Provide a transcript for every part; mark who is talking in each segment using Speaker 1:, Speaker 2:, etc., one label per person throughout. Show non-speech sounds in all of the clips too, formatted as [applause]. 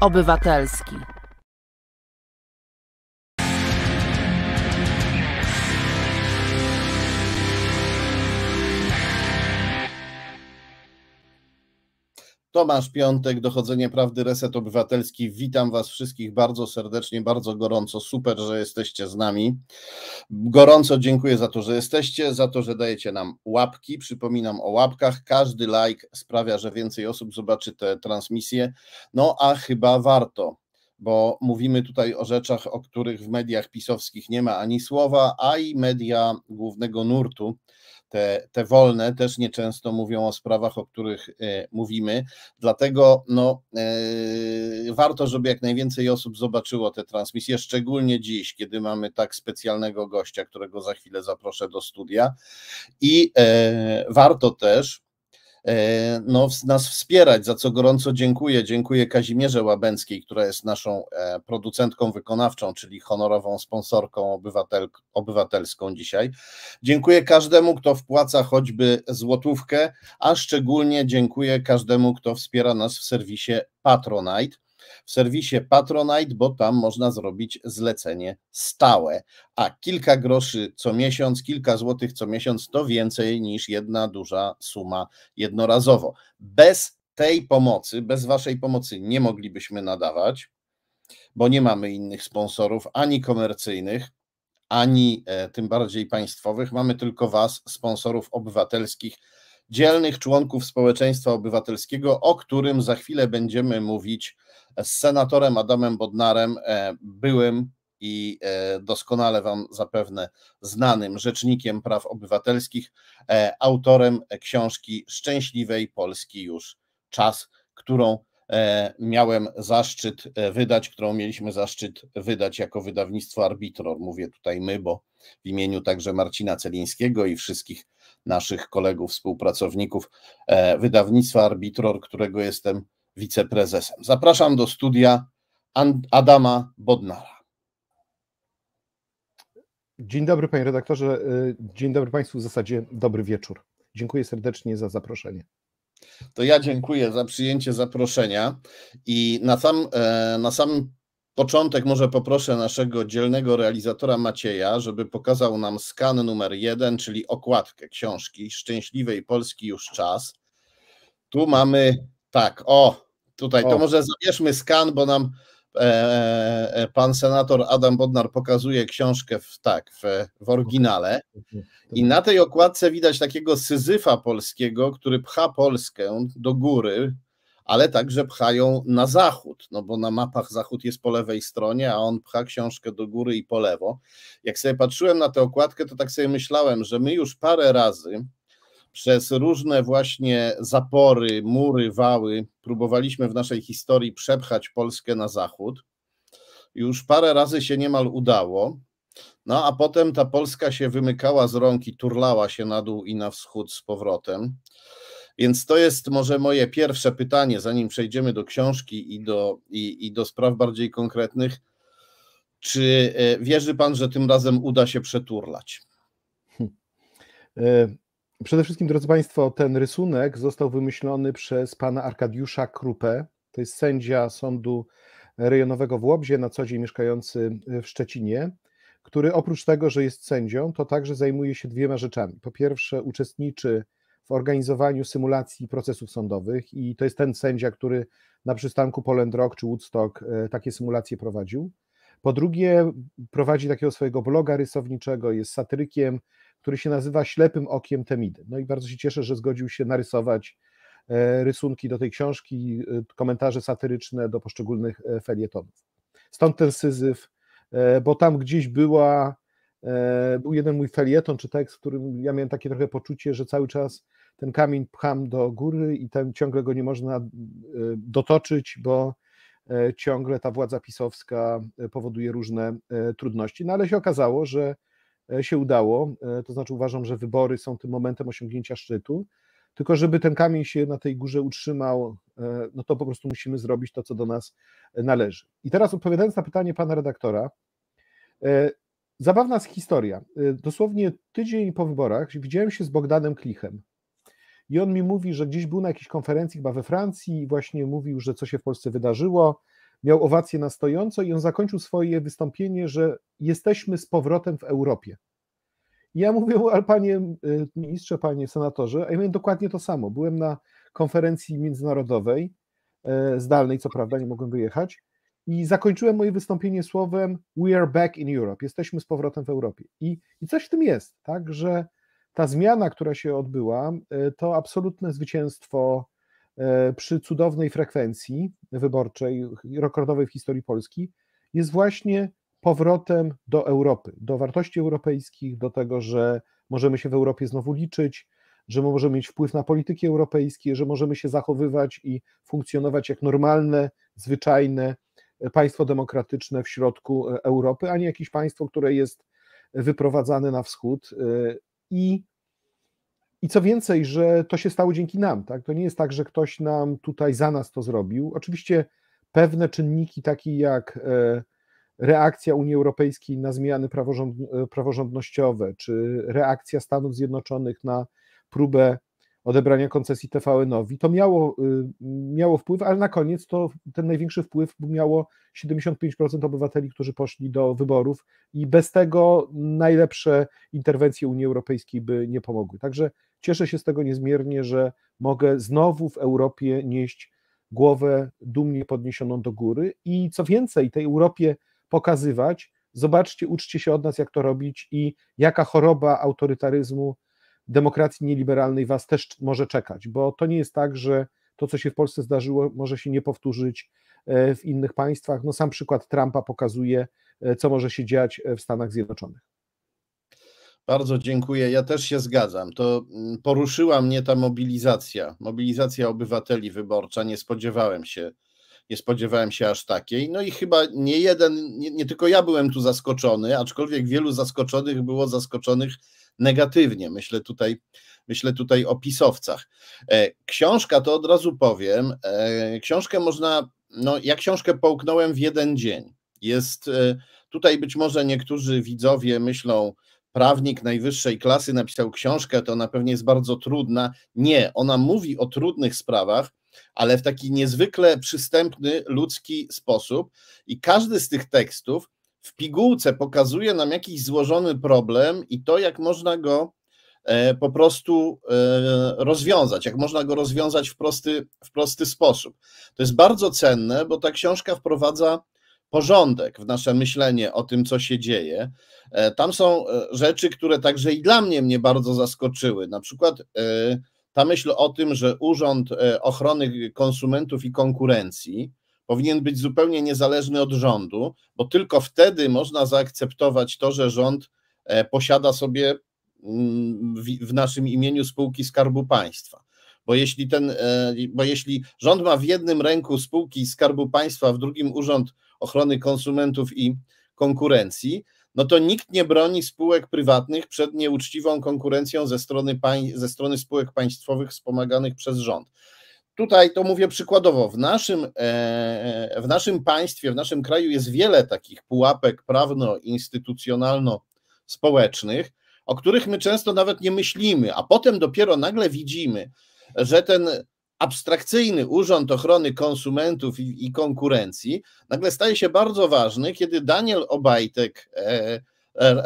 Speaker 1: Obywatelski. Tomasz Piątek, Dochodzenie Prawdy, Reset Obywatelski. Witam Was wszystkich bardzo serdecznie, bardzo gorąco. Super, że jesteście z nami. Gorąco dziękuję za to, że jesteście, za to, że dajecie nam łapki. Przypominam o łapkach. Każdy like sprawia, że więcej osób zobaczy te transmisje. No a chyba warto bo mówimy tutaj o rzeczach, o których w mediach pisowskich nie ma ani słowa, a i media głównego nurtu te, te wolne też nieczęsto mówią o sprawach, o których e, mówimy. Dlatego no, e, warto, żeby jak najwięcej osób zobaczyło te transmisje, szczególnie dziś, kiedy mamy tak specjalnego gościa, którego za chwilę zaproszę do studia. I e, warto też E, no, nas wspierać, za co gorąco dziękuję. Dziękuję Kazimierze Łabęckiej, która jest naszą e, producentką wykonawczą, czyli honorową sponsorką obywatel, obywatelską dzisiaj. Dziękuję każdemu, kto wpłaca choćby złotówkę, a szczególnie dziękuję każdemu, kto wspiera nas w serwisie Patronite w serwisie Patronite, bo tam można zrobić zlecenie stałe. A kilka groszy co miesiąc, kilka złotych co miesiąc to więcej niż jedna duża suma jednorazowo. Bez tej pomocy, bez Waszej pomocy nie moglibyśmy nadawać, bo nie mamy innych sponsorów ani komercyjnych, ani e, tym bardziej państwowych. Mamy tylko Was, sponsorów obywatelskich, dzielnych członków społeczeństwa obywatelskiego, o którym za chwilę będziemy mówić z senatorem Adamem Bodnarem, e, byłym i e, doskonale Wam zapewne znanym rzecznikiem praw obywatelskich, e, autorem książki Szczęśliwej Polski już czas, którą miałem zaszczyt wydać, którą mieliśmy zaszczyt wydać jako wydawnictwo Arbitror. Mówię tutaj my, bo w imieniu także Marcina Celińskiego i wszystkich naszych kolegów, współpracowników wydawnictwa Arbitror, którego jestem wiceprezesem. Zapraszam do studia Adama Bodnara.
Speaker 2: Dzień dobry, panie redaktorze. Y, dzień dobry państwu, w zasadzie dobry wieczór. Dziękuję serdecznie za zaproszenie.
Speaker 1: To ja dziękuję za przyjęcie zaproszenia i na sam, e, na sam początek może poproszę naszego dzielnego realizatora Macieja, żeby pokazał nam skan numer jeden, czyli okładkę książki Szczęśliwej Polski już czas. Tu mamy tak, o, Tutaj o. to może zabierzmy skan, bo nam e, e, e, pan senator Adam Bodnar pokazuje książkę w, tak, w, w oryginale. I na tej okładce widać takiego syzyfa polskiego, który pcha Polskę do góry, ale także pchają na zachód, no bo na mapach zachód jest po lewej stronie, a on pcha książkę do góry i po lewo. Jak sobie patrzyłem na tę okładkę, to tak sobie myślałem, że my już parę razy przez różne właśnie zapory, mury, wały próbowaliśmy w naszej historii przepchać Polskę na zachód. Już parę razy się niemal udało. No a potem ta Polska się wymykała z rąk i turlała się na dół i na wschód z powrotem. Więc to jest może moje pierwsze pytanie, zanim przejdziemy do książki i do, i, i do spraw bardziej konkretnych. Czy e, wierzy pan, że tym razem uda się przeturlać? Hm.
Speaker 2: E, Przede wszystkim, drodzy Państwo, ten rysunek został wymyślony przez pana Arkadiusza Krupę. To jest sędzia sądu rejonowego w Łobzie, na co dzień mieszkający w Szczecinie, który oprócz tego, że jest sędzią, to także zajmuje się dwiema rzeczami. Po pierwsze, uczestniczy w organizowaniu symulacji procesów sądowych i to jest ten sędzia, który na przystanku Poland Rock czy Woodstock e, takie symulacje prowadził. Po drugie, prowadzi takiego swojego bloga rysowniczego, jest satyrykiem, który się nazywa Ślepym Okiem Temidy. No i bardzo się cieszę, że zgodził się narysować e, rysunki do tej książki, e, komentarze satyryczne do poszczególnych e, felietonów. Stąd ten syzyf, bo tam gdzieś była, był jeden mój felieton czy tekst, w którym ja miałem takie trochę poczucie, że cały czas ten kamień pcham do góry i ten, ciągle go nie można dotoczyć, bo ciągle ta władza pisowska powoduje różne trudności. No ale się okazało, że E, się udało. E, to znaczy uważam, że wybory są tym momentem osiągnięcia szczytu. Tylko żeby ten kamień się na tej górze utrzymał, e, no to po prostu musimy zrobić to, co do nas należy. I teraz odpowiadając na pytanie pana redaktora, zabawna jest historia. Dosłownie tydzień po wyborach widziałem się z Bogdanem Klichem. I on mi mówi, że gdzieś był na jakiejś konferencji chyba we Francji i właśnie mówił, że co się w Polsce wydarzyło, miał owację na stojąco i on zakończył swoje wystąpienie, że jesteśmy z powrotem w Europie. I ja mówię, ale panie y, ministrze, panie senatorze, a ja miałem dokładnie to samo. Byłem na konferencji międzynarodowej, e, zdalnej, co prawda, nie mogłem wyjechać, i zakończyłem moje wystąpienie słowem We are back in Europe, jesteśmy z powrotem w Europie. I, i coś w tym jest, tak, że ta zmiana, która się odbyła, e, to absolutne zwycięstwo E, przy cudownej frekwencji wyborczej, rekordowej w historii Polski, jest właśnie powrotem do Europy, do wartości europejskich, do tego, że możemy się w Europie znowu liczyć, że możemy mieć wpływ na polityki europejskie, że możemy się zachowywać i funkcjonować jak normalne, zwyczajne e, państwo demokratyczne w środku e, Europy, a nie jakieś państwo, które jest wyprowadzane na wschód i i co więcej, że to się stało dzięki nam. Tak? To nie jest tak, że ktoś nam tutaj za nas to zrobił. Oczywiście pewne czynniki, takie jak e, reakcja Unii Europejskiej na zmiany praworząd, praworządnościowe, czy reakcja Stanów Zjednoczonych na próbę odebrania koncesji TVN-owi. To miało, y, miało wpływ, ale na koniec to ten największy wpływ miało 75% obywateli, którzy poszli do wyborów i bez tego najlepsze interwencje Unii Europejskiej by nie pomogły. Także cieszę się z tego niezmiernie, że mogę znowu w Europie nieść głowę dumnie podniesioną do góry i co więcej, tej Europie pokazywać, zobaczcie, uczcie się od nas, jak to robić i jaka choroba autorytaryzmu demokracji nieliberalnej Was też może czekać, bo to nie jest tak, że to, co się w Polsce zdarzyło, może się nie powtórzyć e, w innych państwach. No, sam przykład Trumpa pokazuje, e, co może się dziać e, w Stanach Zjednoczonych.
Speaker 1: Bardzo dziękuję. Ja też się zgadzam. To mm, poruszyła mnie ta mobilizacja, mobilizacja obywateli wyborcza. Nie spodziewałem się, nie spodziewałem się aż takiej. No i chyba nie jeden, nie, nie tylko ja byłem tu zaskoczony, aczkolwiek wielu zaskoczonych było zaskoczonych negatywnie. Myślę tutaj, myślę tutaj o pisowcach. E, książka, to od razu powiem, e, książkę można, no ja książkę połknąłem w jeden dzień. Jest e, tutaj być może niektórzy widzowie myślą, prawnik najwyższej klasy napisał książkę, to ona pewnie jest bardzo trudna. Nie, ona mówi o trudnych sprawach, ale w taki niezwykle przystępny, ludzki sposób. I każdy z tych tekstów w pigułce pokazuje nam jakiś złożony problem i to, jak można go e, po prostu e, rozwiązać, jak można go rozwiązać w prosty, w prosty sposób. To jest bardzo cenne, bo ta książka wprowadza porządek w nasze myślenie o tym, co się dzieje. E, tam są rzeczy, które także i dla mnie mnie bardzo zaskoczyły. Na przykład ta myśl o tym, że Urząd Ochrony Konsumentów i Konkurencji powinien być zupełnie niezależny od rządu, bo tylko wtedy można zaakceptować to, że rząd e, posiada sobie mm, w naszym imieniu spółki Skarbu Państwa. Bo jeśli, ten, e, bo jeśli rząd ma w jednym ręku spółki Skarbu Państwa, w drugim Urząd Ochrony Konsumentów i Konkurencji, no to nikt nie broni spółek prywatnych przed nieuczciwą konkurencją ze strony, ze strony spółek państwowych wspomaganych przez rząd tutaj to mówię przykładowo, w naszym, e, e, w naszym państwie, w naszym kraju jest wiele takich pułapek prawno-instytucjonalno-społecznych, o których my często nawet nie myślimy, a potem dopiero nagle widzimy, że ten abstrakcyjny Urząd Ochrony Konsumentów i, i Konkurencji nagle staje się bardzo ważny, kiedy Daniel Obajtek e,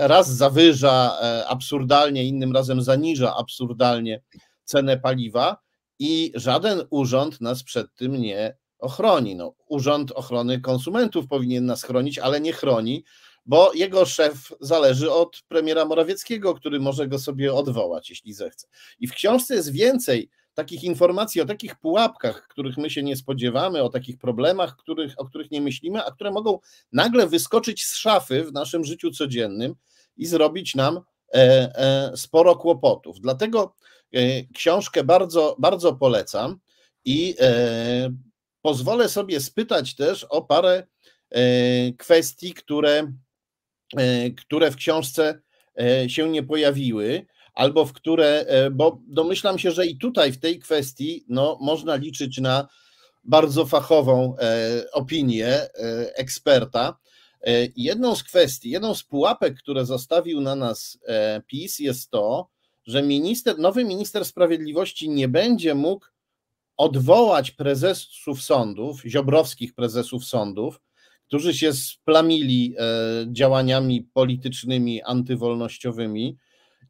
Speaker 1: raz zawyża absurdalnie, innym razem zaniża absurdalnie cenę paliwa, i żaden urząd nas przed tym nie ochroni. No, Urząd Ochrony Konsumentów powinien nas chronić, ale nie chroni, bo jego szef zależy od premiera Morawieckiego, który może go sobie odwołać, jeśli zechce. I w książce jest więcej takich informacji o takich pułapkach, których my się nie spodziewamy, o takich problemach, których, o których nie myślimy, a które mogą nagle wyskoczyć z szafy w naszym życiu codziennym i zrobić nam e, e, sporo kłopotów. Dlatego E, książkę bardzo, bardzo polecam i e, pozwolę sobie spytać też o parę e, kwestii, które, które w książce się nie pojawiły, albo w które, bo domyślam się, że i tutaj w tej kwestii no, można liczyć na bardzo fachową opinię eksperta. Jedną z kwestii, jedną z pułapek, które zostawił na nas PiS jest to, że minister, nowy minister sprawiedliwości nie będzie mógł odwołać prezesów sądów, ziobrowskich prezesów sądów, którzy się splamili e, działaniami politycznymi, antywolnościowymi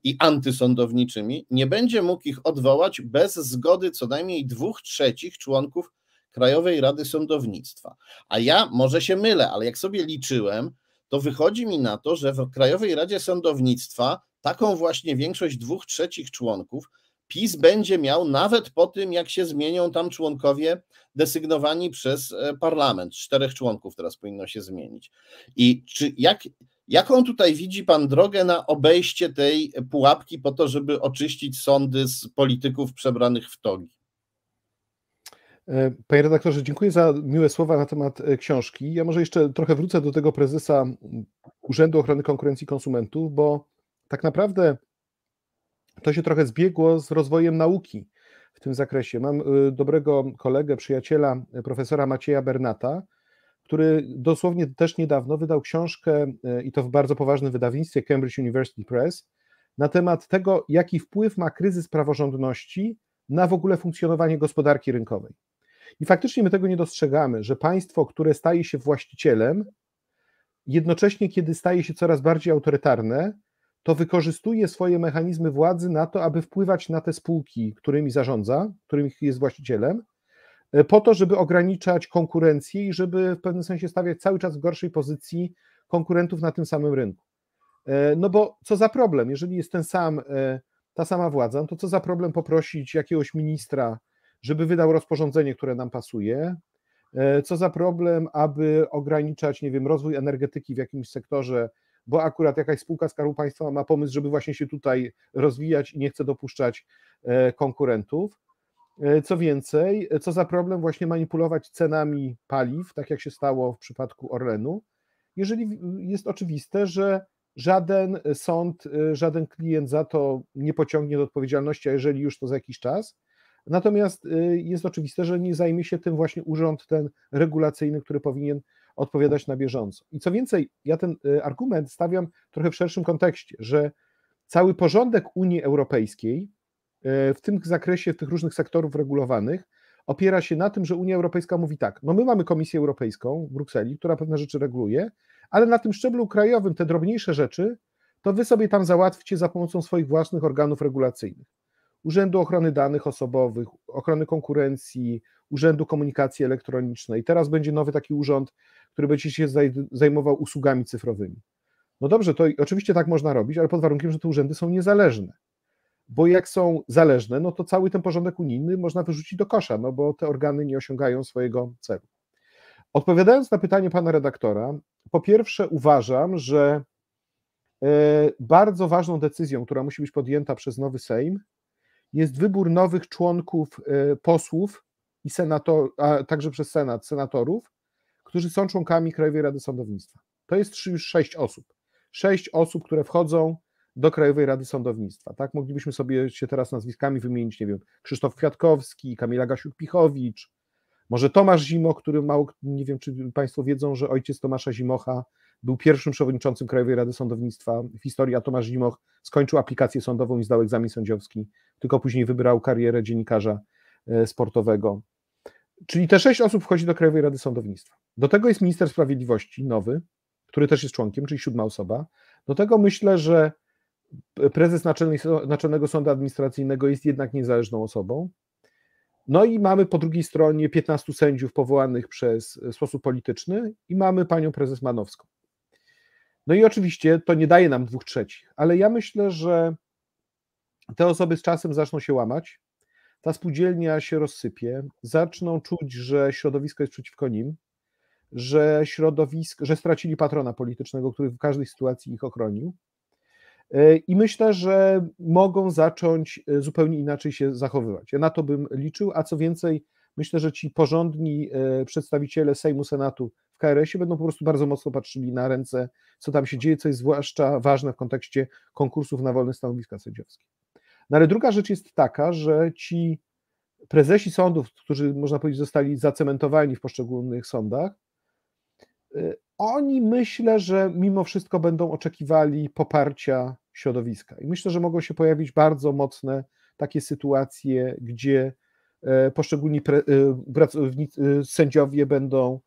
Speaker 1: i antysądowniczymi, nie będzie mógł ich odwołać bez zgody co najmniej dwóch trzecich członków Krajowej Rady Sądownictwa. A ja może się mylę, ale jak sobie liczyłem, to wychodzi mi na to, że w Krajowej Radzie Sądownictwa taką właśnie większość dwóch trzecich członków PiS będzie miał nawet po tym, jak się zmienią tam członkowie desygnowani przez e, parlament. Czterech członków teraz powinno się zmienić. I czy jak, jaką tutaj widzi pan drogę na obejście tej pułapki po to, żeby oczyścić sądy z polityków przebranych w togi?
Speaker 2: E, panie redaktorze, dziękuję za miłe słowa na temat e, książki. Ja może jeszcze trochę wrócę do tego prezesa Urzędu Ochrony Konkurencji i Konsumentów, bo tak naprawdę to się trochę zbiegło z rozwojem nauki w tym zakresie. Mam y, dobrego kolegę, przyjaciela, y, profesora Macieja Bernata, który dosłownie też niedawno wydał książkę y, i to w bardzo poważnym wydawnictwie Cambridge University Press na temat tego, jaki wpływ ma kryzys praworządności na w ogóle funkcjonowanie gospodarki rynkowej. I faktycznie my tego nie dostrzegamy, że państwo, które staje się właścicielem, jednocześnie kiedy staje się coraz bardziej autorytarne, to wykorzystuje swoje mechanizmy władzy na to, aby wpływać na te spółki, którymi zarządza, którymi jest właścicielem, e, po to, żeby ograniczać konkurencję i żeby w pewnym sensie stawiać cały czas w gorszej pozycji konkurentów na tym samym rynku. E, no bo co za problem, jeżeli jest ten sam, e, ta sama władza, no to co za problem poprosić jakiegoś ministra, żeby wydał rozporządzenie, które nam pasuje, co za problem, aby ograniczać, nie wiem, rozwój energetyki w jakimś sektorze bo akurat jakaś spółka Skarbu Państwa ma pomysł, żeby właśnie się tutaj rozwijać i nie chce dopuszczać e, konkurentów. E, co więcej, e, co za problem właśnie manipulować cenami paliw, tak jak się stało w przypadku Orlenu, jeżeli jest oczywiste, że żaden sąd, żaden klient za to nie pociągnie do odpowiedzialności, a jeżeli już to za jakiś czas. Natomiast jest oczywiste, że nie zajmie się tym właśnie urząd ten regulacyjny, który powinien odpowiadać na bieżąco. I co więcej, ja ten y, argument stawiam trochę w szerszym kontekście, że cały porządek Unii Europejskiej y, w tym zakresie, w tych różnych sektorów regulowanych, opiera się na tym, że Unia Europejska mówi tak, no my mamy Komisję Europejską w Brukseli, która pewne rzeczy reguluje, ale na tym szczeblu krajowym te drobniejsze rzeczy to wy sobie tam załatwcie za pomocą swoich własnych organów regulacyjnych. Urzędu Ochrony Danych Osobowych, Ochrony Konkurencji, Urzędu Komunikacji Elektronicznej. Teraz będzie nowy taki urząd, który będzie się zajmował usługami cyfrowymi. No dobrze, to oczywiście tak można robić, ale pod warunkiem, że te urzędy są niezależne. Bo jak są zależne, no to cały ten porządek unijny można wyrzucić do kosza, no bo te organy nie osiągają swojego celu. Odpowiadając na pytanie pana redaktora, po pierwsze uważam, że e, bardzo ważną decyzją, która musi być podjęta przez nowy Sejm, jest wybór nowych członków e, posłów i senator, a także przez Senat senatorów, którzy są członkami Krajowej Rady Sądownictwa. To jest już sześć osób. Sześć osób, które wchodzą do Krajowej Rady Sądownictwa. Tak, moglibyśmy sobie się teraz nazwiskami wymienić, nie wiem, Krzysztof Kwiatkowski, Kamila Gasiuk-Pichowicz, może Tomasz Zimo, który mało, nie wiem, czy Państwo wiedzą, że ojciec Tomasza Zimocha był pierwszym przewodniczącym Krajowej Rady Sądownictwa w historii, a Tomasz Zimoch skończył aplikację sądową i zdał egzamin sędziowski, tylko później wybrał karierę dziennikarza e, sportowego. Czyli te sześć osób wchodzi do Krajowej Rady Sądownictwa. Do tego jest minister sprawiedliwości nowy, który też jest członkiem, czyli siódma osoba. Do tego myślę, że prezes Naczelnego Sądu Administracyjnego jest jednak niezależną osobą. No i mamy po drugiej stronie 15 sędziów powołanych przez e, sposób polityczny i mamy panią prezes Manowską. No i oczywiście to nie daje nam dwóch trzecich, ale ja myślę, że te osoby z czasem zaczną się łamać, ta spółdzielnia się rozsypie, zaczną czuć, że środowisko jest przeciwko nim, że środowisko, że stracili patrona politycznego, który w każdej sytuacji ich ochronił. Yy, I myślę, że mogą zacząć yy, zupełnie inaczej się zachowywać. Ja na to bym liczył, a co więcej, myślę, że ci porządni yy, przedstawiciele Sejmu, Senatu KRS-ie będą po prostu bardzo mocno patrzyli na ręce, co tam się dzieje, co jest zwłaszcza ważne w kontekście konkursów na wolne stanowiska sędziowskie. No ale druga rzecz jest taka, że ci prezesi sądów, którzy można powiedzieć zostali zacementowani w poszczególnych sądach, y, oni myślę, że mimo wszystko będą oczekiwali poparcia środowiska. I myślę, że mogą się pojawić bardzo mocne takie sytuacje, gdzie e, poszczególni e, pracownicy, e, sędziowie będą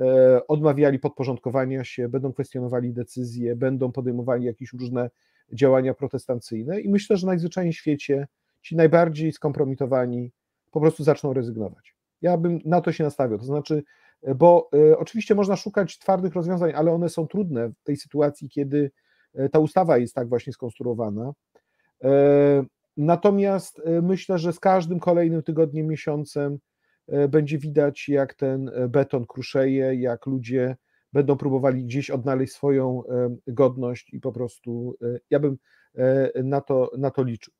Speaker 2: E, odmawiali podporządkowania się, będą kwestionowali decyzje, będą podejmowali jakieś różne działania protestacyjne i myślę, że najzwyczajniej w świecie ci najbardziej skompromitowani po prostu zaczną rezygnować. Ja bym na to się nastawiał, to znaczy, e, bo e, oczywiście można szukać twardych rozwiązań, ale one są trudne w tej sytuacji, kiedy ta ustawa jest tak właśnie skonstruowana. Natomiast myślę, że z każdym kolejnym tygodniem, miesiącem E, będzie widać, jak ten e, beton kruszeje, jak ludzie będą próbowali gdzieś odnaleźć swoją e, godność i po prostu ja bym na to, na to liczył,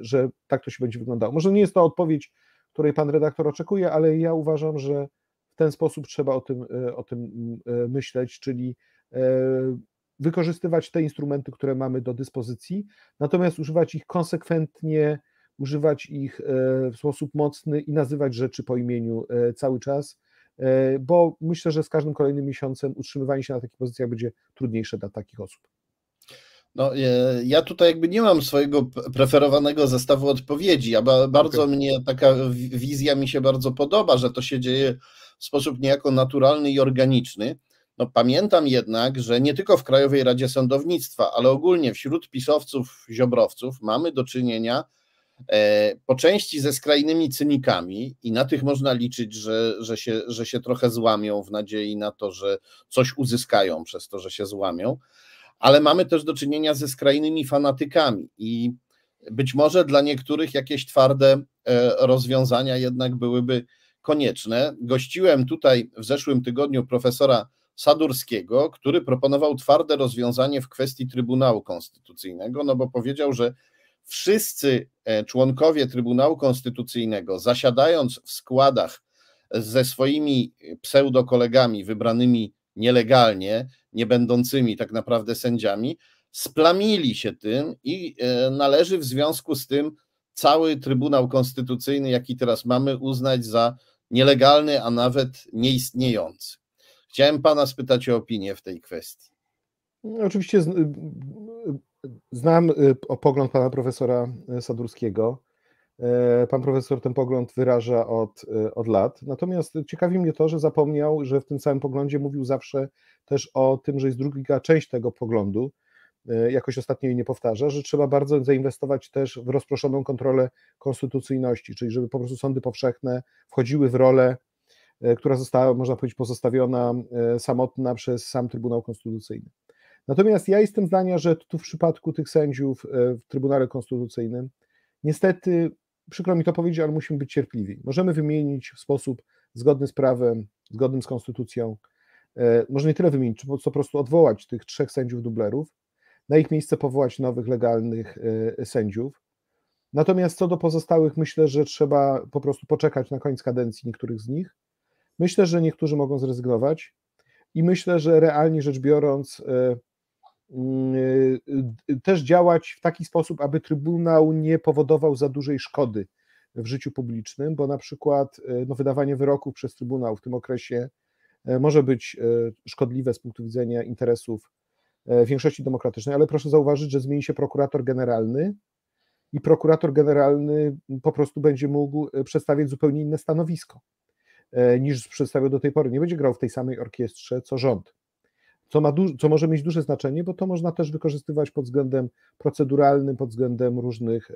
Speaker 2: że tak to się będzie wyglądało. Może nie jest to odpowiedź, której pan redaktor oczekuje, ale ja uważam, że w ten sposób trzeba o tym, o tym myśleć, czyli wykorzystywać te instrumenty, które mamy do dyspozycji, natomiast używać ich konsekwentnie, używać ich e, w sposób mocny i nazywać rzeczy po imieniu e, cały czas, e, bo myślę, że z każdym kolejnym miesiącem utrzymywanie się na takich pozycjach będzie trudniejsze dla takich osób.
Speaker 1: No, ja tutaj jakby nie mam swojego preferowanego zestawu odpowiedzi, a bardzo okay. mnie taka wizja mi się bardzo podoba, że to się dzieje w sposób niejako naturalny i organiczny. No, pamiętam jednak, że nie tylko w Krajowej Radzie Sądownictwa, ale ogólnie wśród pisowców, ziobrowców mamy do czynienia E, po części ze skrajnymi cynikami i na tych można liczyć, że, że, się, że się trochę złamią w nadziei na to, że coś uzyskają przez to, że się złamią, ale mamy też do czynienia ze skrajnymi fanatykami i być może dla niektórych jakieś twarde e, rozwiązania jednak byłyby konieczne. Gościłem tutaj w zeszłym tygodniu profesora Sadurskiego, który proponował twarde rozwiązanie w kwestii Trybunału Konstytucyjnego, no bo powiedział, że wszyscy e, członkowie Trybunału Konstytucyjnego, zasiadając w składach ze swoimi pseudokolegami wybranymi nielegalnie, nie będącymi tak naprawdę sędziami, splamili się tym i e, należy w związku z tym cały Trybunał Konstytucyjny, jaki teraz mamy, uznać za nielegalny, a nawet nieistniejący. Chciałem pana spytać o opinię w tej kwestii.
Speaker 2: No, oczywiście Znam y, pogląd pana profesora y, Sadurskiego. Y, pan profesor ten pogląd wyraża od, od lat. Natomiast ciekawi mnie to, że zapomniał, że w tym samym poglądzie mówił zawsze też o tym, że jest druga część tego poglądu, jakoś ostatnio jej nie powtarza, że trzeba bardzo zainwestować też w rozproszoną kontrolę konstytucyjności, czyli żeby po prostu sądy powszechne wchodziły w rolę, która została, można powiedzieć, pozostawiona samotna przez sam Trybunał Konstytucyjny. Natomiast ja jestem zdania, że tu w przypadku tych sędziów e, w Trybunale Konstytucyjnym, niestety, przykro mi to powiedzieć, ale musimy być cierpliwi. Możemy wymienić w sposób zgodny z prawem, zgodny z konstytucją, e, może nie tyle wymienić, czy po prostu odwołać tych trzech sędziów dublerów, na ich miejsce powołać nowych legalnych e, sędziów. Natomiast co do pozostałych, myślę, że trzeba po prostu poczekać na koniec kadencji niektórych z nich. Myślę, że niektórzy mogą zrezygnować i myślę, że realnie rzecz biorąc, Mm, y, y, też działać w taki sposób, aby Trybunał nie powodował za dużej szkody w życiu publicznym, bo na przykład e, no, wydawanie wyroków przez Trybunał w tym okresie e, może być e, szkodliwe z punktu widzenia interesów większości demokratycznej, ale proszę zauważyć, że zmieni się prokurator generalny i prokurator generalny po prostu będzie mógł przedstawiać zupełnie inne stanowisko niż przedstawiał do tej pory. Nie będzie grał w tej samej orkiestrze co rząd co, ma co może mieć duże znaczenie, bo to można też wykorzystywać pod względem proceduralnym, pod względem różnych e,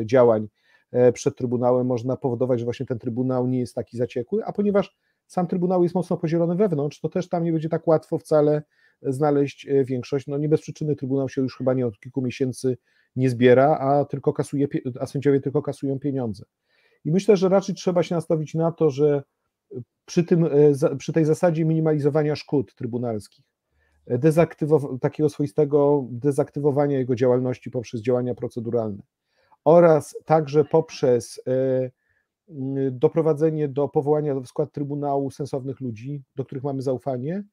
Speaker 2: e, działań e, przed Trybunałem. Można powodować, że właśnie ten Trybunał nie jest taki zaciekły, a ponieważ sam Trybunał jest mocno podzielony wewnątrz, to też tam nie będzie tak łatwo wcale znaleźć większość. No nie bez przyczyny Trybunał się już chyba nie od kilku miesięcy nie zbiera, a, tylko kasuje, a sędziowie tylko kasują pieniądze. I myślę, że raczej trzeba się nastawić na to, że przy, tym, przy tej zasadzie minimalizowania szkód trybunalskich, takiego swoistego dezaktywowania jego działalności poprzez działania proceduralne oraz także poprzez e, doprowadzenie do powołania do skład Trybunału sensownych ludzi, do których mamy zaufanie.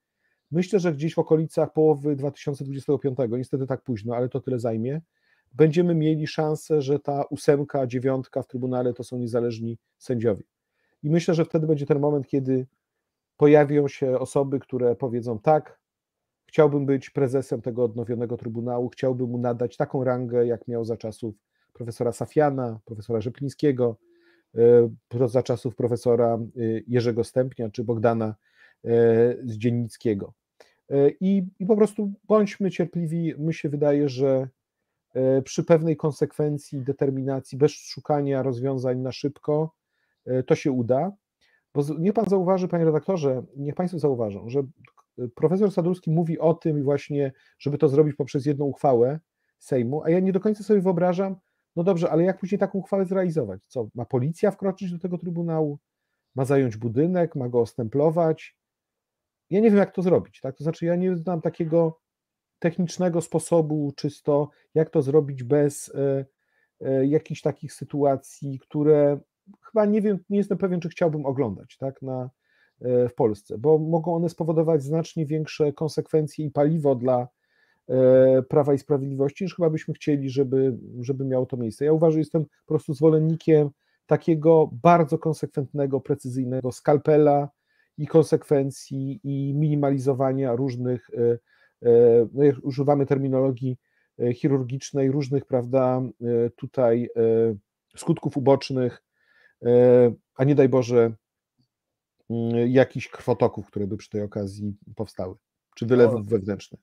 Speaker 2: Myślę, że gdzieś w okolicach połowy 2025, niestety tak późno, ale to tyle zajmie, będziemy mieli szansę, że ta ósemka, dziewiątka w Trybunale to są niezależni sędziowie. I myślę, że wtedy będzie ten moment, kiedy pojawią się osoby, które powiedzą tak, Chciałbym być prezesem tego odnowionego trybunału, chciałbym mu nadać taką rangę, jak miał za czasów profesora Safiana, profesora Rzeplińskiego, e, za czasów profesora e, Jerzego Stępnia czy Bogdana e, Zdziennickiego. I, I po prostu bądźmy cierpliwi. My się wydaje, że przy pewnej konsekwencji, determinacji, bez szukania rozwiązań na szybko, to się uda. Bo niech pan zauważy, panie redaktorze, niech państwo zauważą, że Profesor Sadurski mówi o tym właśnie, żeby to zrobić poprzez jedną uchwałę Sejmu, a ja nie do końca sobie wyobrażam, no dobrze, ale jak później taką uchwałę zrealizować? Co, ma policja wkroczyć do tego trybunału? Ma zająć budynek? Ma go ostemplować? Ja nie wiem, jak to zrobić, tak? To znaczy, ja nie znam takiego technicznego sposobu czysto, jak to zrobić bez y, y, jakichś takich sytuacji, które chyba nie wiem, nie jestem pewien, czy chciałbym oglądać, tak? Na, E, w Polsce, bo mogą one spowodować znacznie większe konsekwencje i paliwo dla e, Prawa i Sprawiedliwości, niż chyba byśmy chcieli, żeby, żeby miało to miejsce. Ja uważam, że jestem po prostu zwolennikiem takiego bardzo konsekwentnego, precyzyjnego skalpela i konsekwencji i minimalizowania różnych, e, no jak używamy terminologii chirurgicznej, różnych, prawda, tutaj skutków ubocznych, a nie daj Boże Mm, jakichś krwotoków, które by przy tej okazji powstały, czy wylewów wewnętrznych.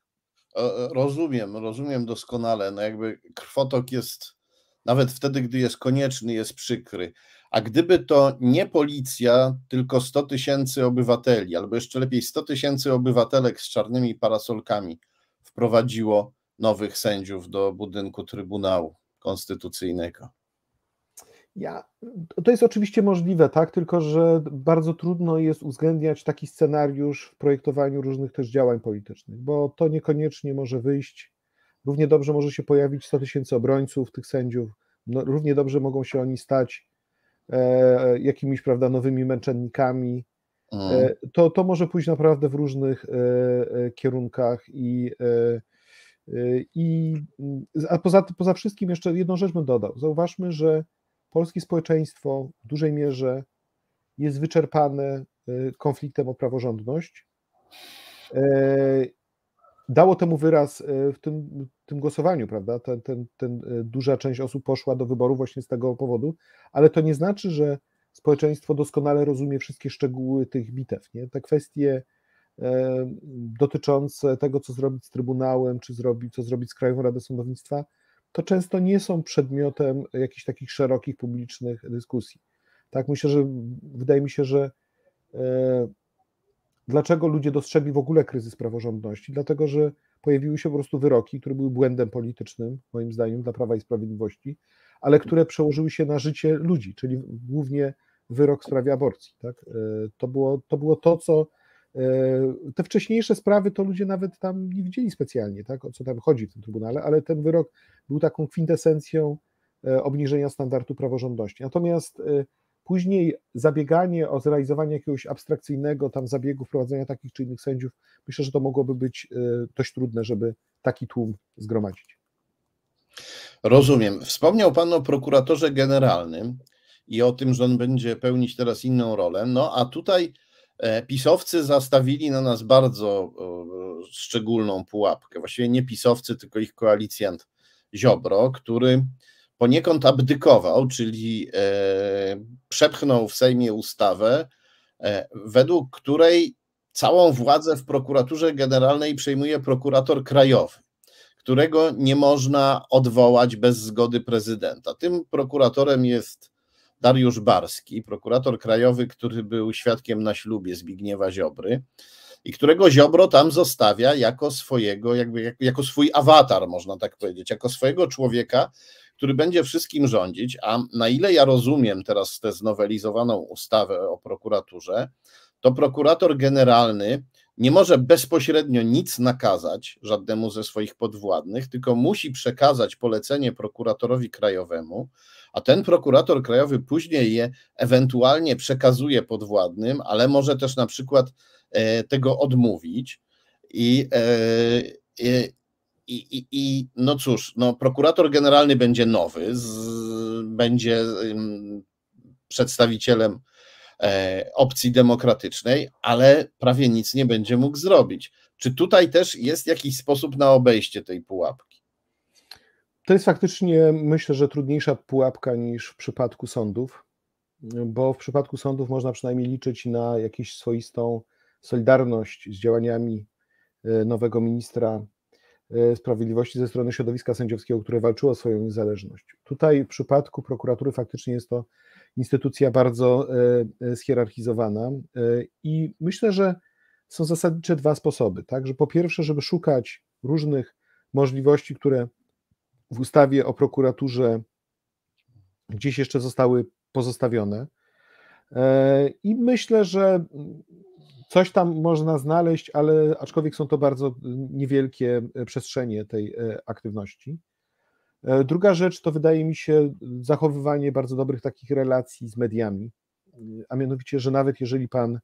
Speaker 1: E, rozumiem, rozumiem doskonale. No jakby krwotok jest, nawet wtedy, gdy jest konieczny, jest przykry. A gdyby to nie policja, tylko 100 tysięcy obywateli, albo jeszcze lepiej 100 tysięcy obywatelek z czarnymi parasolkami wprowadziło nowych sędziów do budynku Trybunału Konstytucyjnego.
Speaker 2: Ja, to jest oczywiście możliwe, tak, tylko że bardzo trudno jest uwzględniać taki scenariusz w projektowaniu różnych też działań politycznych, bo to niekoniecznie może wyjść, równie dobrze może się pojawić 100 tysięcy obrońców tych sędziów, no, równie dobrze mogą się oni stać e, jakimiś, prawda, nowymi męczennikami. E, mhm. to, to może pójść naprawdę w różnych e, e kierunkach i e, e, i a poza, poza wszystkim jeszcze jedną rzecz bym dodał. Zauważmy, że polskie społeczeństwo w dużej mierze jest wyczerpane y, konfliktem o praworządność. E, dało temu wyraz e, w tym, tym głosowaniu, prawda? Ten, ten, ten e, duża część osób poszła do wyboru właśnie z tego powodu, ale to nie znaczy, że społeczeństwo doskonale rozumie wszystkie szczegóły tych bitew. Nie? Te kwestie dotyczące tego, co zrobić z Trybunałem, czy zrobić, co zrobić z Krajową Radą Sądownictwa, to często nie są przedmiotem jakichś takich szerokich, publicznych dyskusji. Tak, myślę, że wydaje mi się, że e, dlaczego ludzie dostrzegli w ogóle kryzys praworządności? Dlatego, że pojawiły się po prostu wyroki, które były błędem politycznym, moim zdaniem, dla Prawa i Sprawiedliwości, ale które przełożyły się na życie ludzi, czyli głównie wyrok w sprawie aborcji. Tak? E, to, było, to było to, co E, te wcześniejsze sprawy to ludzie nawet tam nie widzieli specjalnie, tak, o co tam chodzi w tym trybunale, ale ten wyrok był taką kwintesencją e, obniżenia standardu praworządności. Natomiast e, później zabieganie o zrealizowanie jakiegoś abstrakcyjnego tam zabiegu, wprowadzenia takich czy innych sędziów, myślę, że to mogłoby być dość trudne, żeby taki tłum zgromadzić.
Speaker 1: Rozumiem. Wspomniał Pan o prokuratorze generalnym i o tym, że on będzie pełnić teraz inną rolę. No a tutaj E, pisowcy zastawili na nas bardzo e, szczególną pułapkę. Właściwie nie pisowcy, tylko ich koalicjant Ziobro, który poniekąd abdykował, czyli e, przepchnął w Sejmie ustawę, według której całą władzę w prokuraturze generalnej przejmuje prokurator krajowy którego nie można odwołać bez zgody prezydenta. Tym prokuratorem jest Dariusz Barski, prokurator krajowy, który był świadkiem na ślubie Zbigniewa Ziobry i którego Ziobro tam zostawia jako swojego, jakby, jako swój awatar, można tak powiedzieć, jako swojego człowieka, który będzie wszystkim rządzić, a na ile ja rozumiem teraz tę znowelizowaną ustawę o prokuraturze, to prokurator generalny nie może bezpośrednio nic nakazać żadnemu ze swoich podwładnych, tylko musi przekazać polecenie prokuratorowi krajowemu, a ten prokurator krajowy później je ewentualnie przekazuje podwładnym, ale może też na przykład e, tego odmówić. E, I, i, i, i no cóż, no, prokurator generalny będzie nowy, z, będzie przedstawicielem E, opcji demokratycznej, ale prawie nic nie będzie mógł zrobić. Czy tutaj też jest jakiś sposób na obejście tej pułapki?
Speaker 2: To jest faktycznie, myślę, że trudniejsza pułapka niż w przypadku sądów, bo w przypadku sądów można przynajmniej liczyć na jakąś swoistą solidarność z działaniami e, nowego ministra e, Sprawiedliwości ze strony środowiska sędziowskiego, które walczyło o swoją niezależność. Tutaj w przypadku prokuratury faktycznie jest to instytucja bardzo e, e, schierarchizowana e, i myślę, że są zasadnicze dwa sposoby. Tak? że po pierwsze, żeby szukać różnych możliwości, które w ustawie o prokuraturze gdzieś jeszcze zostały pozostawione. I myślę, że coś tam można znaleźć, ale aczkolwiek są to bardzo niewielkie przestrzenie tej aktywności. E, druga rzecz to wydaje mi się zachowywanie bardzo dobrych takich relacji z mediami, e, a mianowicie, że nawet jeżeli pan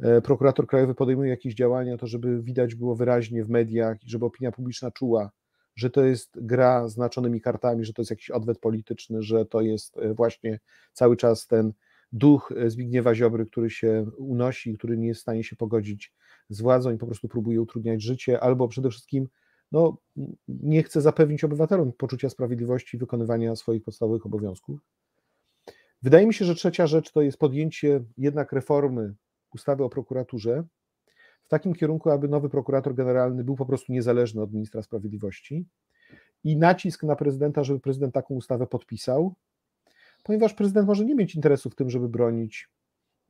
Speaker 2: e, prokurator krajowy podejmuje jakieś działania, to żeby widać było wyraźnie w mediach i żeby opinia publiczna czuła, że to jest gra znaczonymi kartami, że to jest jakiś odwet polityczny, że to jest właśnie cały czas ten duch Zbigniewa Ziobry, który się unosi, który nie jest w stanie się pogodzić z władzą i po prostu próbuje utrudniać życie, albo przede wszystkim no, nie chce zapewnić obywatelom poczucia sprawiedliwości wykonywania swoich podstawowych obowiązków. Wydaje mi się, że trzecia rzecz to jest podjęcie jednak reformy ustawy o prokuraturze w takim kierunku, aby nowy prokurator generalny był po prostu niezależny od ministra sprawiedliwości i nacisk na prezydenta, żeby prezydent taką ustawę podpisał, ponieważ prezydent może nie mieć interesu w tym, żeby bronić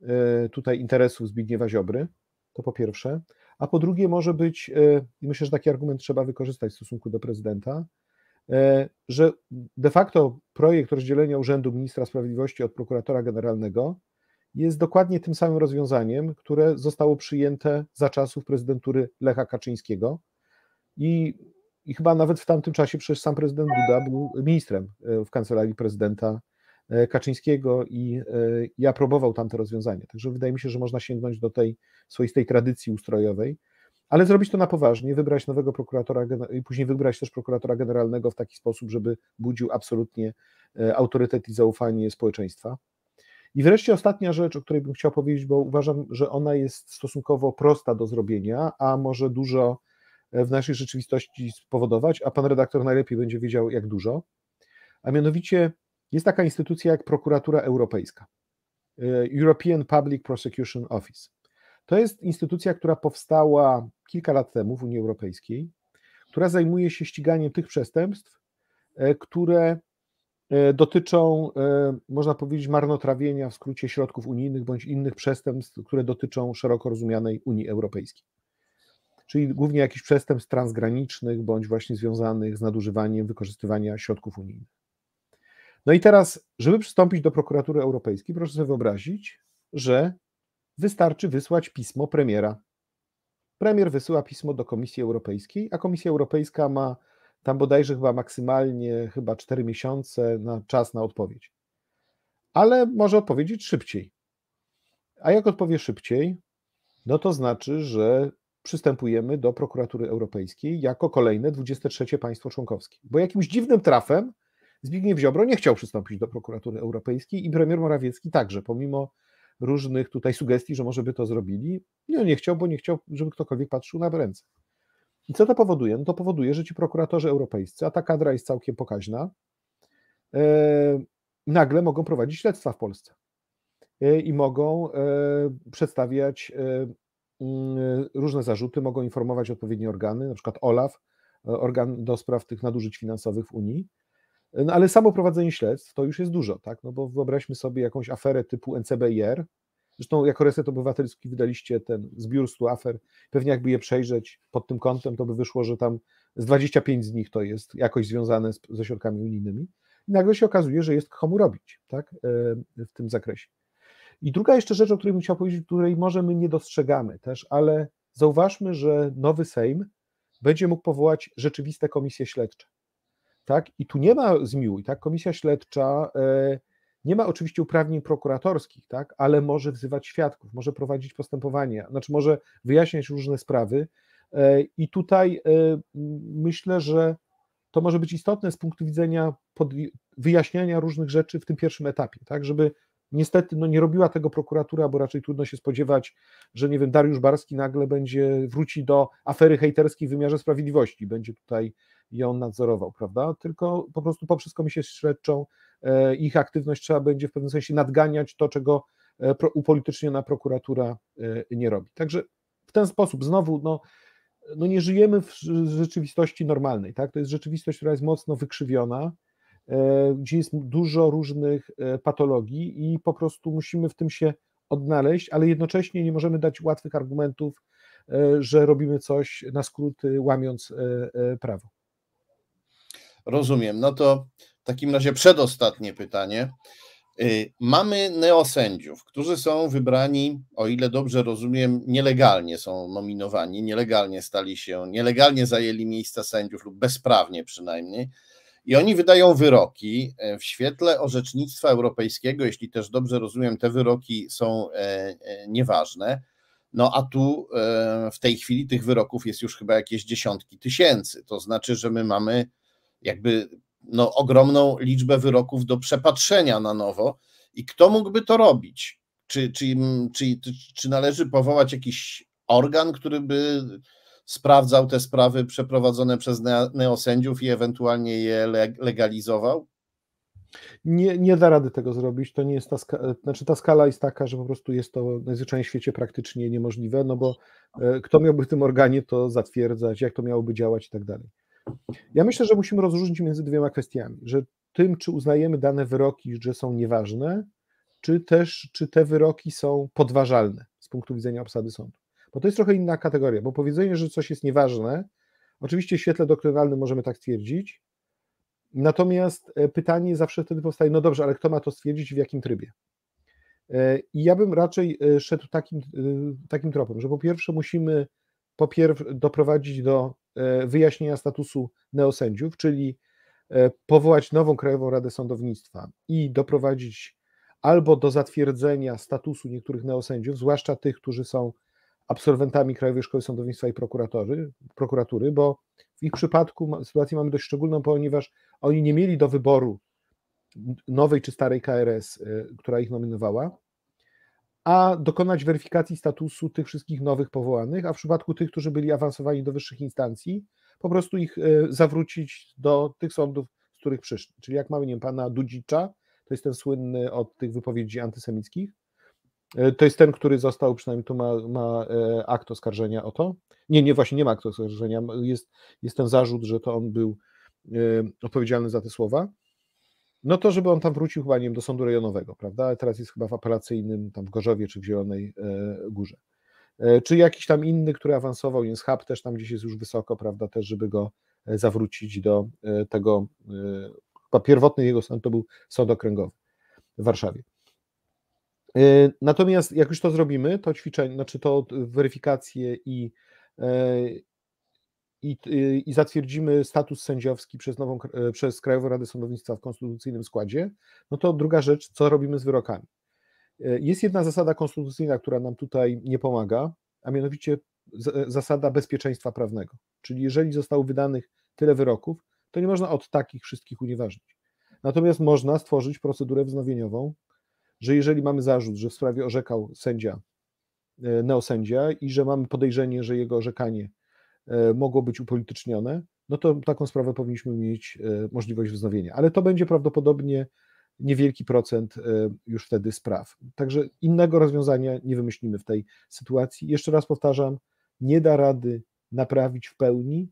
Speaker 2: e, tutaj interesów Zbigniewa Ziobry, to po pierwsze, a po drugie może być, e, i myślę, że taki argument trzeba wykorzystać w stosunku do prezydenta, e, że de facto projekt rozdzielenia Urzędu Ministra Sprawiedliwości od prokuratora generalnego jest dokładnie tym samym rozwiązaniem, które zostało przyjęte za czasów prezydentury Lecha Kaczyńskiego i, i chyba nawet w tamtym czasie przecież sam prezydent Duda był ministrem e, w kancelarii prezydenta E, Kaczyńskiego i, i e, aprobował tamte rozwiązanie, Także wydaje mi się, że można sięgnąć do tej swoistej tradycji ustrojowej, ale zrobić to na poważnie, wybrać nowego prokuratora i później wybrać też prokuratora generalnego w taki sposób, żeby budził absolutnie e, autorytet i zaufanie społeczeństwa. I wreszcie ostatnia rzecz, o której bym chciał powiedzieć, bo uważam, że ona jest stosunkowo prosta do zrobienia, a może dużo w naszej rzeczywistości spowodować, a pan redaktor najlepiej będzie wiedział, jak dużo. A mianowicie jest taka instytucja jak Prokuratura Europejska, e, European Public Prosecution Office. To jest instytucja, która powstała kilka lat temu w Unii Europejskiej, która zajmuje się ściganiem tych przestępstw, e, które e, dotyczą, można powiedzieć, marnotrawienia w skrócie środków unijnych bądź innych przestępstw, które dotyczą szeroko rozumianej Unii Europejskiej. Czyli głównie jakichś przestępstw transgranicznych bądź właśnie związanych z nadużywaniem wykorzystywania środków unijnych. No i teraz, żeby przystąpić do prokuratury europejskiej, proszę sobie wyobrazić, że wystarczy wysłać pismo premiera. Premier wysyła pismo do Komisji Europejskiej, a Komisja Europejska ma tam bodajże chyba maksymalnie chyba 4 miesiące na czas na odpowiedź. Ale może odpowiedzieć szybciej. A jak odpowie szybciej, no to znaczy, że przystępujemy do prokuratury europejskiej jako kolejne 23 państwo członkowskie. Bo jakimś dziwnym trafem Zbigniew Ziobro nie chciał przystąpić do prokuratury europejskiej i premier Morawiecki także, pomimo różnych tutaj sugestii, że może by to zrobili, no, nie chciał, bo nie chciał, żeby ktokolwiek patrzył na ręce. I co to powoduje? No to powoduje, że ci prokuratorzy europejscy, a ta kadra jest całkiem pokaźna, e, nagle mogą prowadzić śledztwa w Polsce e, i mogą e, przedstawiać mm, różne zarzuty, mogą informować odpowiednie organy, na przykład OLAF, organ do spraw tych nadużyć finansowych w Unii, no, ale samo prowadzenie śledztw to już jest dużo, tak? No bo wyobraźmy sobie jakąś aferę typu NCBR. Zresztą jako Reset Obywatelski wydaliście ten zbiór 100 afer. Pewnie jakby je przejrzeć pod tym kątem, to by wyszło, że tam z 25 z nich to jest jakoś związane z, ze środkami unijnymi. I nagle się okazuje, że jest komu robić tak? E, w tym zakresie. I druga jeszcze rzecz, o której bym chciał powiedzieć, której może my nie dostrzegamy też, ale zauważmy, że nowy Sejm będzie mógł powołać rzeczywiste komisje śledcze. Tak? I tu nie ma zmiłuj, tak? Komisja śledcza e, nie ma oczywiście uprawnień prokuratorskich, tak? ale może wzywać świadków, może prowadzić postępowania, znaczy może wyjaśniać różne sprawy. E, I tutaj e, myślę, że to może być istotne z punktu widzenia wyjaśniania różnych rzeczy w tym pierwszym etapie, tak, żeby niestety no, nie robiła tego prokuratura, bo raczej trudno się spodziewać, że nie wiem, Dariusz Barski nagle będzie wróci do afery hejterskiej w wymiarze sprawiedliwości, będzie tutaj ją nadzorował, prawda? Tylko po prostu poprzez komisję śledczą e, ich aktywność trzeba będzie w pewnym sensie nadganiać to, czego e, upolityczniona prokuratura e, nie robi. Także w ten sposób znowu, no, no nie żyjemy w rzeczywistości normalnej, tak? To jest rzeczywistość, która jest mocno wykrzywiona, gdzie jest dużo różnych patologii i po prostu musimy w tym się odnaleźć, ale jednocześnie nie możemy dać łatwych argumentów, że robimy coś na skróty, łamiąc prawo.
Speaker 1: Rozumiem. No to w takim razie przedostatnie pytanie. Y, mamy neosędziów, którzy są wybrani, o ile dobrze rozumiem, nielegalnie są nominowani, nielegalnie stali się, nielegalnie zajęli miejsca sędziów lub bezprawnie przynajmniej. I oni wydają wyroki e, w świetle orzecznictwa europejskiego, jeśli też dobrze rozumiem, te wyroki są e, e, nieważne. No a tu w tej chwili tych wyroków jest już chyba jakieś dziesiątki tysięcy. To znaczy, że my mamy jakby no, ogromną liczbę wyroków do przepatrzenia na nowo. I kto mógłby to robić? Czy, czy, mm, czy, czy należy powołać jakiś organ, który by sprawdzał te sprawy przeprowadzone przez neosędziów i ewentualnie je legalizował?
Speaker 2: Nie, nie da rady tego zrobić. To nie jest ta, skala, znaczy ta skala jest taka, że po prostu jest to na zwyczajnym świecie praktycznie niemożliwe, no bo e, kto miałby w tym organie to zatwierdzać, jak to miałoby działać i tak dalej. Ja myślę, że musimy rozróżnić między dwiema kwestiami, że tym, czy uznajemy dane wyroki, że są nieważne, czy też, czy te wyroki są podważalne z punktu widzenia obsady sądu. Bo to jest trochę inna kategoria, bo powiedzenie, że coś jest nieważne, oczywiście w świetle doktrynalnym możemy tak twierdzić, natomiast e, pytanie zawsze wtedy powstaje, no dobrze, ale kto ma to stwierdzić i w jakim trybie? E, I ja bym raczej e, szedł takim, takim tropem, że po pierwsze musimy po pierwsze doprowadzić do E, wyjaśnienia statusu neosędziów, czyli e, powołać nową Krajową Radę Sądownictwa i doprowadzić albo do zatwierdzenia statusu niektórych neosędziów, zwłaszcza tych, którzy są absolwentami Krajowej Szkoły Sądownictwa i Prokuratory, Prokuratury, bo w ich przypadku sytuację mamy dość szczególną, ponieważ oni nie mieli do wyboru nowej czy starej KRS, e, która ich nominowała, a dokonać weryfikacji statusu tych wszystkich nowych powołanych, a w przypadku tych, którzy byli awansowani do wyższych instancji, po prostu ich y, zawrócić do tych sądów, z których przyszli. Czyli jak mamy, nie wiem, pana Dudzicza, to jest ten słynny od tych wypowiedzi antysemickich, y, to jest ten, który został, przynajmniej tu ma, ma y, akt oskarżenia o to. Nie, nie, właśnie nie ma akt oskarżenia, jest, jest ten zarzut, że to on był odpowiedzialny za te słowa no to żeby on tam wrócił chyba, nie wiem, do sądu rejonowego, prawda? teraz jest chyba w apelacyjnym, tam w Gorzowie czy w Zielonej e, Górze. E, czy jakiś tam inny, który awansował, jest hub też tam gdzieś jest już wysoko, prawda, też żeby go e, zawrócić do tego, chyba pierwotny jego sąd to był sąd okręgowy w Warszawie. Natomiast jak już to zrobimy, to ćwiczenie, znaczy to weryfikację i, i, y, i zatwierdzimy status sędziowski przez, nową, e, przez Krajową Radę Sądownictwa w konstytucyjnym składzie, no to druga rzecz, co robimy z wyrokami. E, jest jedna zasada konstytucyjna, która nam tutaj nie pomaga, a mianowicie e, zasada bezpieczeństwa prawnego. Czyli jeżeli zostało wydanych tyle wyroków, to nie można od takich wszystkich unieważnić. Natomiast można stworzyć procedurę wznowieniową, że jeżeli mamy zarzut, że w sprawie orzekał sędzia, neosędzia i że mamy podejrzenie, że jego orzekanie E, mogło być upolitycznione, no to taką sprawę powinniśmy mieć e, możliwość wznowienia. Ale to będzie prawdopodobnie niewielki procent e, już wtedy spraw. Także innego rozwiązania nie wymyślimy w tej sytuacji. Jeszcze raz powtarzam, nie da rady naprawić w pełni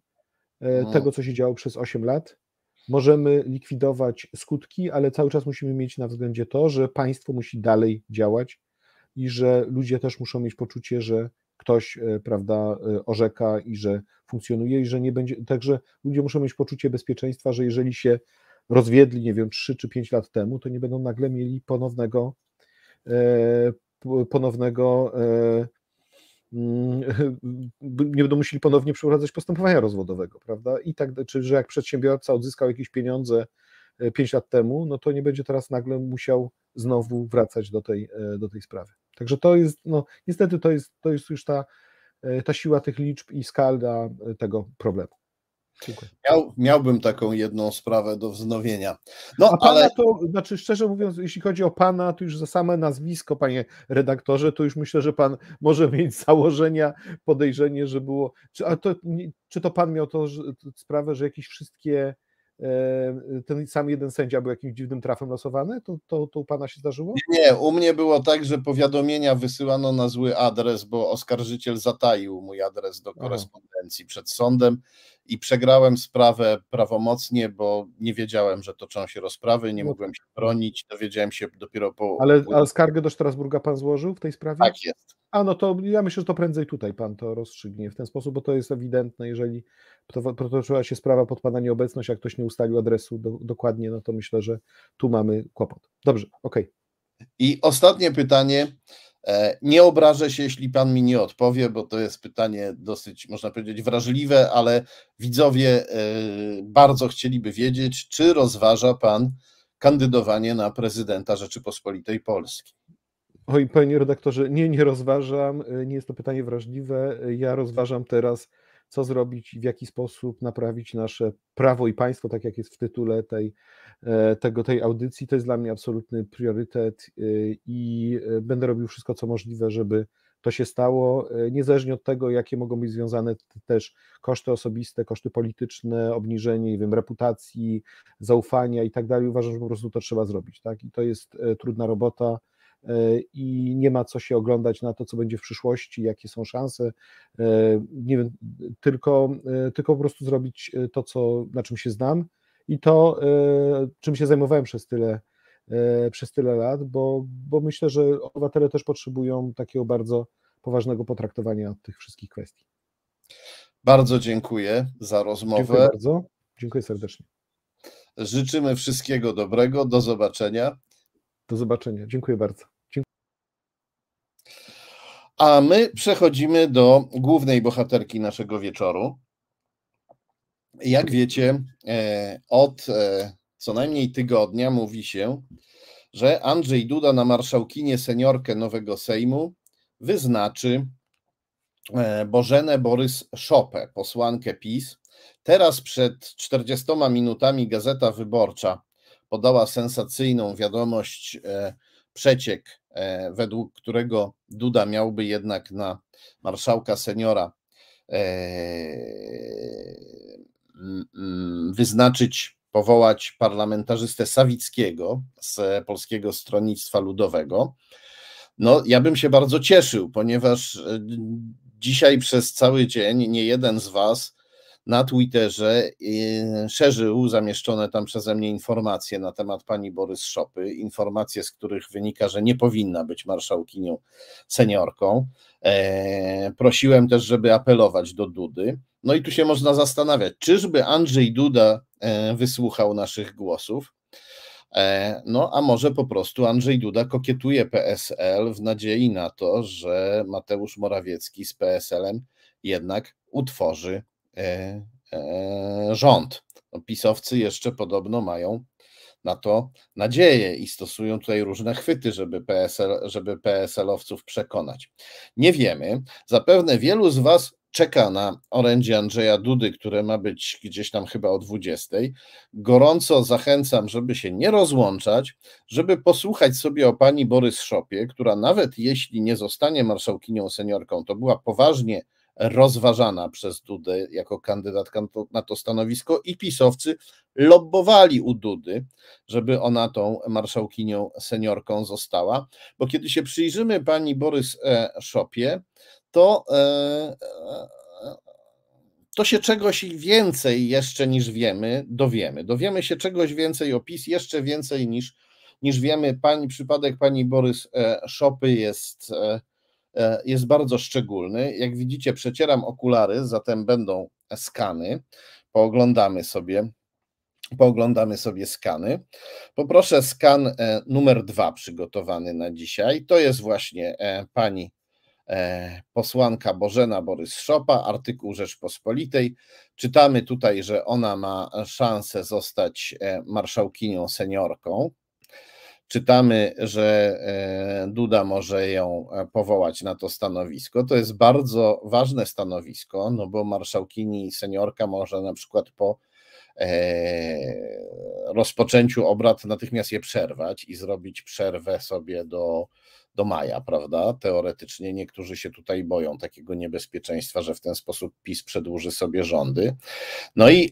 Speaker 2: mhm. tego, co się działo przez 8 lat. Możemy likwidować skutki, ale cały czas musimy mieć na względzie to, że państwo musi dalej działać i że ludzie też muszą mieć poczucie, że ktoś, e, prawda, e, orzeka i że funkcjonuje i że nie będzie. Także ludzie muszą mieć poczucie bezpieczeństwa, że jeżeli się rozwiedli, nie wiem, 3 czy 5 lat temu, to nie będą nagle mieli ponownego, e, ponownego mm, [laughs] nie będą musieli ponownie przeprowadzać postępowania rozwodowego, prawda? I tak, czy że jak przedsiębiorca odzyskał jakieś pieniądze 5 lat temu, no to nie będzie teraz nagle musiał znowu wracać do tej, do tej sprawy. Także to jest, no niestety to jest, to jest już ta, e, ta siła tych liczb i skala e, tego problemu.
Speaker 1: Miał, miałbym taką jedną sprawę do wznowienia.
Speaker 2: No, A pana ale... to, znaczy szczerze mówiąc, jeśli chodzi o pana, to już za same nazwisko, panie redaktorze, to już myślę, że pan może [laughs] mieć założenia, podejrzenie, że było. Czy, to, czy to pan miał to, że, sprawę, że jakieś wszystkie E, ten sam jeden sędzia był jakimś dziwnym trafem losowany? To, to, to u pana się zdarzyło? Nie,
Speaker 1: u mnie było tak, że powiadomienia wysyłano na zły adres, bo oskarżyciel zataił mój adres do korespondencji przed sądem i przegrałem sprawę prawomocnie, bo nie wiedziałem, że toczą się rozprawy, nie no mogłem tak. się bronić, dowiedziałem się dopiero po... Ale, ale skargę
Speaker 2: do Strasburga pan złożył w tej sprawie? Tak jest. A no to ja myślę, że to prędzej tutaj pan to rozstrzygnie w ten sposób, bo to jest ewidentne, jeżeli potoczyła się sprawa pod pana nieobecność, jak ktoś nie ustalił adresu do, dokładnie, no to myślę, że tu mamy kłopot. Dobrze, okej. Okay.
Speaker 1: I ostatnie pytanie. E, nie obrażę się, jeśli pan mi nie odpowie, bo to jest pytanie dosyć, można powiedzieć, wrażliwe, ale widzowie e, bardzo chcieliby wiedzieć, czy rozważa pan kandydowanie na prezydenta Rzeczypospolitej Polskiej?
Speaker 2: Oj, panie redaktorze, nie, nie rozważam, e, nie jest to pytanie wrażliwe. E, ja rozważam teraz, co zrobić i w jaki sposób naprawić nasze prawo i państwo, tak jak jest w tytule tej, e, tego, tej audycji. To jest dla mnie absolutny priorytet i będę robił wszystko, co możliwe, żeby to się stało, niezależnie od tego, jakie mogą być związane też koszty osobiste, koszty polityczne, obniżenie, nie wiem, reputacji, zaufania i tak dalej. Uważam, że po prostu to trzeba zrobić, tak? I to jest trudna robota E, i nie ma co się oglądać na to, co będzie w przyszłości, jakie są szanse. E, nie wiem, tylko, e, tylko po prostu zrobić to, co, na czym się znam i to, czym się zajmowałem przez tyle, przez tyle lat, bo, bo myślę, że obywatele też potrzebują takiego bardzo poważnego potraktowania tych wszystkich kwestii.
Speaker 1: Bardzo dziękuję za rozmowę. Dziękuję
Speaker 2: bardzo. Dziękuję serdecznie.
Speaker 1: Życzymy wszystkiego dobrego. Do zobaczenia.
Speaker 2: Do zobaczenia. Dziękuję bardzo.
Speaker 1: A my przechodzimy do głównej bohaterki naszego wieczoru. Jak wiecie, e, od e, co najmniej tygodnia mówi się, że Andrzej Duda na marszałkinie seniorkę nowego Sejmu wyznaczy e, Bożenę Borys Szopę, posłankę PiS. Teraz przed 40 minutami Gazeta Wyborcza podała sensacyjną wiadomość przeciek, e, według którego Duda miałby jednak na marszałka seniora e, wyznaczyć, powołać parlamentarzystę Sawickiego z Polskiego Stronnictwa Ludowego. No, ja bym się bardzo cieszył, ponieważ e, dzisiaj przez cały dzień nie jeden z Was na Twitterze yy, szerzył zamieszczone tam przeze mnie informacje na temat pani Borys Szopy, informacje, z których wynika, że nie powinna być marszałkinią seniorką. E, prosiłem też, żeby apelować do Dudy. No i tu się można zastanawiać, czyżby Andrzej Duda e, wysłuchał naszych głosów? E, no, a może po prostu Andrzej Duda kokietuje PSL w nadziei na to, że Mateusz Morawiecki z PSL-em jednak utworzy E, e, rząd. No, pisowcy jeszcze podobno mają na to nadzieję i stosują tutaj różne chwyty, żeby, PSL, żeby PSL-owców przekonać. Nie wiemy. Zapewne wielu z Was czeka na orędzie Andrzeja Dudy, które ma być gdzieś tam chyba o 20. Gorąco zachęcam, żeby się nie rozłączać, żeby posłuchać sobie o pani Borys Szopie, która nawet jeśli nie zostanie marszałkinią seniorką, to była poważnie rozważana przez Dudę jako kandydatka na to stanowisko i pisowcy lobbowali u Dudy, żeby ona tą marszałkinią seniorką została, bo kiedy się przyjrzymy pani Borys e, Szopie, to e, e, to się czegoś więcej jeszcze niż wiemy, dowiemy. Dowiemy się czegoś więcej o PiS, jeszcze więcej niż, niż wiemy. Pani przypadek pani Borys Szopy jest E, jest bardzo szczególny. Jak widzicie, przecieram okulary, zatem będą skany. Pooglądamy sobie, pooglądamy sobie skany. Poproszę skan e, numer dwa przygotowany na dzisiaj. To jest właśnie e, pani posłanka Bożena Borys-Szopa, artykuł Rzeczpospolitej. Czytamy tutaj, że ona ma szansę zostać marszałkinią seniorką. Czytamy, że e, Duda może ją e, powołać na to stanowisko. To jest bardzo ważne stanowisko, no bo marszałkini seniorka może na przykład po e, rozpoczęciu obrad natychmiast je przerwać i zrobić przerwę sobie do, do maja, prawda? Teoretycznie niektórzy się tutaj boją takiego niebezpieczeństwa, że w ten sposób PiS przedłuży sobie rządy. No i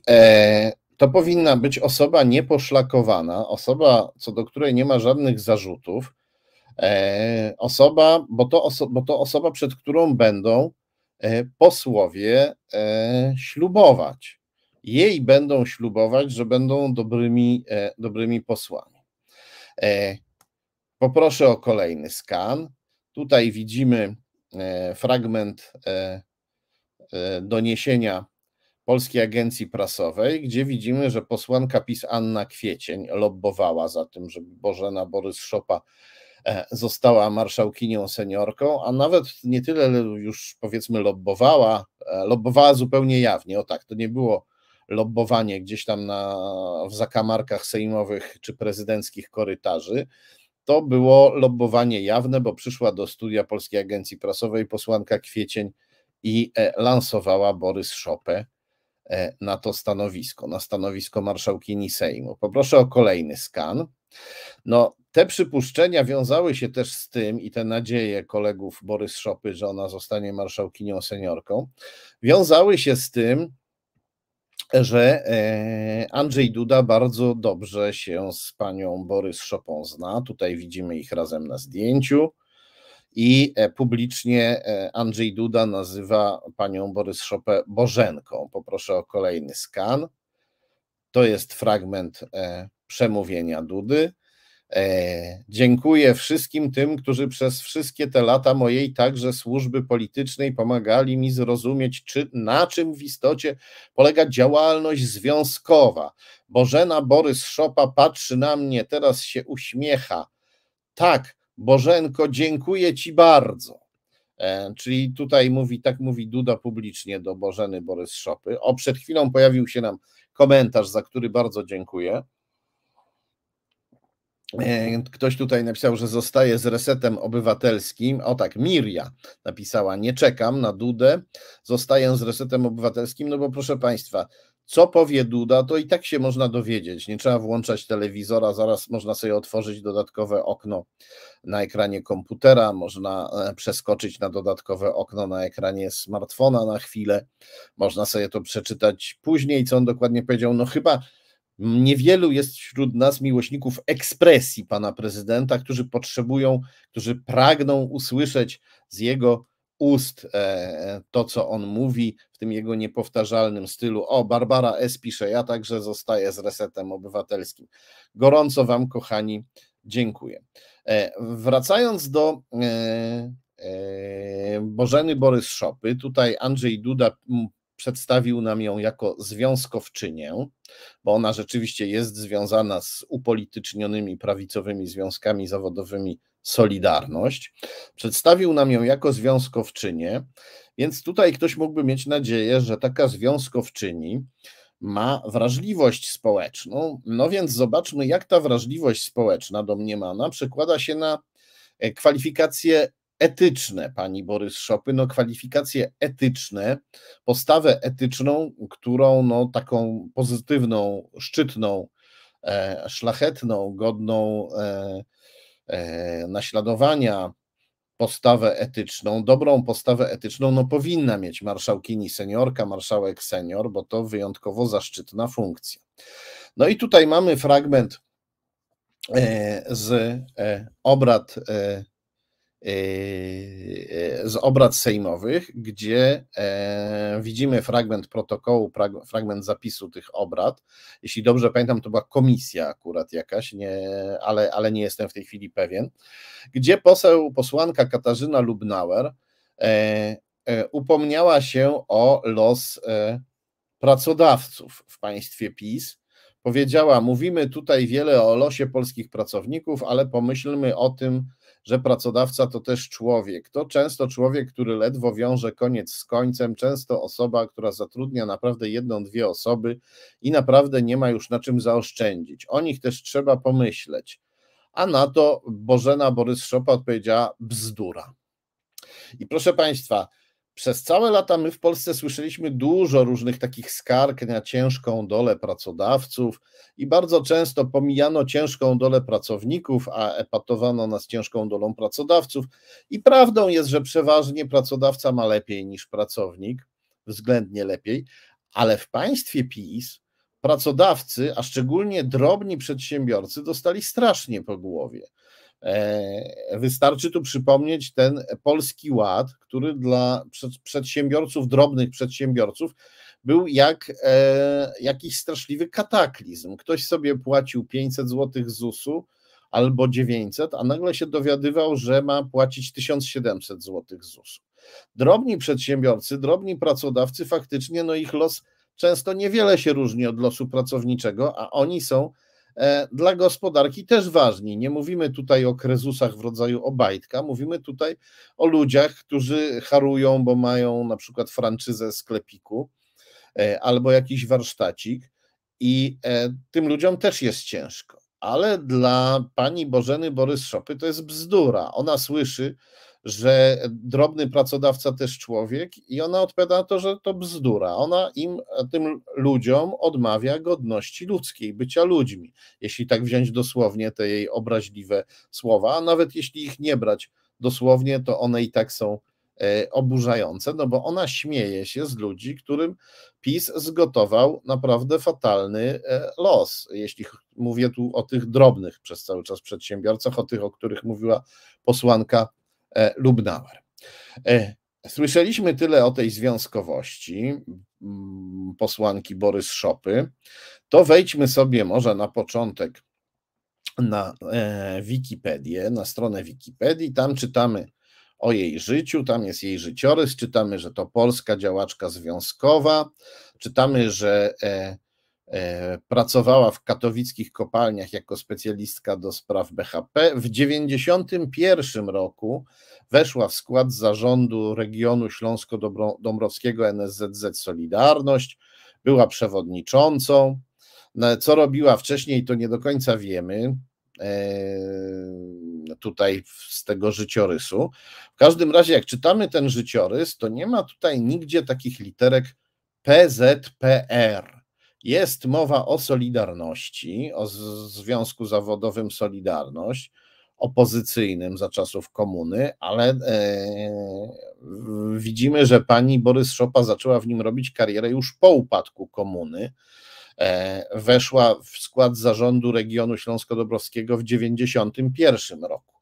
Speaker 1: to powinna być osoba nieposzlakowana, osoba, co do której nie ma żadnych zarzutów, e, osoba, bo to, oso, bo to osoba, przed którą będą e, posłowie e, ślubować. Jej będą ślubować, że będą dobrymi, e, dobrymi posłami. E, poproszę o kolejny skan. Tutaj widzimy e, fragment doniesienia Polskiej Agencji Prasowej, gdzie widzimy, że posłanka PiS Anna Kwiecień lobbowała za tym, żeby Bożena Borys-Szopa e, została marszałkinią seniorką, a nawet nie tyle już powiedzmy lobbowała, e, lobbowała zupełnie jawnie, o tak, to nie było lobbowanie gdzieś tam na, w zakamarkach sejmowych czy prezydenckich korytarzy, to było lobbowanie jawne, bo przyszła do studia Polskiej Agencji Prasowej posłanka Kwiecień i e, lansowała Borys Szopę E, na to stanowisko, na stanowisko marszałkini Sejmu. Poproszę o kolejny skan. No, te przypuszczenia wiązały się też z tym i te nadzieje kolegów Borys Szopy, że ona zostanie marszałkinią seniorką, wiązały się z tym, że e, Andrzej Duda bardzo dobrze się z panią Borys Szopą zna. Tutaj widzimy ich razem na zdjęciu i e, publicznie e, Andrzej Duda nazywa panią Borys Szopę Bożenką. Poproszę o kolejny skan. To jest fragment e, przemówienia Dudy. Dziękuję wszystkim tym, którzy przez wszystkie te lata mojej także służby politycznej pomagali mi zrozumieć, czy, na czym w istocie polega działalność związkowa. Bożena Borys Szopa patrzy na mnie, teraz się uśmiecha. Tak, Bożenko, dziękuję Ci bardzo. E, czyli tutaj mówi, tak mówi Duda publicznie do Bożeny Borys Szopy. O, przed chwilą pojawił się nam komentarz, za który bardzo dziękuję. E, ktoś tutaj napisał, że zostaje z resetem obywatelskim. O tak, Mirja napisała, nie czekam na Dudę, zostaję z resetem obywatelskim, no bo proszę Państwa, co powie Duda, to i tak się można dowiedzieć. Nie trzeba włączać telewizora, zaraz można sobie otworzyć dodatkowe okno na ekranie komputera, można e, przeskoczyć na dodatkowe okno na ekranie smartfona na chwilę, można sobie to przeczytać później, co on dokładnie powiedział. No chyba niewielu jest wśród nas miłośników ekspresji pana prezydenta, którzy potrzebują, którzy pragną usłyszeć z jego ust e, to, co on mówi w tym jego niepowtarzalnym stylu. O, Barbara S. pisze, ja także zostaję z resetem obywatelskim. Gorąco Wam, kochani, dziękuję. E, wracając do e, Bożeny Borys Szopy, tutaj Andrzej Duda przedstawił nam ją jako związkowczynię, bo ona rzeczywiście jest związana z upolitycznionymi prawicowymi związkami zawodowymi Solidarność. Przedstawił nam ją jako związkowczynię, więc tutaj ktoś mógłby mieć nadzieję, że taka związkowczyni ma wrażliwość społeczną. No więc zobaczmy, jak ta wrażliwość społeczna domniemana przekłada się na e, kwalifikacje etyczne pani Borys Szopy, no kwalifikacje etyczne, postawę etyczną, którą no taką pozytywną, szczytną, e, szlachetną, godną e, E, naśladowania postawę etyczną, dobrą postawę etyczną, no powinna mieć marszałkini seniorka, marszałek senior, bo to wyjątkowo zaszczytna funkcja. No i tutaj mamy fragment e, z e, obrad E, z obrad sejmowych, gdzie e, widzimy fragment protokołu, fragment zapisu tych obrad. Jeśli dobrze pamiętam, to była komisja akurat jakaś, nie, ale, ale nie jestem w tej chwili pewien, gdzie poseł, posłanka Katarzyna Lubnauer e, upomniała się o los pracodawców w państwie PiS. Powiedziała, mówimy tutaj wiele o losie polskich pracowników, ale pomyślmy o tym, że pracodawca to też człowiek. To często człowiek, który ledwo wiąże koniec z końcem, często osoba, która zatrudnia naprawdę jedną, dwie osoby i naprawdę nie ma już na czym zaoszczędzić. O nich też trzeba pomyśleć. A na to Bożena Borys-Szopa odpowiedziała bzdura. I proszę Państwa, przez całe lata my w Polsce słyszeliśmy dużo różnych takich skarg na ciężką dolę pracodawców i bardzo często pomijano ciężką dolę pracowników, a epatowano nas ciężką dolą pracodawców. I prawdą jest, że przeważnie pracodawca ma lepiej niż pracownik, względnie lepiej, ale w państwie PiS pracodawcy, a szczególnie drobni przedsiębiorcy, dostali strasznie po głowie. E, wystarczy tu przypomnieć ten polski ład, który dla przedsiębiorców, drobnych przedsiębiorców, był jak e, jakiś straszliwy kataklizm. Ktoś sobie płacił 500 zł ZUS-u albo 900, a nagle się dowiadywał, że ma płacić 1700 zł ZUS-u. Drobni przedsiębiorcy, drobni pracodawcy, faktycznie no ich los często niewiele się różni od losu pracowniczego, a oni są E, dla gospodarki też ważni. Nie mówimy tutaj o krezusach w rodzaju Obajtka, mówimy tutaj o ludziach, którzy harują, bo mają na przykład franczyzę sklepiku e, albo jakiś warsztacik i e, tym ludziom też jest ciężko. Ale dla pani Bożeny Borys-Szopy to jest bzdura. Ona słyszy, że drobny pracodawca też człowiek i ona odpowiada na to, że to bzdura. Ona im, tym ludziom odmawia godności ludzkiej, bycia ludźmi, jeśli tak wziąć dosłownie te jej obraźliwe słowa, a nawet jeśli ich nie brać dosłownie, to one i tak są e, oburzające, no bo ona śmieje się z ludzi, którym PiS zgotował naprawdę fatalny e, los. Jeśli mówię tu o tych drobnych przez cały czas przedsiębiorcach, o tych, o których mówiła posłanka E, Lubnauer. E, słyszeliśmy tyle o tej związkowości mm, posłanki Borys Szopy. To wejdźmy sobie może na początek na e, Wikipedię, na stronę Wikipedii. Tam czytamy o jej życiu, tam jest jej życiorys, czytamy, że to polska działaczka związkowa, czytamy, że E, pracowała w katowickich kopalniach jako specjalistka do spraw BHP. W 1991 roku weszła w skład zarządu regionu Śląsko-Dąbrowskiego NSZZ Solidarność. Była przewodniczącą. No, co robiła wcześniej, to nie do końca wiemy e, tutaj z tego życiorysu. W każdym razie, jak czytamy ten życiorys, to nie ma tutaj nigdzie takich literek PZPR. Jest mowa o Solidarności, o Związku Zawodowym Solidarność, opozycyjnym za czasów komuny, ale e, widzimy, że pani Borys Szopa zaczęła w nim robić karierę już po upadku komuny. E, weszła w skład zarządu regionu śląsko-dobrowskiego w 1991 roku.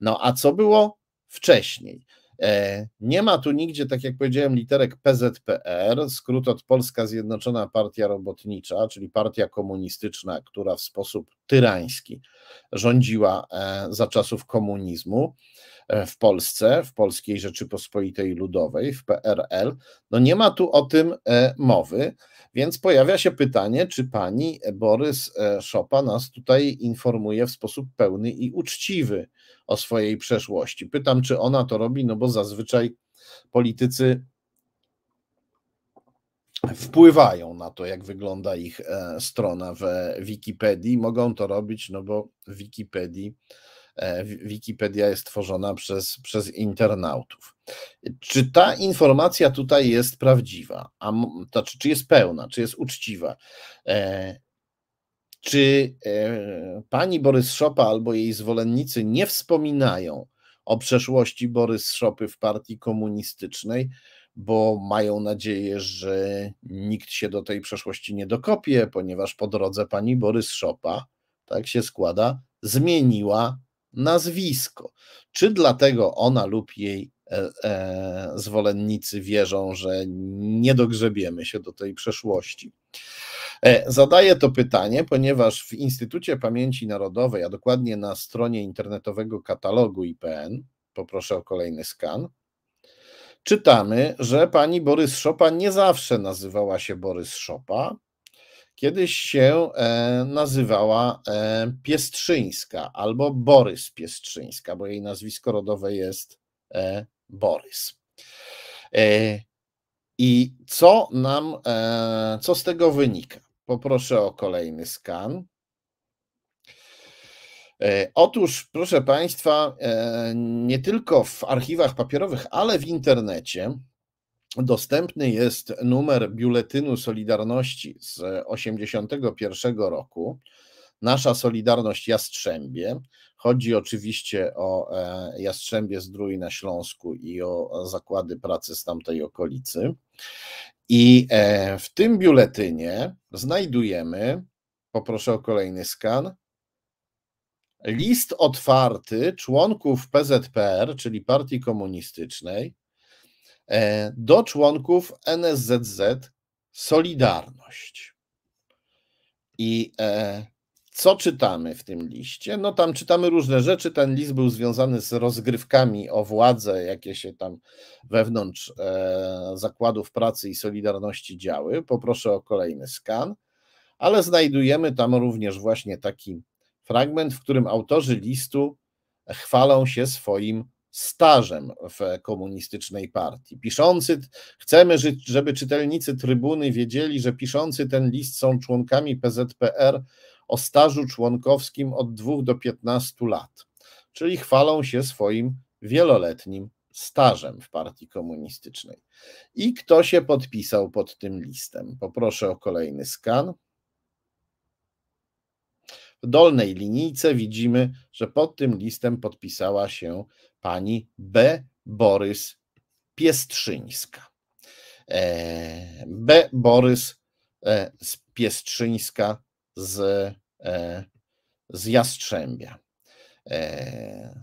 Speaker 1: No a co było wcześniej? E, nie ma tu nigdzie, tak jak powiedziałem, literek PZPR, skrót od Polska Zjednoczona Partia Robotnicza, czyli partia komunistyczna, która w sposób tyrański rządziła e, za czasów komunizmu e, w Polsce, w Polskiej Rzeczypospolitej Ludowej, w PRL. No nie ma tu o tym mowy, więc pojawia się pytanie, czy pani Borys Szopa nas tutaj informuje w sposób pełny i uczciwy o swojej przeszłości. Pytam, czy ona to robi, no bo zazwyczaj politycy wpływają na to, jak wygląda ich e, strona w Wikipedii. Mogą to robić, no bo Wikipedii. E, Wikipedia jest tworzona przez, przez internautów. Czy ta informacja tutaj jest prawdziwa? A, to, czy, jest pełna? Czy jest uczciwa? E, czy e, pani Borys Szopa albo jej zwolennicy nie wspominają o przeszłości Borys Szopy w partii komunistycznej, bo mają nadzieję, że nikt się do tej przeszłości nie dokopie, ponieważ po drodze pani Borys Szopa, tak się składa, zmieniła nazwisko. Czy dlatego ona lub jej E, e, zwolennicy wierzą, że nie dogrzebiemy się do tej przeszłości. E, zadaję to pytanie, ponieważ w Instytucie Pamięci Narodowej, a dokładnie na stronie internetowego katalogu IPN, poproszę o kolejny skan, czytamy, że pani Borys Szopa nie zawsze nazywała się Borys Szopa. Kiedyś się nazywała Piestrzyńska albo Borys Piestrzyńska, bo jej nazwisko rodowe jest Borys. E, I co nam, e, co z tego wynika? Poproszę o kolejny skan. E, otóż, proszę Państwa, nie tylko w archiwach papierowych, ale w internecie dostępny jest numer Biuletynu Solidarności z 1981 roku. Nasza Solidarność Jastrzębie. Chodzi oczywiście o e, Jastrzębie Zdrój na Śląsku i o zakłady pracy z tamtej okolicy. I e, w tym biuletynie znajdujemy, poproszę o kolejny skan, list otwarty członków PZPR, czyli Partii Komunistycznej, e, do członków NSZZ Solidarność. I co czytamy w tym liście? No tam czytamy różne rzeczy. Ten list był związany z rozgrywkami o władzę, jakie się tam wewnątrz e, zakładów pracy i Solidarności działy. Poproszę o kolejny skan. Ale znajdujemy tam również właśnie taki fragment, w którym autorzy listu chwalą się swoim stażem w komunistycznej partii. Piszący, chcemy, żeby czytelnicy trybuny wiedzieli, że piszący ten list są członkami PZPR o stażu członkowskim od 2 do 15 lat, czyli chwalą się swoim wieloletnim stażem w partii komunistycznej. I kto się podpisał pod tym listem? Poproszę o kolejny skan. W dolnej linijce widzimy, że pod tym listem podpisała się pani B. Borys Piestrzyńska. E, B. Borys e, Piestrzyńska z, e, z Jastrzębia. E,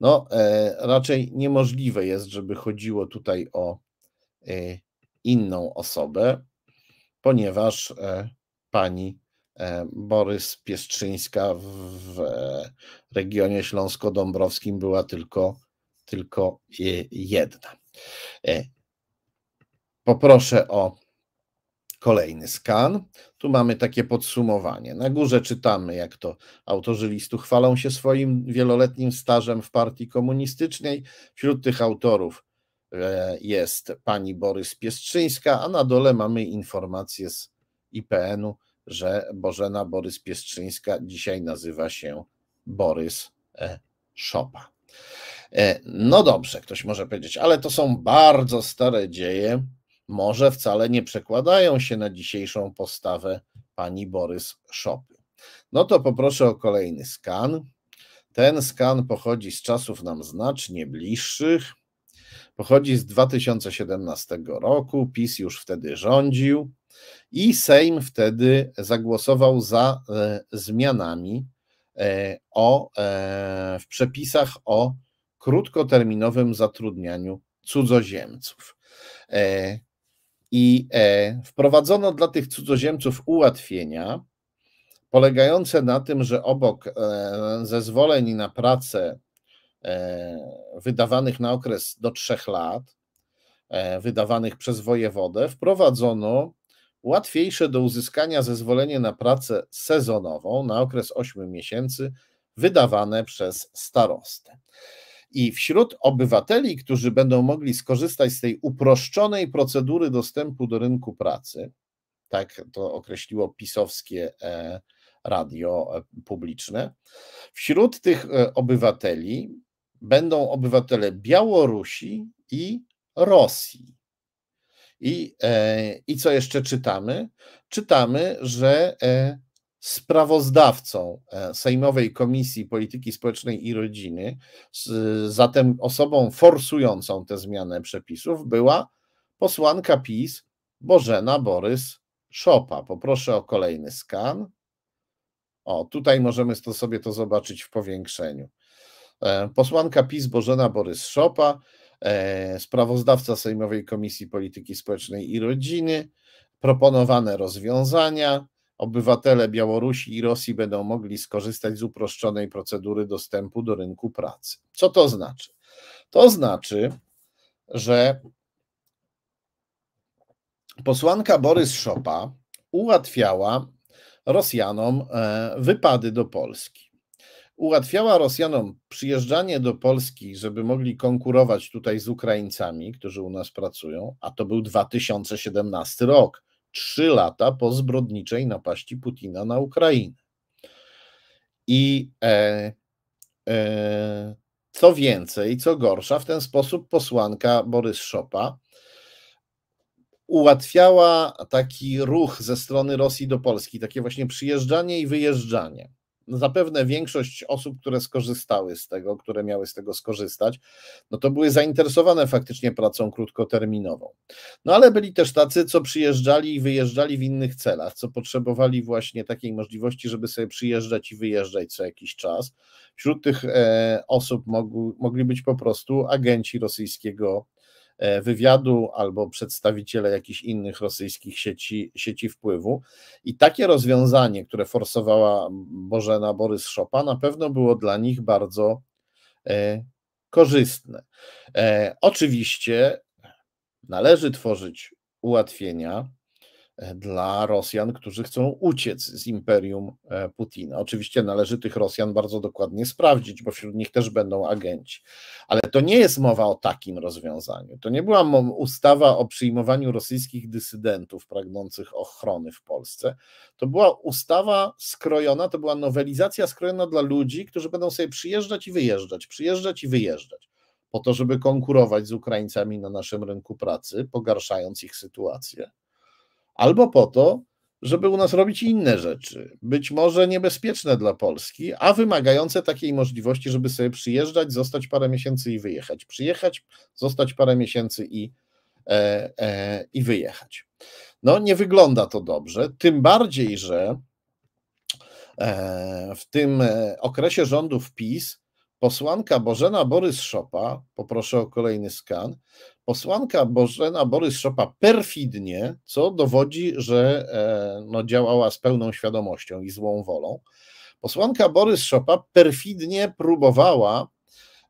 Speaker 1: no, e, raczej niemożliwe jest, żeby chodziło tutaj o inną osobę, ponieważ pani Borys Piestrzyńska w regionie śląsko-dąbrowskim była tylko, tylko jedna. Poproszę o Kolejny skan. Tu mamy takie podsumowanie. Na górze czytamy, jak to autorzy listu chwalą się swoim wieloletnim stażem w partii komunistycznej. Wśród tych autorów e, jest pani Borys Piestrzyńska, a na dole mamy informację z IPN-u, że Bożena Borys Piestrzyńska dzisiaj nazywa się Borys e, Szopa. E, no dobrze, ktoś może powiedzieć, ale to są bardzo stare dzieje może wcale nie przekładają się na dzisiejszą postawę pani Borys Szopy. No to poproszę o kolejny skan. Ten skan pochodzi z czasów nam znacznie bliższych. Pochodzi z 2017 roku. PiS już wtedy rządził i Sejm wtedy zagłosował za e, zmianami e, o, e, w przepisach o krótkoterminowym zatrudnianiu cudzoziemców. E, i e, wprowadzono dla tych cudzoziemców ułatwienia polegające na tym, że obok e, zezwoleń na pracę e, wydawanych na okres do trzech lat, e, wydawanych przez wojewodę, wprowadzono łatwiejsze do uzyskania zezwolenie na pracę sezonową na okres 8 miesięcy, wydawane przez starostę. I wśród obywateli, którzy będą mogli skorzystać z tej uproszczonej procedury dostępu do rynku pracy, tak to określiło pisowskie e, radio e, publiczne, wśród tych e, obywateli będą obywatele Białorusi i Rosji. I, I co jeszcze czytamy? Czytamy, że sprawozdawcą e, Sejmowej Komisji Polityki Społecznej i Rodziny, zatem osobą forsującą tę zmianę przepisów była posłanka PiS Bożena Borys Szopa. Poproszę o kolejny skan. O, tutaj możemy to sobie to zobaczyć w powiększeniu. E, posłanka PiS Bożena Borys Szopa, e, sprawozdawca Sejmowej Komisji Polityki Społecznej i Rodziny, proponowane rozwiązania obywatele Białorusi i Rosji będą mogli skorzystać z uproszczonej procedury dostępu do rynku pracy. Co to znaczy? To znaczy, że posłanka Borys Szopa ułatwiała Rosjanom e, wypady do Polski. Ułatwiała Rosjanom przyjeżdżanie do Polski, żeby mogli konkurować tutaj z Ukraińcami, którzy u nas pracują, a to był 2017 rok trzy lata po zbrodniczej napaści Putina na Ukrainę. I e, e, co więcej, co gorsza, w ten sposób posłanka Borys Szopa ułatwiała taki ruch ze strony Rosji do Polski, takie właśnie przyjeżdżanie i wyjeżdżanie no zapewne większość osób, które skorzystały z tego, które miały z tego skorzystać, no to były zainteresowane faktycznie pracą krótkoterminową. No ale byli też tacy, co przyjeżdżali i wyjeżdżali w innych celach, co potrzebowali właśnie takiej możliwości, żeby sobie przyjeżdżać i wyjeżdżać co jakiś czas. Wśród tych e, osób mogli być po prostu agenci rosyjskiego E, wywiadu albo przedstawiciele jakichś innych rosyjskich sieci, sieci wpływu. I takie rozwiązanie, które forsowała Bożena Borys Szopa, na pewno było dla nich bardzo e, korzystne. E, oczywiście należy tworzyć ułatwienia, dla Rosjan, którzy chcą uciec z imperium e, Putina. Oczywiście należy tych Rosjan bardzo dokładnie sprawdzić, bo wśród nich też będą agenci. Ale to nie jest mowa o takim rozwiązaniu. To nie była ustawa o przyjmowaniu rosyjskich dysydentów pragnących ochrony w Polsce. To była ustawa skrojona, to była nowelizacja skrojona dla ludzi, którzy będą sobie przyjeżdżać i wyjeżdżać, przyjeżdżać i wyjeżdżać. Po to, żeby konkurować z Ukraińcami na naszym rynku pracy, pogarszając ich sytuację albo po to, żeby u nas robić inne rzeczy, być może niebezpieczne dla Polski, a wymagające takiej możliwości, żeby sobie przyjeżdżać, zostać parę miesięcy i wyjechać. Przyjechać, zostać parę miesięcy i, e, e, i wyjechać. No, nie wygląda to dobrze, tym bardziej, że e, w tym e, okresie rządów PiS posłanka Bożena Borys-Szopa, poproszę o kolejny skan, Posłanka Bożena Borys-Szopa perfidnie, co dowodzi, że e, no, działała z pełną świadomością i złą wolą. Posłanka Borys-Szopa perfidnie próbowała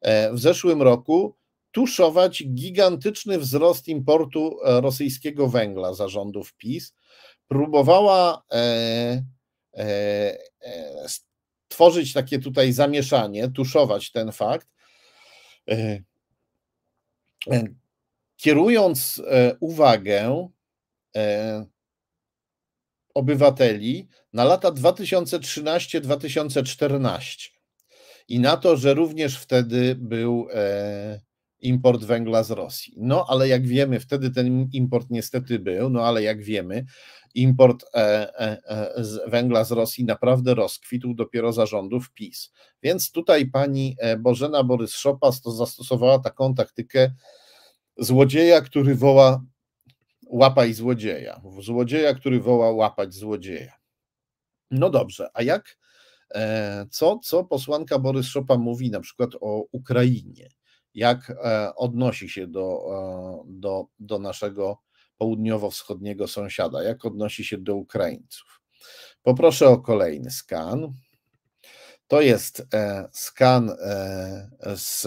Speaker 1: e, w zeszłym roku tuszować gigantyczny wzrost importu e, rosyjskiego węgla rządów PiS. Próbowała tworzyć takie tutaj zamieszanie, tuszować ten fakt kierując e, uwagę e, obywateli na lata 2013-2014 i na to, że również wtedy był e, import węgla z Rosji. No ale jak wiemy, wtedy ten import niestety był, no ale jak wiemy, import węgla z Rosji naprawdę rozkwitł dopiero zarządów PiS. Więc tutaj pani Bożena Borys-Szopas to zastosowała taką taktykę złodzieja, który woła łapaj złodzieja, złodzieja, który woła łapać złodzieja. No dobrze, a jak, e, co, co posłanka Borys Szopa mówi na przykład o Ukrainie? Jak e, odnosi się do, e, do, do naszego południowo-wschodniego sąsiada? Jak odnosi się do Ukraińców? Poproszę o kolejny skan. To jest skan z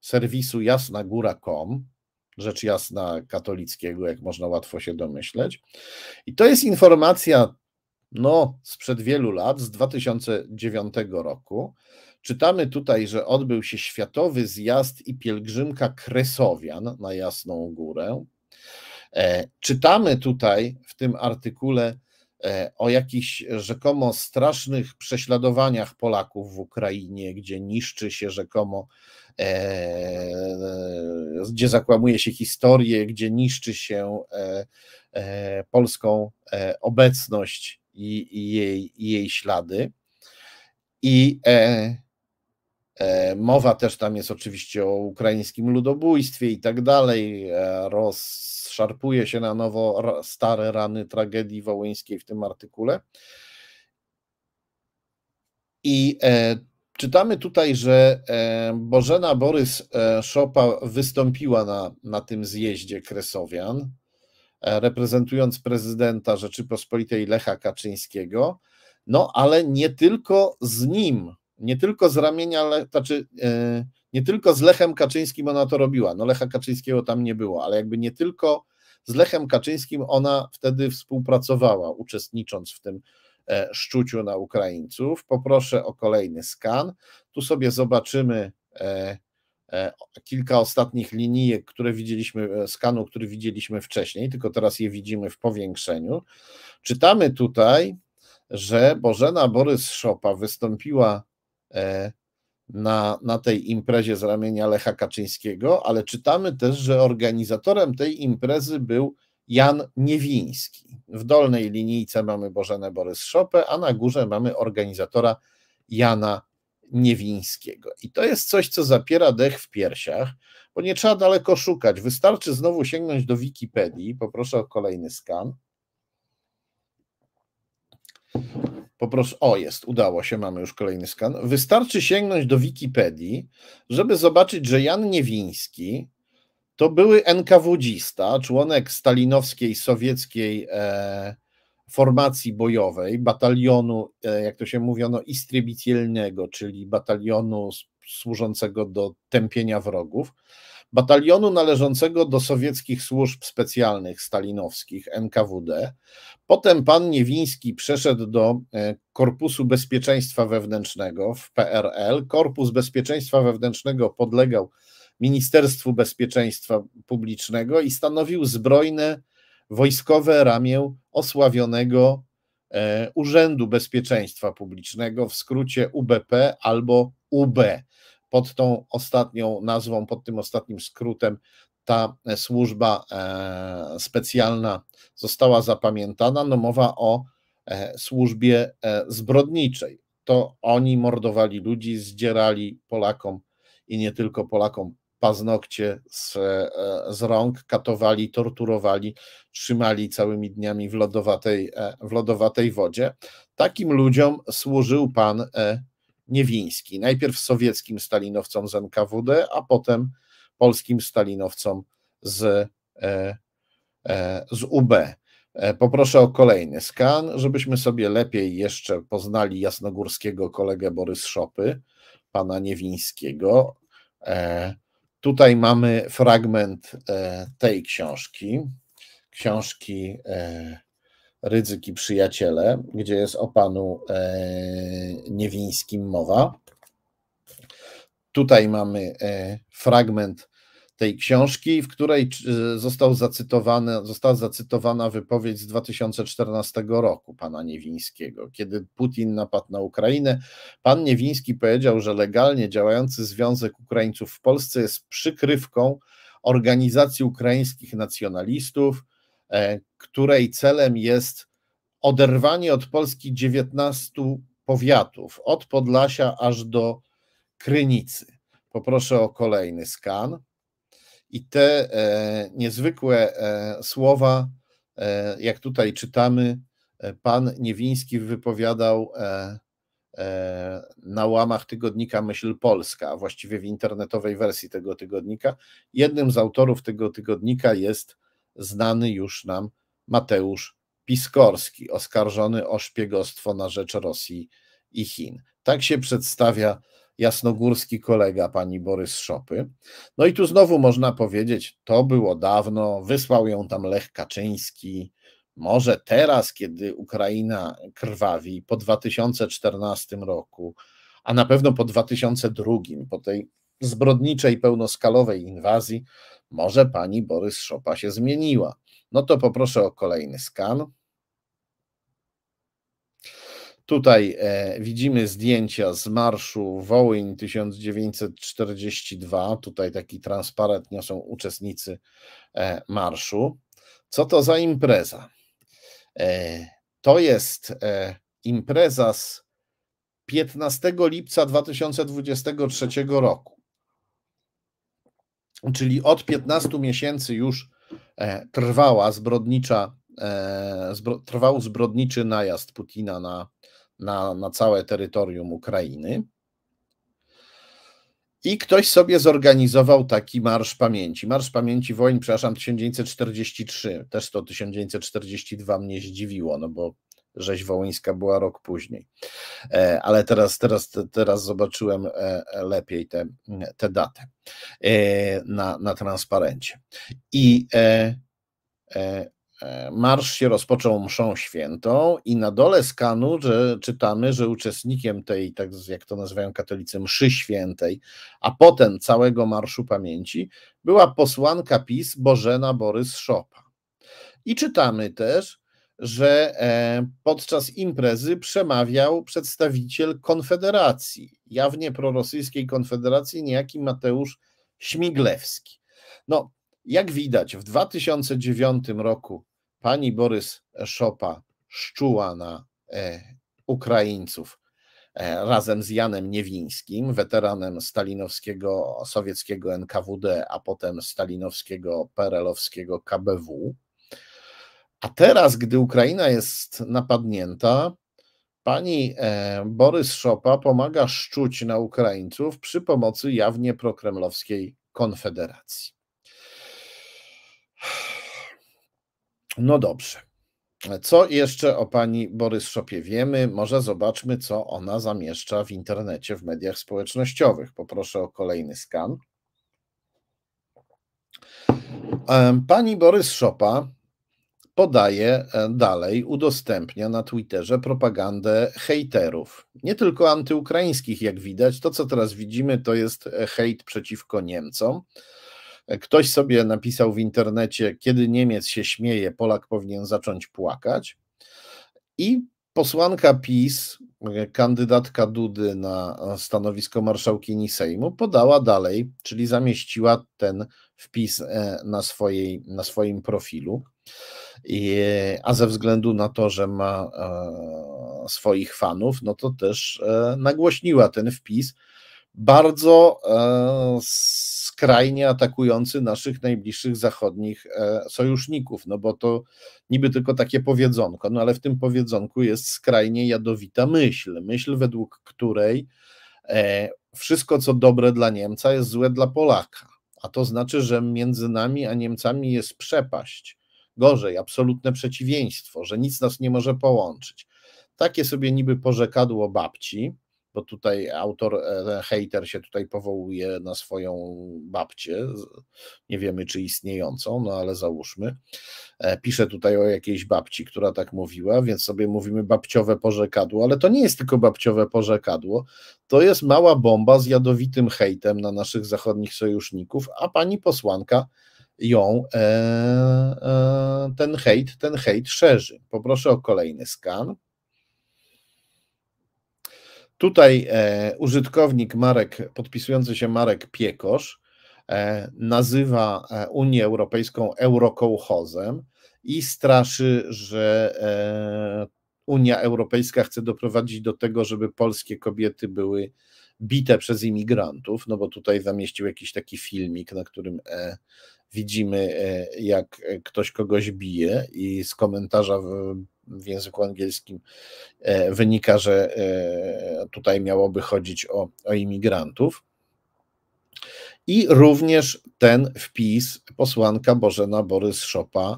Speaker 1: serwisu jasnagóra.com rzecz jasna katolickiego, jak można łatwo się domyśleć. I to jest informacja no, sprzed wielu lat, z 2009 roku. Czytamy tutaj, że odbył się Światowy Zjazd i Pielgrzymka Kresowian na Jasną Górę. E, czytamy tutaj w tym artykule e, o jakichś rzekomo strasznych prześladowaniach Polaków w Ukrainie, gdzie niszczy się rzekomo E, gdzie zakłamuje się historię, gdzie niszczy się e, e, polską obecność i, jej, i jej ślady. I Mowa też tam jest oczywiście o ukraińskim ludobójstwie i tak dalej. Rozszarpuje się na nowo stare rany tragedii wołyńskiej w tym artykule. I Czytamy tutaj, że e, Bożena Borys Szopa e, wystąpiła na, na tym zjeździe Kresowian, e, reprezentując prezydenta Rzeczypospolitej Lecha Kaczyńskiego. No, ale nie tylko z nim, nie tylko z ramienia, znaczy, nie tylko z Lechem Kaczyńskim ona to robiła. No, Lecha Kaczyńskiego tam nie było, ale jakby nie tylko z Lechem Kaczyńskim ona wtedy współpracowała, uczestnicząc w tym E, szczuciu na Ukraińców. Poproszę o kolejny skan. Tu sobie zobaczymy e, e, kilka ostatnich linijek, które widzieliśmy, skanu, który widzieliśmy wcześniej, tylko teraz je widzimy w powiększeniu. Czytamy tutaj, że Bożena Borys Szopa wystąpiła na, na tej imprezie z ramienia Lecha Kaczyńskiego, ale czytamy też, że organizatorem tej imprezy był Jan Niewiński. W dolnej linijce mamy Bożenę Borys Szopę, a na górze mamy organizatora Jana Niewińskiego. I to jest coś, co zapiera dech w piersiach, bo nie trzeba daleko szukać. Wystarczy znowu sięgnąć do Wikipedii. Poproszę o kolejny skan. Poproszę, o jest, udało się, mamy już kolejny skan. Wystarczy sięgnąć do Wikipedii, żeby zobaczyć, że Jan Niewiński to były NKWDzista, członek stalinowskiej, sowieckiej e, formacji bojowej, batalionu, e, jak to się mówiono, istrybicielnego, czyli batalionu służącego do tępienia wrogów, batalionu należącego do sowieckich służb specjalnych stalinowskich, NKWD. Potem pan Niewiński przeszedł do e, Korpusu Bezpieczeństwa Wewnętrznego w PRL. Korpus Bezpieczeństwa Wewnętrznego podlegał Ministerstwu Bezpieczeństwa Publicznego i stanowił zbrojne wojskowe ramię osławionego e, Urzędu Bezpieczeństwa Publicznego, w skrócie UBP albo UB. Pod tą ostatnią nazwą, pod tym ostatnim skrótem ta służba e, specjalna została zapamiętana. No mowa o e, służbie zbrodniczej. To oni mordowali ludzi, zdzierali Polakom i nie tylko Polakom paznokcie z, e, z rąk, katowali, torturowali, trzymali całymi dniami w lodowatej, e, w lodowatej wodzie. Takim ludziom służył pan e, Niewiński. Najpierw sowieckim stalinowcom z NKWD, a potem polskim stalinowcom z, z UB. Poproszę o kolejny skan, żebyśmy sobie lepiej jeszcze poznali jasnogórskiego kolegę Borys Szopy, pana Niewińskiego. Tutaj mamy fragment e, tej książki, książki e, Rydzyk i Przyjaciele, gdzie jest o panu e, Niewińskim mowa. Tutaj mamy fragment tej książki, w której został zacytowany, została zacytowana wypowiedź z 2014 roku pana Niewińskiego, kiedy Putin napadł na Ukrainę. Pan Niewiński powiedział, że legalnie działający Związek Ukraińców w Polsce jest przykrywką organizacji ukraińskich nacjonalistów, e, której celem jest oderwanie od Polski 19 powiatów, od Podlasia aż do Krynicy. Poproszę o kolejny skan i te e, niezwykłe e, słowa, e, jak tutaj czytamy, pan Niewiński wypowiadał na łamach tygodnika Myśl Polska, a właściwie w internetowej wersji tego tygodnika. Jednym z autorów tego tygodnika jest znany już nam Mateusz Piskorski, oskarżony o szpiegostwo na rzecz Rosji i Chin. Tak się przedstawia jasnogórski kolega pani Borys Szopy. No i tu znowu można powiedzieć, to było dawno, wysłał ją tam Lech Kaczyński. Może teraz, kiedy Ukraina krwawi po 2014 roku, a na pewno po 2002, po tej zbrodniczej, pełnoskalowej inwazji, może pani Borys Szopa się zmieniła. No to poproszę o kolejny skan. Tutaj e, widzimy zdjęcia z marszu Wołyń 1942. Tutaj taki transparent niosą uczestnicy e, marszu. Co to za impreza? E, to jest e, impreza z 15 lipca 2023 roku. Czyli od 15 miesięcy już e, trwała zbrodnicza, e, zbro, trwał zbrodniczy najazd Putina na na, na całe terytorium Ukrainy. I ktoś sobie zorganizował taki Marsz Pamięci. Marsz Pamięci Wojen, przepraszam, 1943. Też to 1942 mnie zdziwiło, no bo rzeź wołyńska była rok później. E, ale teraz, teraz, teraz zobaczyłem e, e, lepiej tę te, te datę na, na transparencie. I Marsz się rozpoczął mszą świętą i na dole skanu że czytamy, że uczestnikiem tej, tak jak to nazywają katolicy, mszy świętej, a potem całego Marszu Pamięci była posłanka PiS Bożena Borys-Szopa. I czytamy też, że e, podczas imprezy przemawiał przedstawiciel Konfederacji, jawnie prorosyjskiej Konfederacji, niejaki Mateusz Śmiglewski. No, jak widać, w 2009 roku pani Borys Szopa szczuła na e, Ukraińców e, razem z Janem Niewińskim, weteranem stalinowskiego, sowieckiego NKWD, a potem stalinowskiego, perelowskiego KBW. A teraz, gdy Ukraina jest napadnięta, pani e, Borys Szopa pomaga szczuć na Ukraińców przy pomocy jawnie prokremlowskiej Konfederacji. No dobrze. Co jeszcze o pani Borys Szopie wiemy? Może zobaczmy, co ona zamieszcza w internecie, w mediach społecznościowych. Poproszę o kolejny skan. Pani Borys Szopa podaje e, dalej, udostępnia na Twitterze propagandę hejterów. Nie tylko antyukraińskich, jak widać. To, co teraz widzimy, to jest e, hejt przeciwko Niemcom. Ktoś sobie napisał w internecie, kiedy Niemiec się śmieje, Polak powinien zacząć płakać. I posłanka PiS, kandydatka Dudy na stanowisko marszałkini Sejmu, podała dalej, czyli zamieściła ten wpis e, na, swojej, na swoim profilu. I, a ze względu na to, że ma e, swoich fanów, no to też e, nagłośniła ten wpis bardzo e, skrajnie atakujący naszych najbliższych zachodnich e, sojuszników, no bo to niby tylko takie powiedzonko, no ale w tym powiedzonku jest skrajnie jadowita myśl, myśl według której e, wszystko co dobre dla Niemca jest złe dla Polaka, a to znaczy, że między nami a Niemcami jest przepaść, gorzej, absolutne przeciwieństwo, że nic nas nie może połączyć. Takie sobie niby porzekadło babci, bo tutaj autor, e, hater się tutaj powołuje na swoją babcię, nie wiemy czy istniejącą, no ale załóżmy. E, pisze tutaj o jakiejś babci, która tak mówiła, więc sobie mówimy babciowe porzekadło, ale to nie jest tylko babciowe porzekadło, to jest mała bomba z jadowitym hejtem na naszych zachodnich sojuszników, a pani posłanka ją e, e, ten hejt, ten hejt szerzy. Poproszę o kolejny skan. Tutaj e, użytkownik Marek, podpisujący się Marek Piekosz, e, nazywa e, Unię Europejską eurokołchozem i straszy, że e, Unia Europejska chce doprowadzić do tego, żeby polskie kobiety były bite przez imigrantów, no bo tutaj zamieścił jakiś taki filmik, na którym e, widzimy, e, jak e, ktoś kogoś bije, i z komentarza w, w języku angielskim e, wynika, że tutaj miałoby chodzić o, o imigrantów. I również ten wpis posłanka Bożena Borys-Szopa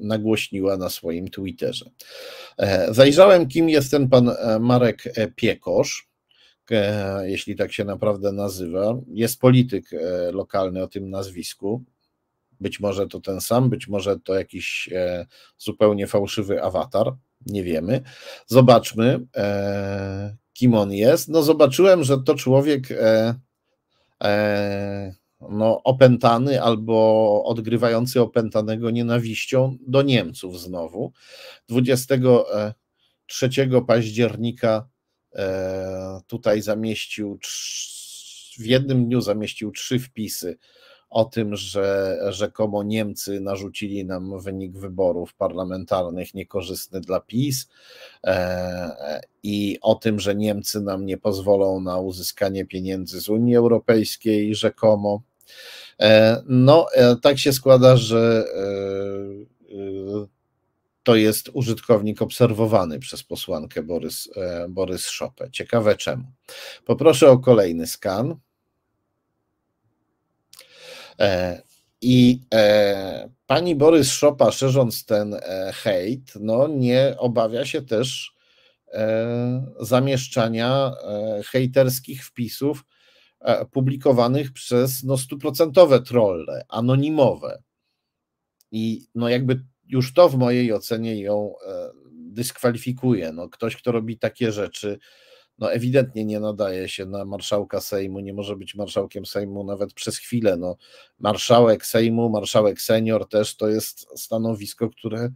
Speaker 1: nagłośniła na swoim Twitterze. Zajrzałem, kim jest ten pan Marek Piekosz, jeśli tak się naprawdę nazywa. Jest polityk lokalny o tym nazwisku. Być może to ten sam, być może to jakiś e, zupełnie fałszywy awatar, nie wiemy. Zobaczmy, e, kim on jest. No, zobaczyłem, że to człowiek e, no, opętany albo odgrywający opętanego nienawiścią do Niemców znowu. 23 października tutaj zamieścił w jednym dniu zamieścił trzy wpisy o tym, że rzekomo Niemcy narzucili nam wynik wyborów parlamentarnych niekorzystny dla PiS e, i o tym, że Niemcy nam nie pozwolą na uzyskanie pieniędzy z Unii Europejskiej rzekomo. E, no, e, tak się składa, że to jest użytkownik obserwowany przez posłankę Borys, Borys Szopę. Ciekawe czemu. Poproszę o kolejny skan. E, I e, pani Borys Szopa, szerząc ten e, hejt, no nie obawia się też zamieszczania hejterskich wpisów publikowanych przez no, stuprocentowe trolle, anonimowe. I no jakby już to w mojej ocenie ją dyskwalifikuje. No, ktoś, kto robi takie rzeczy, no ewidentnie nie nadaje się na marszałka Sejmu, nie może być marszałkiem Sejmu nawet przez chwilę. No, marszałek Sejmu, marszałek senior też to jest stanowisko, które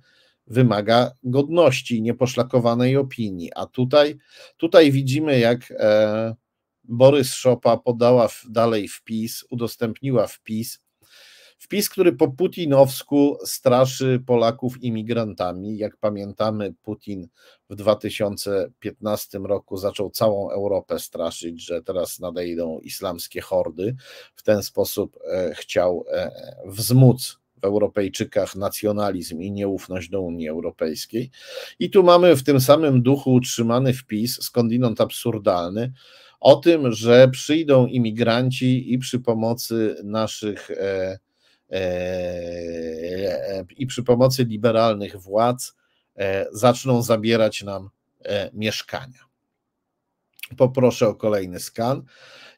Speaker 1: wymaga godności i nieposzlakowanej opinii. A tutaj, tutaj widzimy, jak e, Borys Szopa podała w, dalej wpis, udostępniła wpis Wpis, który po putinowsku straszy Polaków imigrantami. Jak pamiętamy, Putin w 2015 roku zaczął całą Europę straszyć, że teraz nadejdą islamskie hordy. W ten sposób e, chciał e, wzmóc w Europejczykach nacjonalizm i nieufność do Unii Europejskiej. I tu mamy w tym samym duchu utrzymany wpis, skądinąd absurdalny, o tym, że przyjdą imigranci i przy pomocy naszych e, i przy pomocy liberalnych władz e, zaczną zabierać nam e, mieszkania. Poproszę o kolejny skan.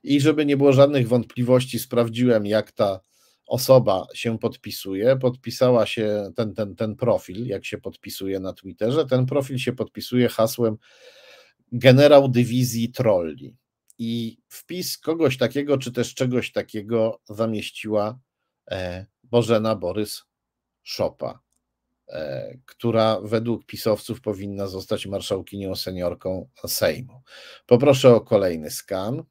Speaker 1: I żeby nie było żadnych wątpliwości, sprawdziłem, jak ta osoba się podpisuje. Podpisała się ten, ten, ten profil, jak się podpisuje na Twitterze. Ten profil się podpisuje hasłem generał dywizji trolli. I wpis kogoś takiego, czy też czegoś takiego zamieściła E, Bożena Borys Szopa, e, która według pisowców powinna zostać marszałkinią seniorką Sejmu. Poproszę o kolejny skan.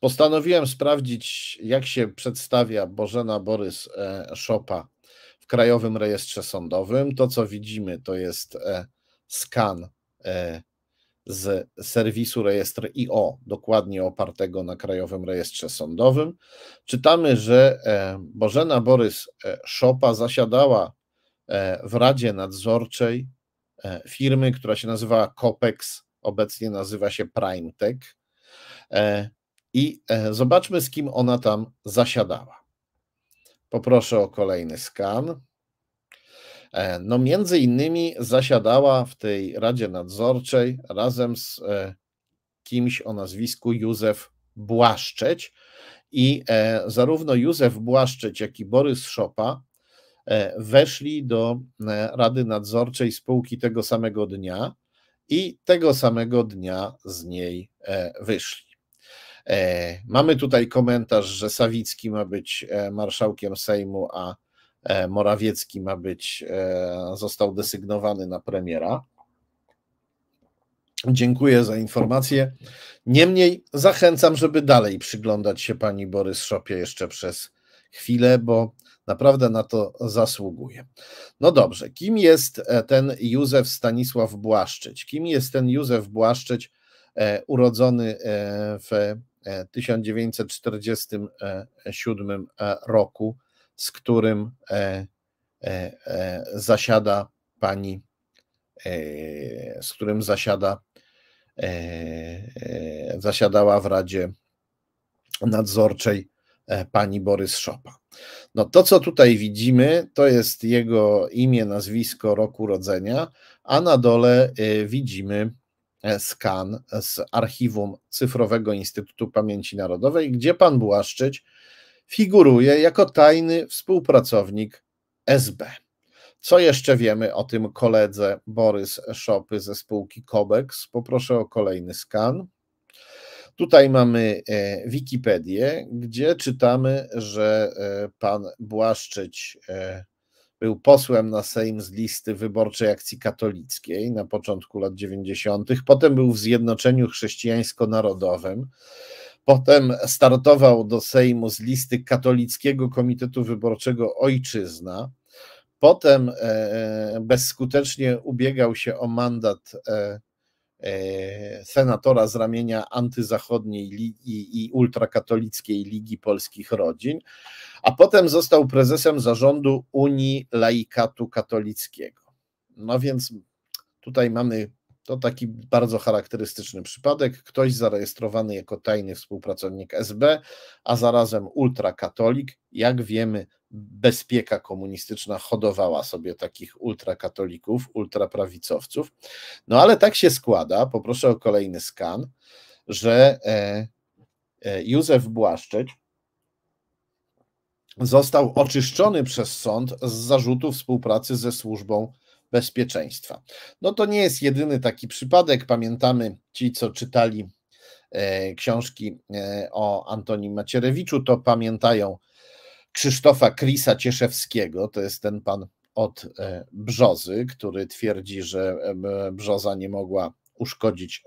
Speaker 1: Postanowiłem sprawdzić, jak się przedstawia Bożena Borys e, Szopa w Krajowym Rejestrze Sądowym. To, co widzimy, to jest skan z serwisu rejestr IO, dokładnie opartego na Krajowym Rejestrze Sądowym. Czytamy, że e, Bożena Borys e, Szopa zasiadała e, w Radzie Nadzorczej firmy, która się nazywała Copex, obecnie nazywa się PrimeTech. I zobaczmy, z kim ona tam zasiadała. Poproszę o kolejny skan. E, no między innymi zasiadała w tej Radzie Nadzorczej razem z e, kimś o nazwisku Józef Błaszczeć i e, zarówno Józef Błaszczeć, jak i Borys Szopa weszli do Rady Nadzorczej spółki tego samego dnia i tego samego dnia z niej wyszli. Mamy tutaj komentarz, że Sawicki ma być marszałkiem Sejmu, a E, Morawiecki ma być, e, został desygnowany na premiera. Dziękuję za informację. Niemniej zachęcam, żeby dalej przyglądać się pani Borys Szopie jeszcze przez chwilę, bo naprawdę na to zasługuje. No dobrze, kim jest e, ten Józef Stanisław Błaszczyć? Kim jest ten Józef Błaszczyć, urodzony w 1947 roku E, e, e, z którym zasiada pani, z którym zasiada, zasiadała w Radzie Nadzorczej pani Borys Szopa. No to, co tutaj widzimy, to jest jego imię, nazwisko, rok urodzenia, a na dole widzimy skan z archiwum Cyfrowego Instytutu Pamięci Narodowej, gdzie pan Błaszczyk figuruje jako tajny współpracownik SB. Co jeszcze wiemy o tym koledze Borys Szopy ze spółki Kobex? Poproszę o kolejny skan. Tutaj mamy e, Wikipedię, gdzie czytamy, że e, pan Błaszczyć e, był posłem na Sejm z listy wyborczej akcji katolickiej na początku lat 90., potem był w Zjednoczeniu Chrześcijańsko-Narodowym. Potem startował do Sejmu z listy Katolickiego Komitetu Wyborczego Ojczyzna. Potem e, e, bezskutecznie ubiegał się o mandat e, senatora z ramienia antyzachodniej i, i ultrakatolickiej Ligi Polskich Rodzin, a potem został prezesem zarządu Unii Laikatu Katolickiego. No więc tutaj mamy to taki bardzo charakterystyczny przypadek. Ktoś zarejestrowany jako tajny współpracownik SB, a zarazem ultrakatolik. Jak wiemy, bezpieka komunistyczna hodowała sobie takich ultrakatolików, ultraprawicowców. No ale tak się składa, poproszę o kolejny skan, że e, e, Józef Błaszczyk został oczyszczony przez sąd z zarzutu współpracy ze służbą bezpieczeństwa. No to nie jest jedyny taki przypadek. Pamiętamy ci, co czytali e, książki e, o Antonim Macierewiczu, to pamiętają Krzysztofa Krisa Cieszewskiego, to jest ten pan od e, Brzozy, który twierdzi, że Brzoza nie mogła uszkodzić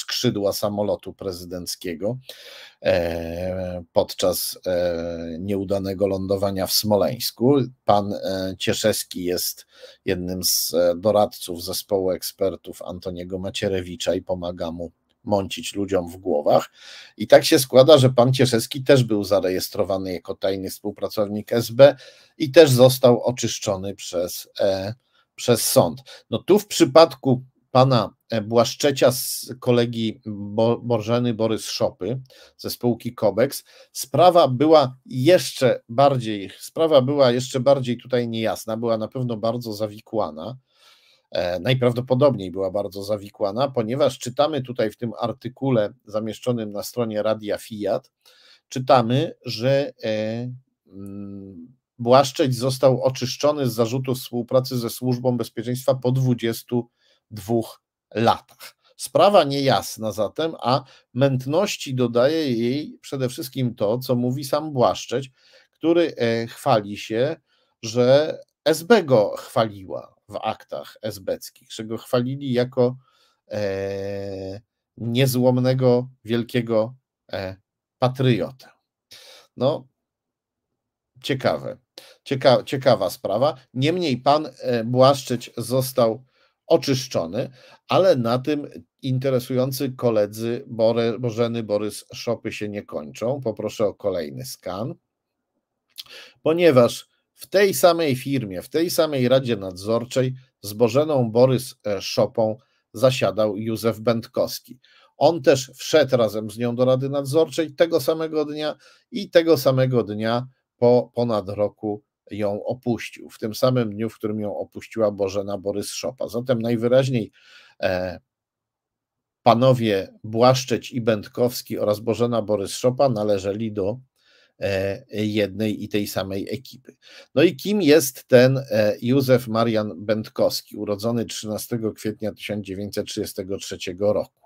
Speaker 1: skrzydła samolotu prezydenckiego e, podczas e, nieudanego lądowania w Smoleńsku. Pan e, Cieszewski jest jednym z doradców zespołu ekspertów Antoniego Macierewicza i pomaga mu mącić ludziom w głowach. I tak się składa, że pan Cieszewski też był zarejestrowany jako tajny współpracownik SB i też został oczyszczony przez, przez sąd. No tu w przypadku pana E, Błaszczecia z kolegi Bo Borys Szopy ze spółki Kobex. Sprawa była jeszcze bardziej, sprawa była jeszcze bardziej tutaj niejasna, była na pewno bardzo zawikłana. E, najprawdopodobniej była bardzo zawikłana, ponieważ czytamy tutaj w tym artykule zamieszczonym na stronie Radia Fiat, czytamy, że e, mm, Błaszczeć został oczyszczony z zarzutów współpracy ze Służbą Bezpieczeństwa po 22 latach. Sprawa niejasna zatem, a mętności dodaje jej przede wszystkim to, co mówi sam Błaszczeć, który e, chwali się, że SB go chwaliła w aktach esbeckich, że go chwalili jako e, niezłomnego, wielkiego e, No, ciekawe. Cieka, ciekawa sprawa. Niemniej pan e, Błaszczeć został oczyszczony, ale na tym interesujący koledzy Bore, Bożeny Borys Szopy się nie kończą. Poproszę o kolejny skan, ponieważ w tej samej firmie, w tej samej Radzie Nadzorczej z Bożeną Borys e, Szopą zasiadał Józef Będkowski. On też wszedł razem z nią do Rady Nadzorczej tego samego dnia i tego samego dnia po ponad roku ją opuścił. W tym samym dniu, w którym ją opuściła Bożena Borys Szopa. Zatem najwyraźniej E, panowie Błaszczeć i Będkowski oraz Bożena Borys-Szopa należeli do e, jednej i tej samej ekipy. No i kim jest ten e, Józef Marian Będkowski, urodzony 13 kwietnia 1933 roku?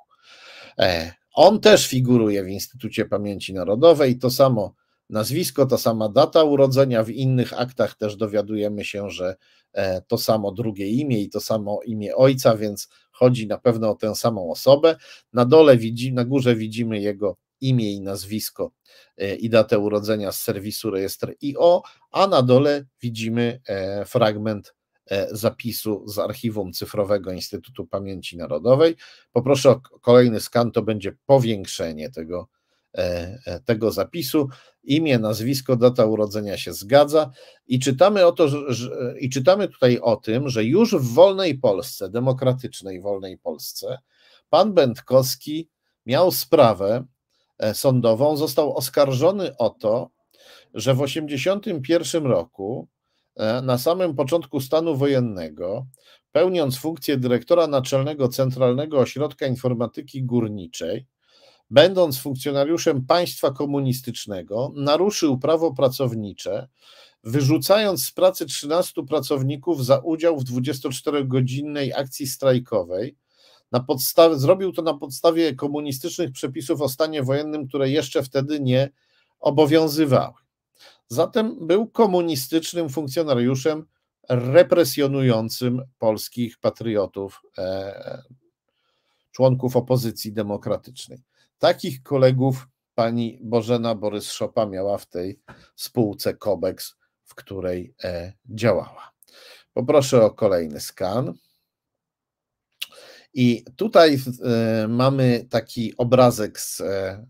Speaker 1: On też figuruje w Instytucie Pamięci Narodowej, to samo nazwisko, ta sama data urodzenia, w innych aktach też dowiadujemy się, że to samo drugie imię i to samo imię ojca, więc Chodzi na pewno o tę samą osobę. Na dole widzi, na górze widzimy jego imię i nazwisko e, i datę urodzenia z serwisu rejestr IO, a na dole widzimy e, fragment e, zapisu z archiwum cyfrowego Instytutu Pamięci Narodowej. Poproszę o kolejny skan, to będzie powiększenie tego E, e, tego zapisu. Imię, nazwisko, data urodzenia się zgadza i czytamy, o to, że, i czytamy tutaj o tym, że już w wolnej Polsce, demokratycznej wolnej Polsce, pan Będkowski miał sprawę e, sądową, został oskarżony o to, że w 1981 roku, na samym początku stanu wojennego, pełniąc funkcję dyrektora naczelnego Centralnego Ośrodka Informatyki Górniczej, będąc funkcjonariuszem państwa komunistycznego, naruszył prawo pracownicze, wyrzucając z pracy 13 pracowników za udział w 24-godzinnej akcji strajkowej. Na podstawie, zrobił to na podstawie komunistycznych przepisów o stanie wojennym, które jeszcze wtedy nie obowiązywały. Zatem był komunistycznym funkcjonariuszem represjonującym polskich patriotów, e, e, członków opozycji demokratycznej. Takich kolegów pani Bożena Borys-Szopa miała w tej spółce COBEX, w której e, działała. Poproszę o kolejny skan. I tutaj e, mamy taki obrazek z e,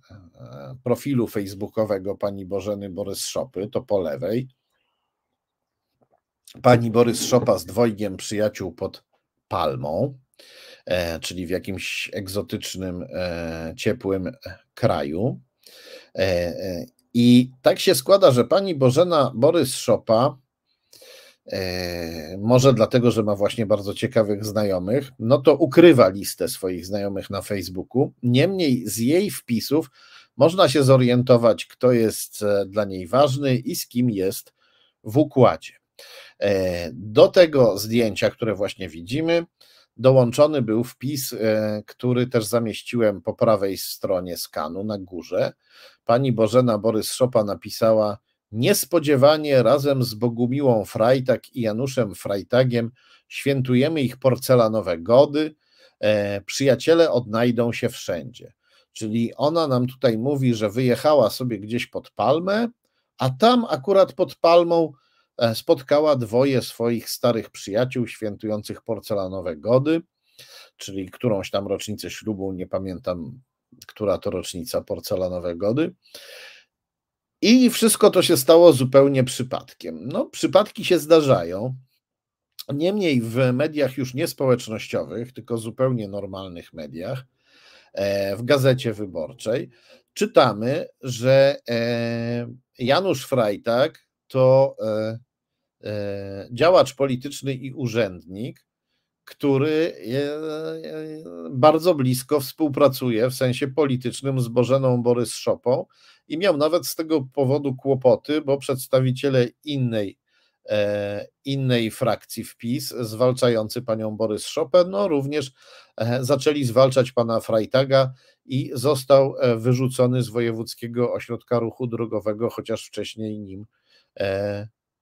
Speaker 1: profilu facebookowego pani Bożeny Borys-Szopy, to po lewej. Pani Borys-Szopa z dwojgiem przyjaciół pod palmą. E, czyli w jakimś egzotycznym, e, ciepłym e, kraju. I tak się składa, że pani Bożena Borys-Szopa, może dlatego, że ma właśnie bardzo ciekawych znajomych, no to ukrywa listę swoich znajomych na Facebooku. Niemniej z jej wpisów można się zorientować, kto jest dla niej ważny i z kim jest w układzie. Do tego zdjęcia, które właśnie widzimy, Dołączony był wpis, e, który też zamieściłem po prawej stronie skanu na górze. Pani Bożena Borys-Szopa napisała: Niespodziewanie razem z Bogumiłą Frajtak i Januszem Frajtagiem świętujemy ich porcelanowe gody. E, przyjaciele odnajdą się wszędzie. Czyli ona nam tutaj mówi, że wyjechała sobie gdzieś pod palmę, a tam akurat pod palmą E, spotkała dwoje swoich starych przyjaciół świętujących porcelanowe gody, czyli którąś tam rocznicę ślubu, nie pamiętam, która to rocznica porcelanowe gody. I wszystko to się stało zupełnie przypadkiem. No, przypadki się zdarzają. Niemniej w mediach już nie społecznościowych, tylko zupełnie normalnych mediach, e, w gazecie wyborczej, czytamy, że e, Janusz Frajtak to E, działacz polityczny i urzędnik, który e, e, bardzo blisko współpracuje w sensie politycznym z Bożeną Borys Szopą i miał nawet z tego powodu kłopoty, bo przedstawiciele innej innej frakcji w PiS, zwalczający panią Borys Szopę, no również zaczęli zwalczać pana Frajtaga i został wyrzucony z Wojewódzkiego Ośrodka Ruchu Drogowego, chociaż wcześniej nim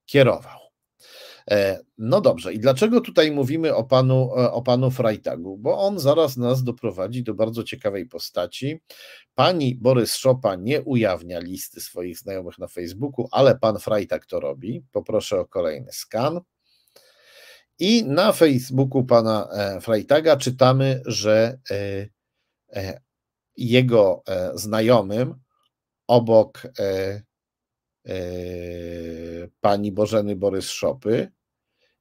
Speaker 1: kierował. E, no dobrze, i dlaczego tutaj mówimy o panu, e, o panu Freitagu? Bo on zaraz nas doprowadzi do bardzo ciekawej postaci. Pani Borys Szopa nie ujawnia listy swoich znajomych na Facebooku, ale pan Freitag to robi. Poproszę o kolejny skan. I na Facebooku pana e, Freitaga czytamy, że jego znajomym obok E, pani Bożeny Borys Szopy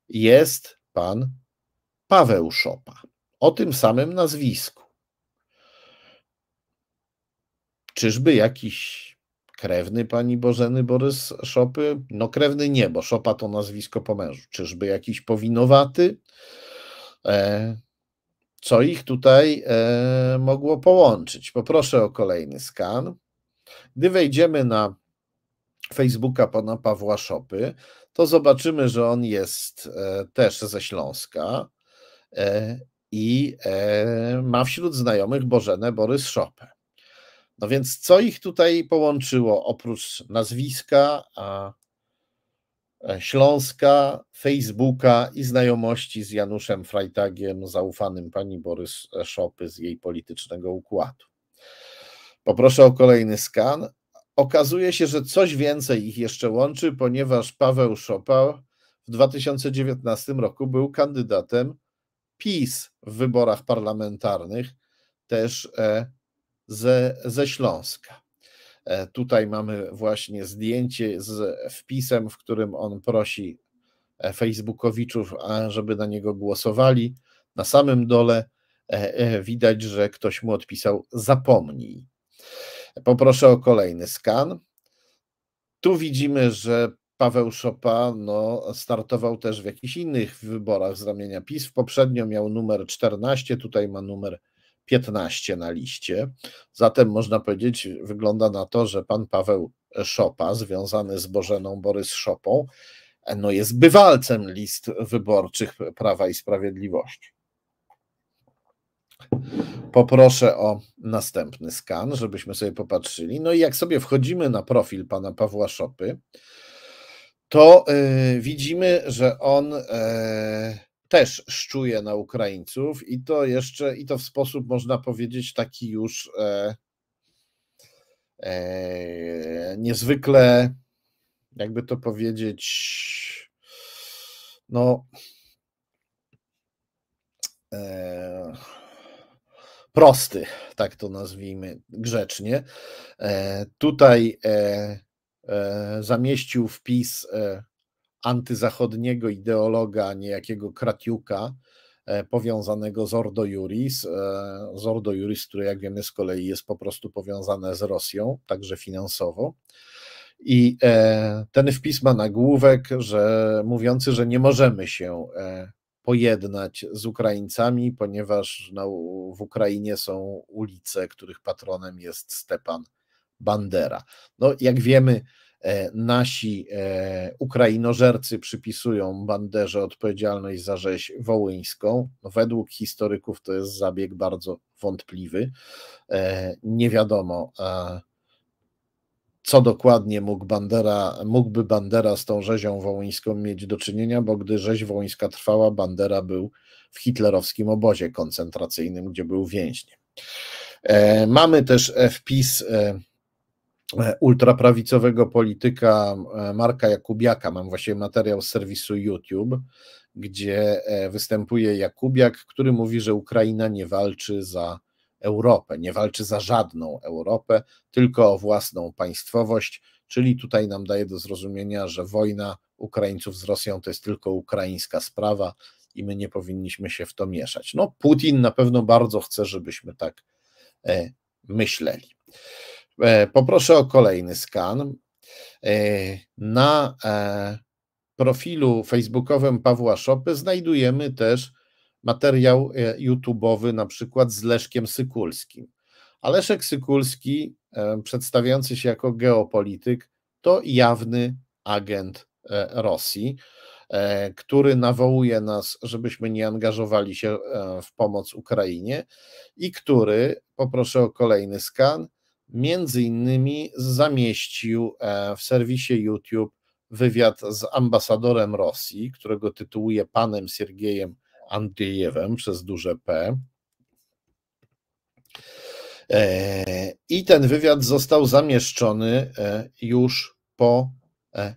Speaker 1: jest pan Paweł Szopa o tym samym nazwisku. Czyżby jakiś krewny pani Bożeny Borys Szopy? No krewny nie, bo Szopa to nazwisko po mężu. Czyżby jakiś powinowaty? E, co ich tutaj e, mogło połączyć? Poproszę o kolejny skan. Gdy wejdziemy na Facebooka pana Pawła Szopy, to zobaczymy, że on jest e, też ze Śląska e, i e, ma wśród znajomych Bożenę Borys Szopę. No więc co ich tutaj połączyło oprócz nazwiska, a Śląska, Facebooka i znajomości z Januszem Frajtagiem, zaufanym pani Borys Szopy z jej politycznego układu. Poproszę o kolejny skan. Okazuje się, że coś więcej ich jeszcze łączy, ponieważ Paweł Szopa w 2019 roku był kandydatem PiS w wyborach parlamentarnych, też e, ze, ze Śląska. E, tutaj mamy właśnie zdjęcie z wpisem, w którym on prosi e, Facebookowiczów, żeby na niego głosowali. Na samym dole widać, że ktoś mu odpisał: Zapomnij. Poproszę o kolejny skan. Tu widzimy, że Paweł Szopa no, startował też w jakichś innych wyborach z ramienia PiS. Poprzednio miał numer 14, tutaj ma numer 15 na liście. Zatem można powiedzieć, wygląda na to, że pan Paweł Szopa, związany z Bożeną Borys Szopą, no jest bywalcem list wyborczych Prawa i Sprawiedliwości poproszę o następny skan, żebyśmy sobie popatrzyli. No i jak sobie wchodzimy na profil pana Pawła Szopy, to y, widzimy, że on e, też szczuje na Ukraińców i to jeszcze, i to w sposób, można powiedzieć, taki już e, e, niezwykle, jakby to powiedzieć, no prosty, tak to nazwijmy grzecznie. E, tutaj e, e, zamieścił wpis antyzachodniego ideologa, niejakiego Kratiuka, powiązanego z Ordo Juris. Z Ordo Juris, które jak wiemy z kolei jest po prostu powiązane z Rosją, także finansowo. I ten wpis ma nagłówek, że mówiący, że nie możemy się pojednać z Ukraińcami, ponieważ w Ukrainie są ulice, których patronem jest Stepan Bandera. No, jak wiemy, e, nasi e, Ukrainożercy przypisują Banderze odpowiedzialność za rzeź wołyńską. No, według historyków to jest zabieg bardzo wątpliwy. E, nie wiadomo, co dokładnie mógł Bandera, mógłby Bandera z tą rzezią wołyńską mieć do czynienia, bo gdy rzeź wołyńska trwała, Bandera był w hitlerowskim obozie koncentracyjnym, gdzie był więźniem. E, mamy też wpis e, e ultraprawicowego polityka e, Marka Jakubiaka. Mam właśnie materiał z serwisu YouTube, gdzie e, występuje Jakubiak, który mówi, że Ukraina nie walczy za Europę, nie walczy za żadną Europę, tylko o własną państwowość, czyli tutaj nam daje do zrozumienia, że wojna Ukraińców z Rosją to jest tylko ukraińska sprawa i my nie powinniśmy się w to mieszać. No, Putin na pewno bardzo chce, żebyśmy tak e, myśleli. E, poproszę o kolejny skan. E, na e, profilu facebookowym Pawła Szopy znajdujemy też materiał e, YouTube'owy na przykład z Leszkiem Sykulskim. A Leszek Sykulski, e, przedstawiający się jako geopolityk, to jawny agent e, Rosji, który nawołuje nas, żebyśmy nie angażowali się w pomoc Ukrainie i który, poproszę o kolejny skan, między innymi zamieścił w serwisie YouTube wywiad z ambasadorem Rosji, którego tytułuje panem Siergiejem Andrzejewem przez duże P. E, I ten wywiad został zamieszczony e, już po e,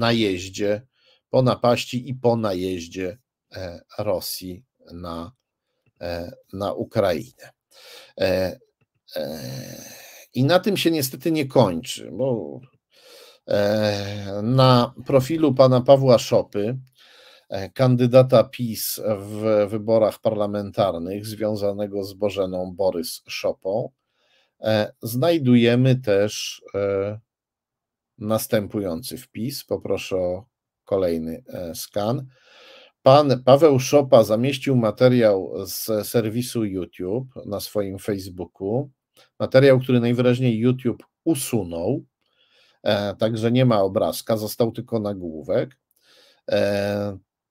Speaker 1: najeździe, po napaści i po najeździe Rosji na, na Ukrainę. I na tym się niestety nie kończy, bo na profilu pana Pawła Szopy E, kandydata PiS w wyborach parlamentarnych związanego z Bożeną Borys Szopą, e, znajdujemy też e, następujący wpis. Poproszę o kolejny skan. Pan Paweł Szopa zamieścił materiał z serwisu YouTube na swoim Facebooku. Materiał, który najwyraźniej YouTube usunął, także nie ma obrazka, został tylko nagłówek.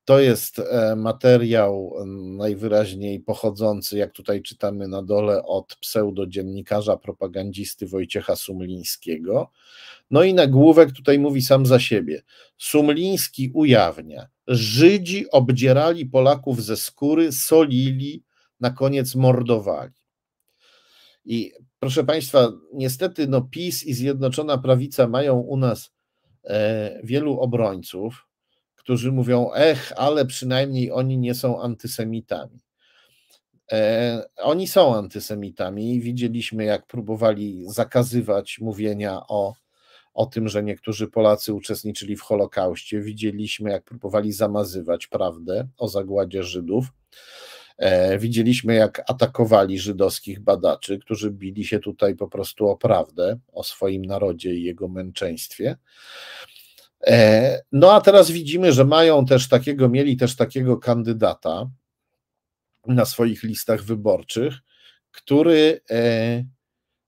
Speaker 1: To jest e, materiał najwyraźniej pochodzący, jak tutaj czytamy na dole, od pseudodziennikarza, propagandzisty Wojciecha Sumlińskiego. No i nagłówek tutaj mówi sam za siebie. Sumliński ujawnia. Żydzi obdzierali Polaków ze skóry, solili, na koniec mordowali. I proszę Państwa, niestety no PiS i Zjednoczona Prawica mają u nas e, wielu obrońców, którzy mówią, ech, ale przynajmniej oni nie są antysemitami. E, oni są antysemitami i widzieliśmy, jak próbowali zakazywać mówienia o, o tym, że niektórzy Polacy uczestniczyli w Holokauście. Widzieliśmy, jak próbowali zamazywać prawdę o zagładzie Żydów. E, widzieliśmy, jak atakowali żydowskich badaczy, którzy bili się tutaj po prostu o prawdę, o swoim narodzie i jego męczeństwie. E, no a teraz widzimy, że mają też takiego, mieli też takiego kandydata na swoich listach wyborczych, który e,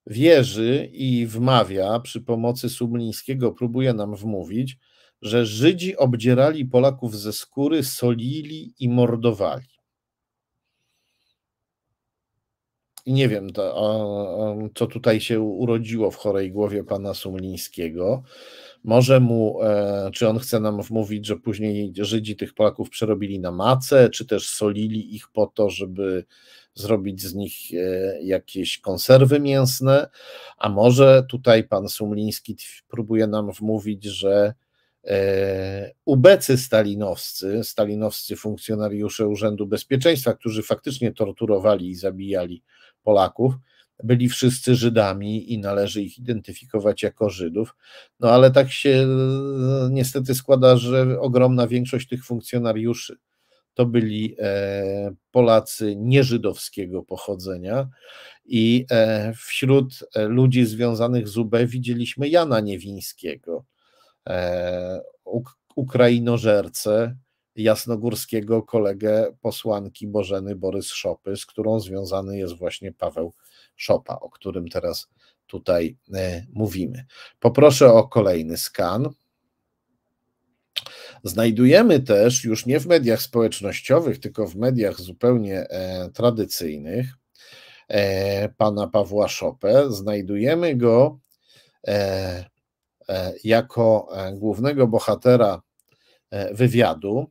Speaker 1: wierzy i wmawia przy pomocy Sublińskiego, próbuje nam wmówić, że Żydzi obdzierali Polaków ze skóry, solili i mordowali. I nie wiem, to, co tutaj się urodziło w chorej głowie pana Sumlińskiego, może mu, e, czy on chce nam wmówić, że później Żydzi tych Polaków przerobili na macę, czy też solili ich po to, żeby zrobić z nich e, jakieś konserwy mięsne, a może tutaj pan Sumliński próbuje nam wmówić, że e, ubecy stalinowscy, stalinowscy funkcjonariusze Urzędu Bezpieczeństwa, którzy faktycznie torturowali i zabijali Polaków, byli wszyscy Żydami i należy ich identyfikować jako Żydów. No ale tak się e, niestety składa, że ogromna większość tych funkcjonariuszy to byli e, Polacy nieżydowskiego pochodzenia i e, wśród ludzi związanych z UB widzieliśmy Jana Niewińskiego, Ukrainożerce, jasnogórskiego kolegę posłanki Bożeny Borys Szopy, z którą związany jest właśnie Paweł Shopa, o którym teraz tutaj e, mówimy. Poproszę o kolejny skan. Znajdujemy też już nie w mediach społecznościowych, tylko w mediach zupełnie e, tradycyjnych e, pana Pawła Szopę. Znajdujemy go e, e jako e, głównego bohatera wywiadu,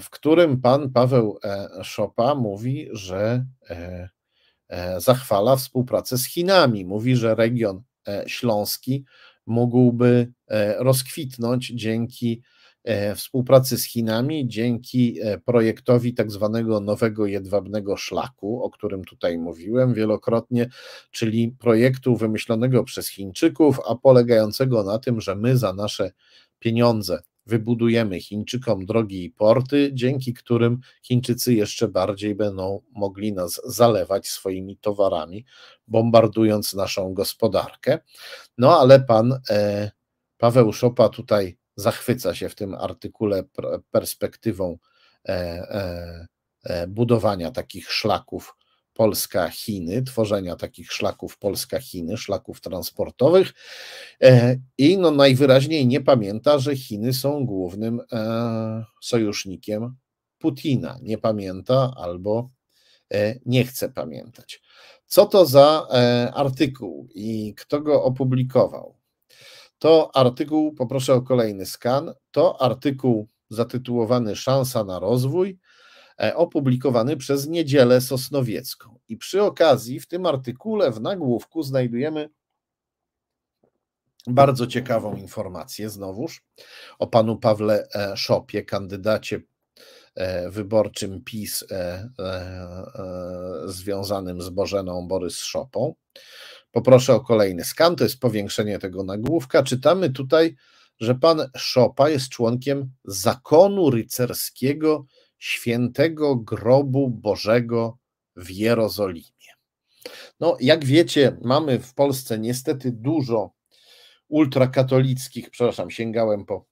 Speaker 1: w którym pan Paweł Szopa mówi, że E, zachwala współpracę z Chinami. Mówi, że region e, śląski mógłby e, rozkwitnąć dzięki współpracy z Chinami, dzięki projektowi tak zwanego nowego jedwabnego szlaku, o którym tutaj mówiłem wielokrotnie, czyli projektu wymyślonego przez Chińczyków, a polegającego na tym, że my za nasze pieniądze wybudujemy Chińczykom drogi i porty, dzięki którym Chińczycy jeszcze bardziej będą mogli nas zalewać swoimi towarami, bombardując naszą gospodarkę. No ale pan e, Paweł Szopa tutaj zachwyca się w tym artykule perspektywą e, e, e, budowania takich szlaków Polska-Chiny, tworzenia takich szlaków Polska-Chiny, szlaków transportowych. E, I no najwyraźniej nie pamięta, że Chiny są głównym e, sojusznikiem Putina. Nie pamięta albo e, nie chce pamiętać. Co to za artykuł i kto go opublikował? To artykuł, poproszę o kolejny skan, to artykuł zatytułowany Szansa na rozwój E, opublikowany przez Niedzielę Sosnowiecką. I przy okazji w tym artykule w nagłówku znajdujemy bardzo ciekawą informację znowuż o panu Pawle e, Szopie, kandydacie e, wyborczym PiS związanym z Bożeną Borys Szopą. Poproszę o kolejny skan, to jest powiększenie tego nagłówka. Czytamy tutaj, że pan Szopa jest członkiem zakonu rycerskiego świętego grobu Bożego w Jerozolimie. No, jak wiecie, mamy w Polsce niestety dużo ultrakatolickich, przepraszam, sięgałem po,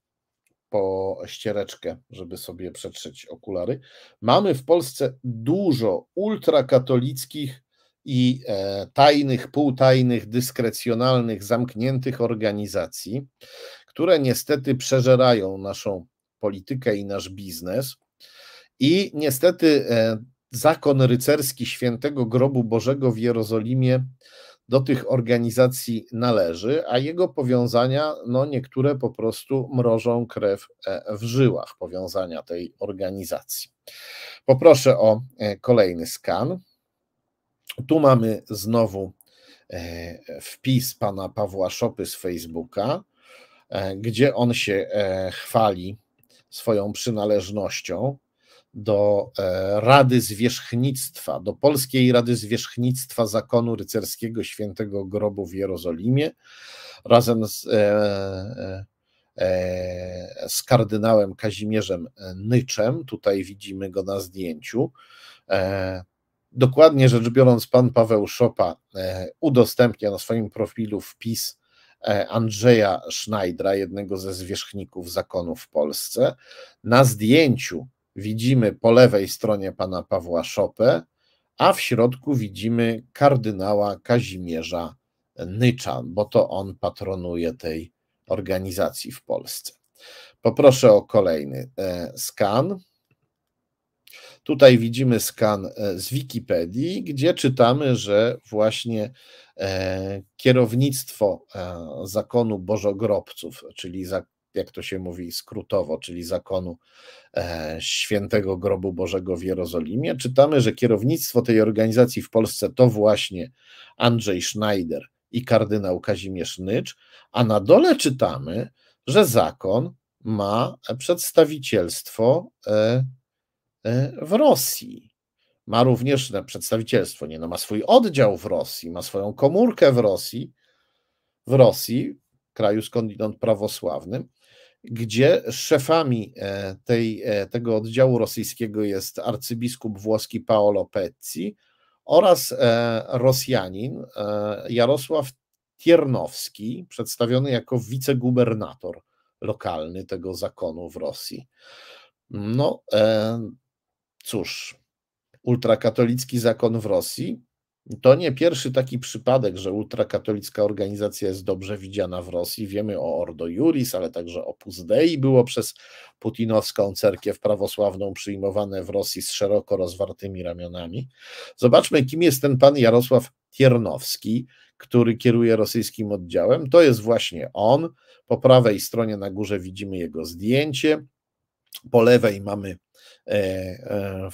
Speaker 1: po ściereczkę, żeby sobie przetrzeć okulary. Mamy w Polsce dużo ultrakatolickich i e, tajnych, półtajnych, dyskrecjonalnych, zamkniętych organizacji, które niestety przeżerają naszą politykę i nasz biznes. I niestety e, zakon rycerski Świętego Grobu Bożego w Jerozolimie do tych organizacji należy, a jego powiązania, no niektóre po prostu mrożą krew e, w żyłach powiązania tej organizacji. Poproszę o e, kolejny skan. Tu mamy znowu wpis pana Pawła Szopy z Facebooka, gdzie on się chwali swoją przynależnością do e, Rady Zwierzchnictwa, do Polskiej Rady Zwierzchnictwa Zakonu Rycerskiego Świętego Grobu w Jerozolimie razem z, e, e, e, z kardynałem Kazimierzem Nyczem. Tutaj widzimy go na zdjęciu. E, dokładnie rzecz biorąc, pan Paweł Szopa e, udostępnia na swoim profilu wpis Andrzeja Schneidera, jednego ze zwierzchników zakonu w Polsce. Na zdjęciu widzimy po lewej stronie pana Pawła Szopę, a w środku widzimy kardynała Kazimierza Nycza, bo to on patronuje tej organizacji w Polsce. Poproszę o kolejny e, skan. Tutaj widzimy skan e, z Wikipedii, gdzie czytamy, że właśnie e, kierownictwo Zakonu Bożogrobców, czyli jak to się mówi skrótowo, czyli zakonu e, Świętego Grobu Bożego w Jerozolimie. Czytamy, że kierownictwo tej organizacji w Polsce to właśnie Andrzej Schneider i kardynał Kazimierz Nycz, a na dole czytamy, że zakon ma przedstawicielstwo e, e, w Rosji. Ma również no, przedstawicielstwo, nie no, ma swój oddział w Rosji, ma swoją komórkę w Rosji, w Rosji, kraju skądinąd prawosławnym, gdzie szefami e, tej, e, tego oddziału rosyjskiego jest arcybiskup włoski Paolo Pezzi oraz e, Rosjanin Jarosław Tiernowski, przedstawiony jako wicegubernator lokalny tego zakonu w Rosji. No cóż, ultrakatolicki zakon w Rosji to nie pierwszy taki przypadek, że ultrakatolicka organizacja jest dobrze widziana w Rosji. Wiemy o Ordo Juris, ale także o Dei było przez putinowską cerkiew prawosławną przyjmowane w Rosji z szeroko rozwartymi ramionami. Zobaczmy, kim jest ten pan Jarosław Tiernowski, który kieruje rosyjskim oddziałem. To jest właśnie on. Po prawej stronie na górze widzimy jego zdjęcie. Po lewej mamy e,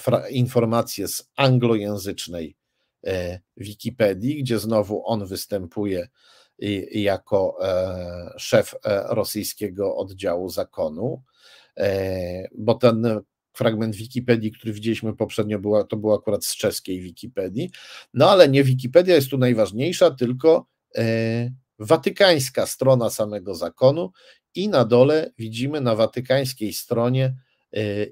Speaker 1: e, informacje z anglojęzycznej E, Wikipedii, gdzie znowu on występuje jako e, szef e, rosyjskiego oddziału zakonu, bo ten fragment Wikipedii, który widzieliśmy poprzednio, to był akurat z czeskiej Wikipedii. No ale nie Wikipedia jest tu najważniejsza, tylko watykańska strona samego zakonu i na dole widzimy na watykańskiej stronie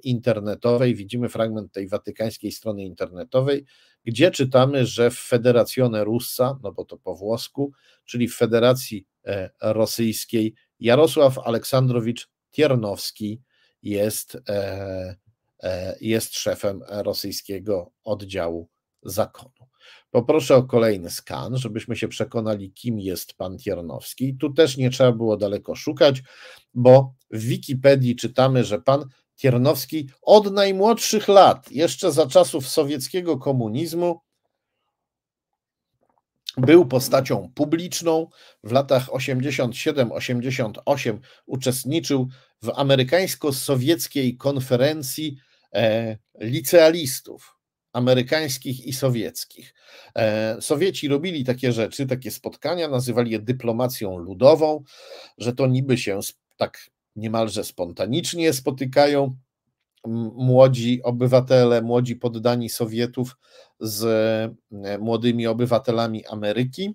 Speaker 1: internetowej, widzimy fragment tej watykańskiej strony internetowej, gdzie czytamy, że w Federazione Russa, no bo to po włosku, czyli w Federacji e, Rosyjskiej, Jarosław Aleksandrowicz Tiernowski jest, e, e, jest szefem rosyjskiego oddziału zakonu. Poproszę o kolejny skan, żebyśmy się przekonali, kim jest pan Tiernowski. Tu też nie trzeba było daleko szukać, bo w Wikipedii czytamy, że pan Kiernowski od najmłodszych lat, jeszcze za czasów sowieckiego komunizmu, był postacią publiczną. W latach 87-88 uczestniczył w amerykańsko-sowieckiej konferencji e, licealistów amerykańskich i sowieckich. E, Sowieci robili takie rzeczy, takie spotkania, nazywali je dyplomacją ludową, że to niby się tak niemalże spontanicznie spotykają młodzi obywatele, młodzi poddani Sowietów z e, młodymi obywatelami Ameryki,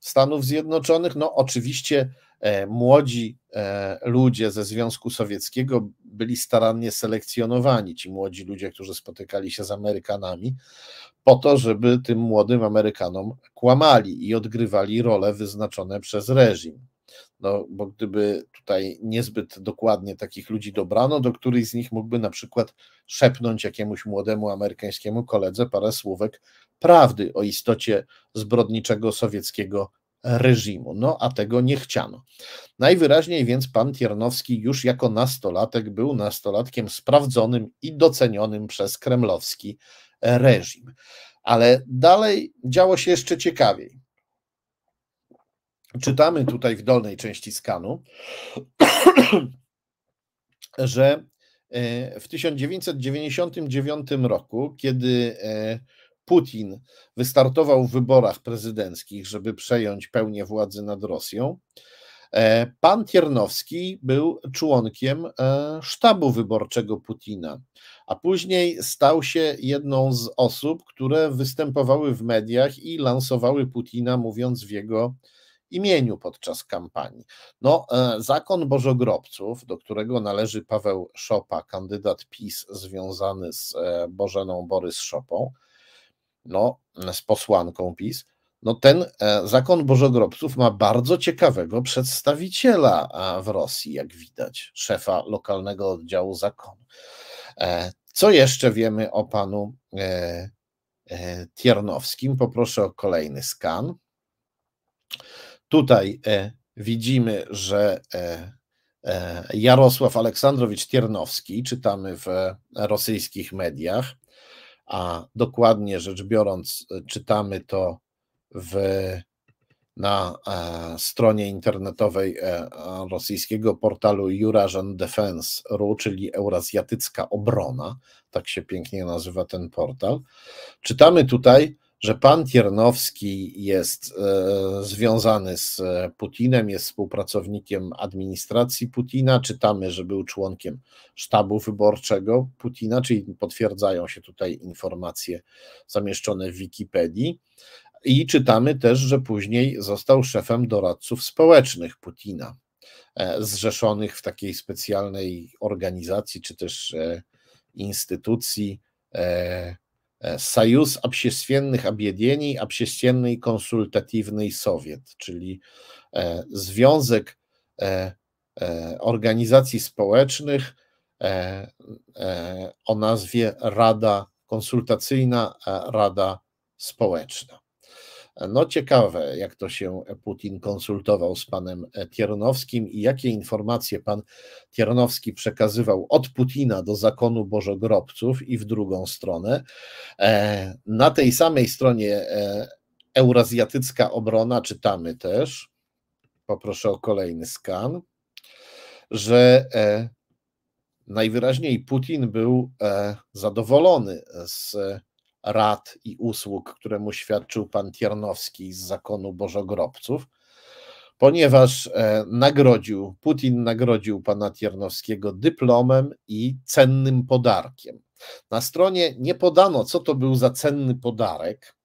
Speaker 1: Stanów Zjednoczonych. No, oczywiście e, młodzi e, ludzie ze Związku Sowieckiego byli starannie selekcjonowani, ci młodzi ludzie, którzy spotykali się z Amerykanami, po to, żeby tym młodym Amerykanom kłamali i odgrywali role wyznaczone przez reżim no bo gdyby tutaj niezbyt dokładnie takich ludzi dobrano, do których z nich mógłby na przykład szepnąć jakiemuś młodemu amerykańskiemu koledze parę słówek prawdy o istocie zbrodniczego sowieckiego
Speaker 2: reżimu.
Speaker 1: No a tego nie chciano. Najwyraźniej więc pan Tiernowski już jako nastolatek był nastolatkiem sprawdzonym i docenionym przez kremlowski reżim. Ale dalej działo się jeszcze ciekawiej czytamy tutaj w dolnej części skanu, [clears throat] że e, w 1999 roku, kiedy e, Putin wystartował w wyborach prezydenckich, żeby przejąć pełnię władzy nad Rosją, e, Pan Tiernowski był członkiem sztabu wyborczego Putina, a później stał się jedną z osób, które występowały w mediach i lansowały Putina, mówiąc w jego imieniu podczas kampanii. No, e, zakon Bożogrobców, do którego należy Paweł Szopa, kandydat PiS związany z e, Bożeną Borys Szopą, no, z posłanką PiS, no ten e, zakon Bożogrobców ma bardzo ciekawego przedstawiciela w Rosji, jak widać, szefa lokalnego oddziału zakonu. Co jeszcze wiemy o panu Tiernowskim? Poproszę o kolejny skan. Tutaj e, widzimy, że e, e, Jarosław Aleksandrowicz Tiernowski, czytamy w rosyjskich mediach, a dokładnie rzecz biorąc, czytamy to w, na stronie internetowej rosyjskiego portalu Eurasian Defense.ru, czyli Eurazjatycka Obrona, tak się pięknie nazywa ten portal. Czytamy tutaj, że pan Tiernowski jest e, związany z e, Putinem, jest współpracownikiem administracji Putina. Czytamy, że był członkiem sztabu wyborczego Putina, czyli potwierdzają się tutaj informacje zamieszczone w Wikipedii. I czytamy też, że później został szefem doradców społecznych Putina, e, zrzeszonych w takiej specjalnej organizacji czy też e, instytucji e, Sajus Общественных Abiedieni, Общественный Konsultatywnej Sowiet, czyli e, Związek e, e, Organizacji Społecznych o nazwie Rada Konsultacyjna Rada Społeczna. No ciekawe, jak to się Putin konsultował z panem Tiernowskim i jakie informacje pan Tiernowski przekazywał od Putina do zakonu Bożogrobców i w drugą stronę. E, na tej samej stronie e, Eurazjatycka Obrona czytamy też, poproszę o kolejny skan, że e, najwyraźniej Putin był zadowolony z rad i usług, któremu świadczył pan Tiernowski z zakonu Bożogrobców, ponieważ e, nagrodził, Putin nagrodził pana Tiernowskiego dyplomem i cennym podarkiem. Na stronie nie podano, co to był za cenny podarek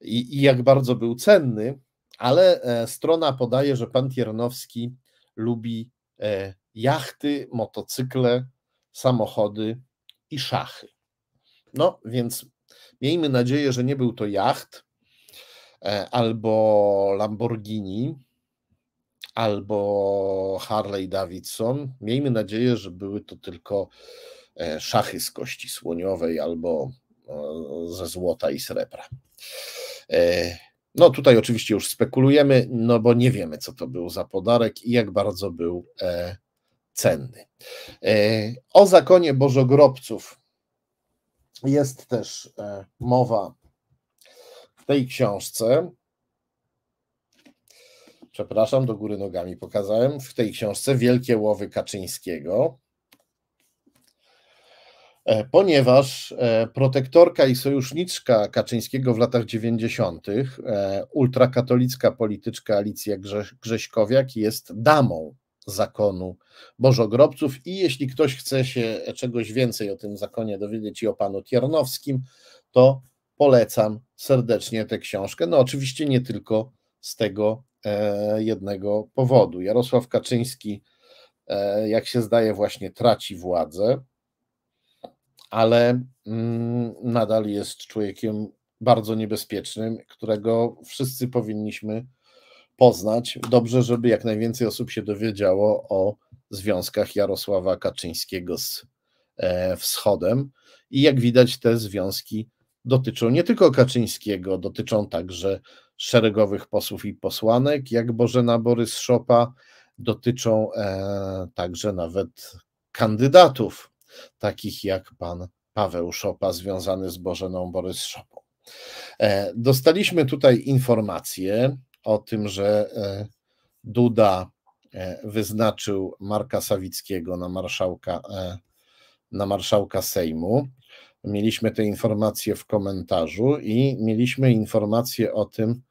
Speaker 1: i, i jak bardzo był cenny, ale e, strona podaje, że pan Tiernowski lubi e, jachty, motocykle, samochody i szachy. No więc miejmy nadzieję, że nie był to jacht e, albo Lamborghini, albo Harley Davidson. Miejmy nadzieję, że były to tylko e, szachy z kości słoniowej albo e, ze złota i srebra. No tutaj oczywiście już spekulujemy, no bo nie wiemy, co to był za podarek i jak bardzo był cenny. O zakonie bożogrobców jest też e, mowa w tej książce, przepraszam, do góry nogami pokazałem, w tej książce Wielkie Łowy Kaczyńskiego, e, ponieważ e, protektorka i sojuszniczka Kaczyńskiego w latach 90., ultrakatolicka polityczka Alicja Grześkowiak jest damą zakonu Bożogrobców. I jeśli ktoś chce się czegoś więcej o tym zakonie dowiedzieć i o panu Tiernowskim, to polecam serdecznie tę książkę. No, oczywiście nie tylko z tego e, jednego powodu. Jarosław Kaczyński, e, jak się zdaje, właśnie traci władzę, ale mm, nadal jest człowiekiem bardzo niebezpiecznym, którego wszyscy powinniśmy poznać. Dobrze, żeby jak najwięcej osób się dowiedziało o związkach Jarosława Kaczyńskiego z e, Wschodem. I jak widać, te związki dotyczą nie tylko Kaczyńskiego, dotyczą także szeregowych posłów i posłanek, jak Bożena Borys-Szopa, dotyczą e, także nawet kandydatów, takich jak pan Paweł Szopa, związany z Bożeną Borys-Szopą. E, dostaliśmy tutaj informację, o tym, że e, Duda e, wyznaczył Marka Sawickiego na marszałka, e, na marszałka Sejmu. Mieliśmy te informacje w komentarzu i mieliśmy informację o tym,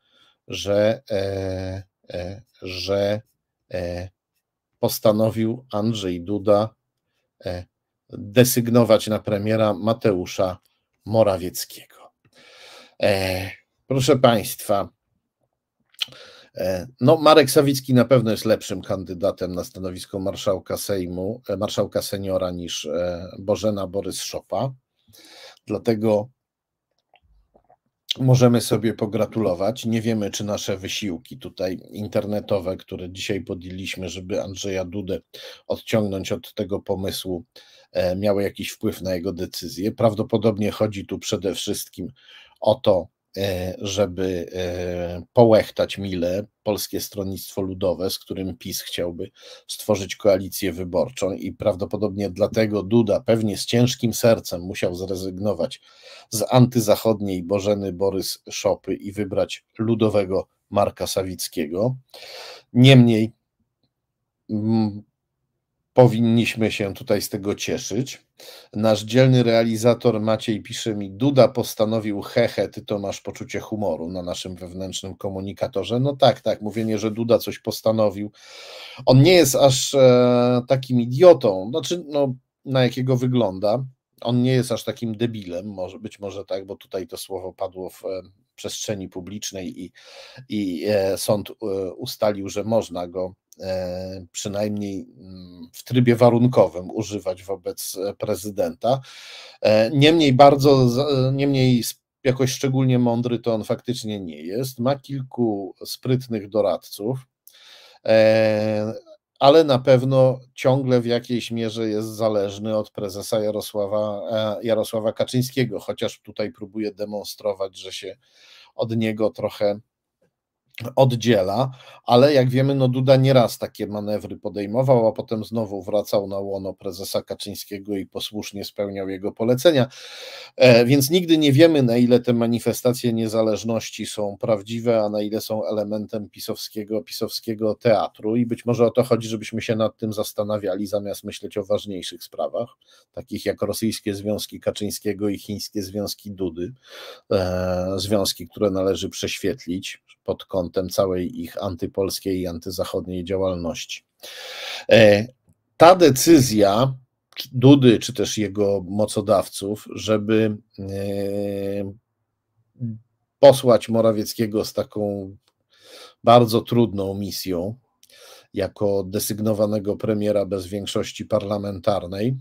Speaker 1: że, że postanowił Andrzej Duda desygnować na premiera Mateusza Morawieckiego. Proszę Państwa, E, no, Marek Sawicki na pewno jest lepszym kandydatem na stanowisko marszałka Sejmu, e, marszałka seniora niż e, Bożena Borys Szopa. Dlatego możemy sobie pogratulować. Nie wiemy, czy nasze wysiłki tutaj internetowe, które dzisiaj podjęliśmy, żeby Andrzeja Dudę odciągnąć od tego pomysłu, miały jakiś wpływ na jego decyzję. Prawdopodobnie chodzi tu przede wszystkim o to, E, żeby e, połechtać mile Polskie Stronnictwo Ludowe, z którym PiS chciałby stworzyć koalicję wyborczą i prawdopodobnie dlatego Duda pewnie z ciężkim sercem musiał zrezygnować z antyzachodniej Bożeny Borys Szopy i wybrać ludowego Marka Sawickiego. Niemniej powinniśmy się tutaj z tego cieszyć. Nasz dzielny realizator Maciej pisze mi, Duda postanowił hehe, ty to masz poczucie humoru na naszym wewnętrznym komunikatorze. No tak, tak, Mówienie, że Duda coś postanowił. On nie jest aż e, takim idiotą, znaczy no, na jakiego wygląda. On nie jest aż takim debilem, może, być może tak, bo tutaj to słowo padło w e, przestrzeni publicznej i, i e, sąd e, ustalił, że można go E, przynajmniej mm, w trybie warunkowym używać wobec e, prezydenta. E, niemniej bardzo, niemniej jakoś szczególnie mądry to on faktycznie nie jest. Ma kilku sprytnych doradców, ale na pewno ciągle w jakiejś mierze jest zależny od prezesa Jarosława, Jarosława Kaczyńskiego, chociaż tutaj próbuje demonstrować, że się od niego trochę oddziela, ale jak wiemy, no Duda nieraz takie manewry podejmował, a potem znowu wracał na łono prezesa Kaczyńskiego i posłusznie spełniał jego polecenia. E, więc nigdy nie wiemy, na ile te manifestacje niezależności są prawdziwe, a na ile są elementem pisowskiego, pisowskiego teatru. I być może o to chodzi, żebyśmy się nad tym zastanawiali, zamiast myśleć o ważniejszych sprawach, takich jak rosyjskie związki Kaczyńskiego i chińskie związki Dudy, e, związki, które należy prześwietlić pod kątem całej ich antypolskiej i antyzachodniej działalności. E, ta decyzja Dudy, czy też jego mocodawców, żeby e, posłać Morawieckiego z taką bardzo trudną misją, jako desygnowanego premiera bez większości parlamentarnej.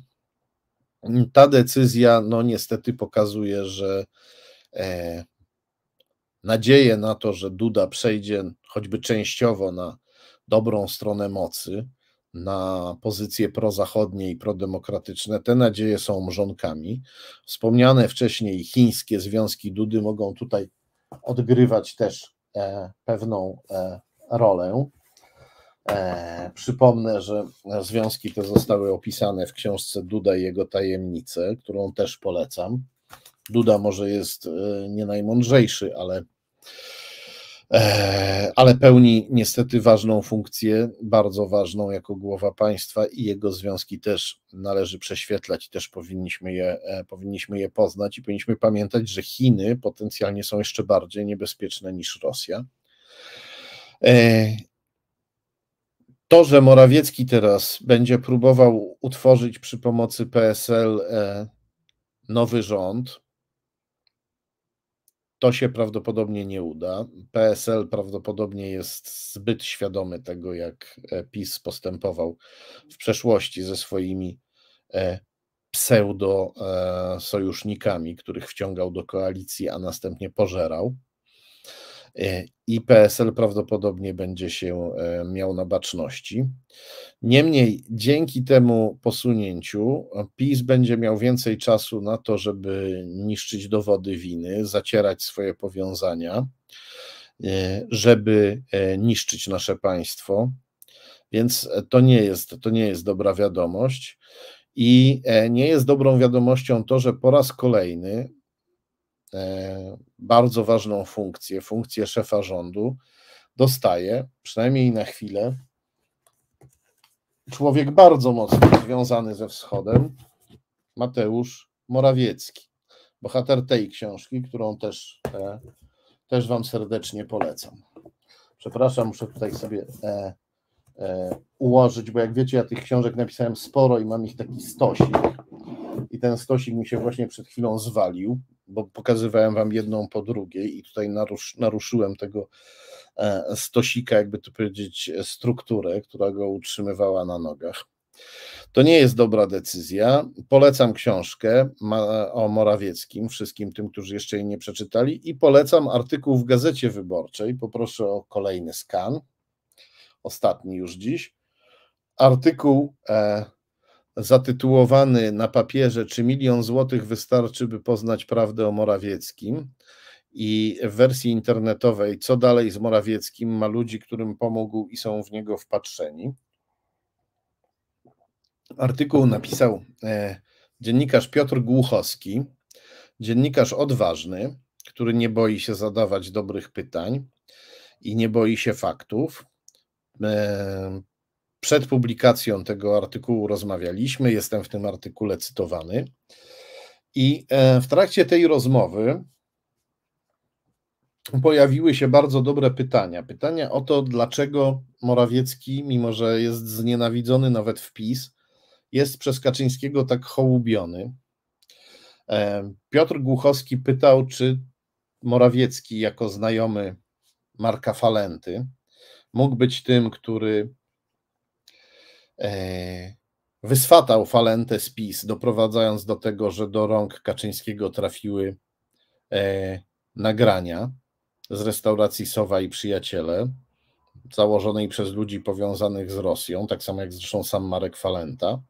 Speaker 1: Ta decyzja, no niestety, pokazuje, że e, nadzieję na to, że Duda przejdzie choćby częściowo na dobrą stronę mocy, na pozycje prozachodnie i prodemokratyczne, te nadzieje są mrzonkami. Wspomniane wcześniej chińskie związki Dudy mogą tutaj odgrywać też e, pewną e, rolę. E, przypomnę, że związki te zostały opisane w książce Duda i jego tajemnice, którą też polecam. Duda może jest nie najmądrzejszy, ale E, ale pełni niestety ważną funkcję, bardzo ważną jako głowa państwa i jego związki też należy prześwietlać, i też powinniśmy je, e, powinniśmy je poznać i powinniśmy pamiętać, że Chiny potencjalnie są jeszcze bardziej niebezpieczne niż Rosja. E, to, że Morawiecki teraz będzie próbował utworzyć przy pomocy PSL nowy rząd, to się prawdopodobnie nie uda. PSL prawdopodobnie jest zbyt świadomy tego, jak e, PiS postępował w przeszłości ze swoimi e, pseudo e, sojusznikami, których wciągał do koalicji, a następnie pożerał. E, i PSL prawdopodobnie będzie się e, miał na baczności. Niemniej dzięki temu posunięciu e, PiS będzie miał więcej czasu na to, żeby niszczyć dowody winy, zacierać swoje powiązania, żeby niszczyć nasze państwo. Więc to nie jest, to nie jest dobra wiadomość. I nie jest dobrą wiadomością to, że po raz kolejny E, bardzo ważną funkcję, funkcję szefa rządu, dostaje, przynajmniej na chwilę, człowiek bardzo mocno związany ze Wschodem, Mateusz Morawiecki, bohater tej książki, którą też, e, też Wam serdecznie polecam. Przepraszam, muszę tutaj sobie e, e, ułożyć, bo jak wiecie, ja tych książek napisałem sporo i mam ich taki stosik. I ten stosik mi się właśnie przed chwilą zwalił bo pokazywałem wam jedną po drugiej i tutaj narusz, naruszyłem tego e, stosika, jakby to powiedzieć, strukturę, która go utrzymywała na nogach. To nie jest dobra decyzja. Polecam książkę e, o Morawieckim wszystkim tym, którzy jeszcze jej nie przeczytali, i polecam artykuł w Gazecie Wyborczej. Poproszę o kolejny skan, ostatni już dziś. Artykuł e, zatytułowany na papierze Czy milion złotych wystarczy, by poznać prawdę o Morawieckim? I w wersji internetowej Co dalej z Morawieckim ma ludzi, którym pomógł i są w niego wpatrzeni. Artykuł napisał e, dziennikarz Piotr Głuchowski, dziennikarz odważny, który nie boi się zadawać dobrych pytań i nie boi się faktów. E, przed publikacją tego artykułu rozmawialiśmy, jestem w tym artykule cytowany. I e, w trakcie tej rozmowy pojawiły się bardzo dobre pytania. Pytania o to, dlaczego Morawiecki, mimo że jest znienawidzony nawet w PiS, jest przez Kaczyńskiego tak hołubiony. E, Piotr Głuchowski pytał, czy Morawiecki, jako znajomy Marka Falenty, mógł być tym, który E, wyswatał falentę z PiS, doprowadzając do tego, że do rąk Kaczyńskiego trafiły e, nagrania z restauracji Sowa i Przyjaciele, założonej przez ludzi powiązanych z Rosją, tak samo jak zresztą sam Marek Falenta.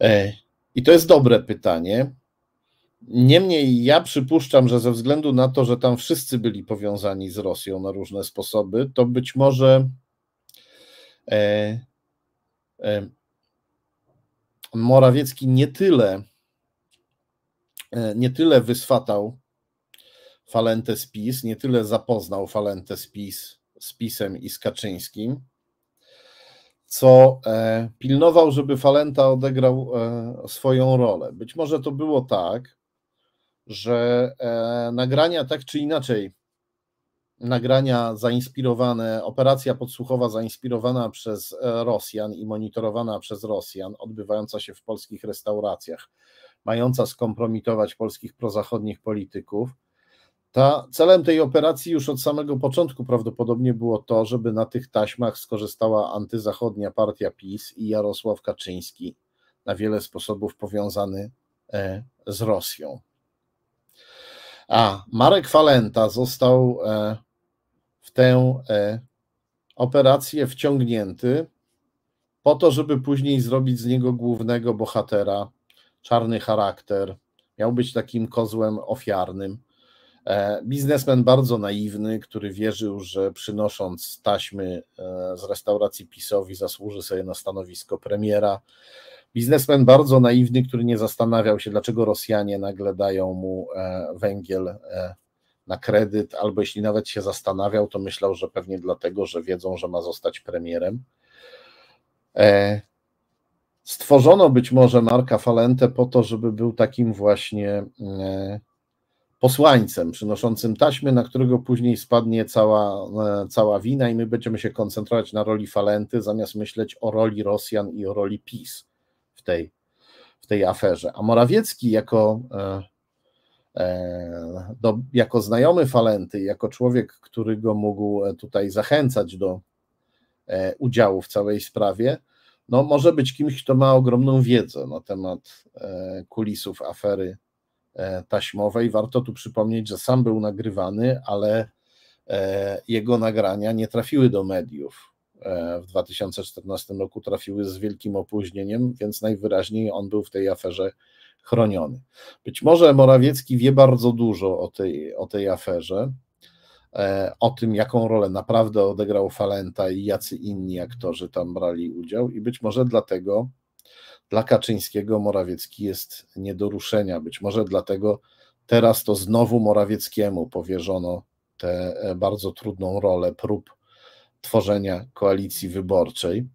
Speaker 1: E, I to jest dobre pytanie. Niemniej ja przypuszczam, że ze względu na to, że tam wszyscy byli powiązani z Rosją na różne sposoby, to być może Morawiecki nie tyle e, nie tyle wyswatał Falentę PiS, nie tyle zapoznał Falentę z PiS z PiSem i z Kaczyńskim, co e, pilnował, żeby Falenta odegrał e, swoją rolę. Być może to było tak, że nagrania tak czy inaczej nagrania zainspirowane, operacja podsłuchowa zainspirowana przez e, Rosjan i monitorowana przez Rosjan, odbywająca się w polskich restauracjach, mająca skompromitować polskich prozachodnich polityków. Ta, celem tej operacji już od samego początku prawdopodobnie było to, żeby na tych taśmach skorzystała antyzachodnia partia PiS i Jarosław Kaczyński, na wiele sposobów powiązany e, z Rosją. A Marek Falenta został e, w tę e, operację wciągnięty po to, żeby później zrobić z niego głównego bohatera, czarny charakter, miał być takim kozłem ofiarnym. E, biznesmen bardzo naiwny, który wierzył, że przynosząc taśmy e, z restauracji PiSowi zasłuży sobie na stanowisko premiera. Biznesmen bardzo naiwny, który nie zastanawiał się, dlaczego Rosjanie nagle dają mu węgiel na kredyt, albo jeśli nawet się zastanawiał, to myślał, że pewnie dlatego, że wiedzą, że ma zostać premierem. E, stworzono być może Marka Falentę po to, żeby był takim właśnie e, posłańcem przynoszącym taśmy, na którego później spadnie cała, e, cała wina i my będziemy się koncentrować na roli Falenty, zamiast myśleć o roli Rosjan i o roli PiS w tej, w tej aferze. A Morawiecki jako do e, no, jako znajomy Falenty, jako człowiek, który go mógł e, tutaj zachęcać do e, udziału w całej sprawie, no, może być kimś, kto ma ogromną wiedzę na temat kulisów afery taśmowej. Warto tu przypomnieć, że sam był nagrywany, ale jego nagrania nie trafiły do mediów. W 2014 roku trafiły z wielkim opóźnieniem, więc najwyraźniej on był w tej aferze chroniony. Być może Morawiecki wie bardzo dużo o tej, o tej aferze, e, o tym, jaką rolę naprawdę odegrał Falenta i jacy inni aktorzy tam brali udział, i być może dlatego dla Kaczyńskiego Morawiecki jest nie do ruszenia. Być może dlatego teraz to znowu Morawieckiemu powierzono tę e, bardzo trudną rolę prób tworzenia koalicji wyborczej.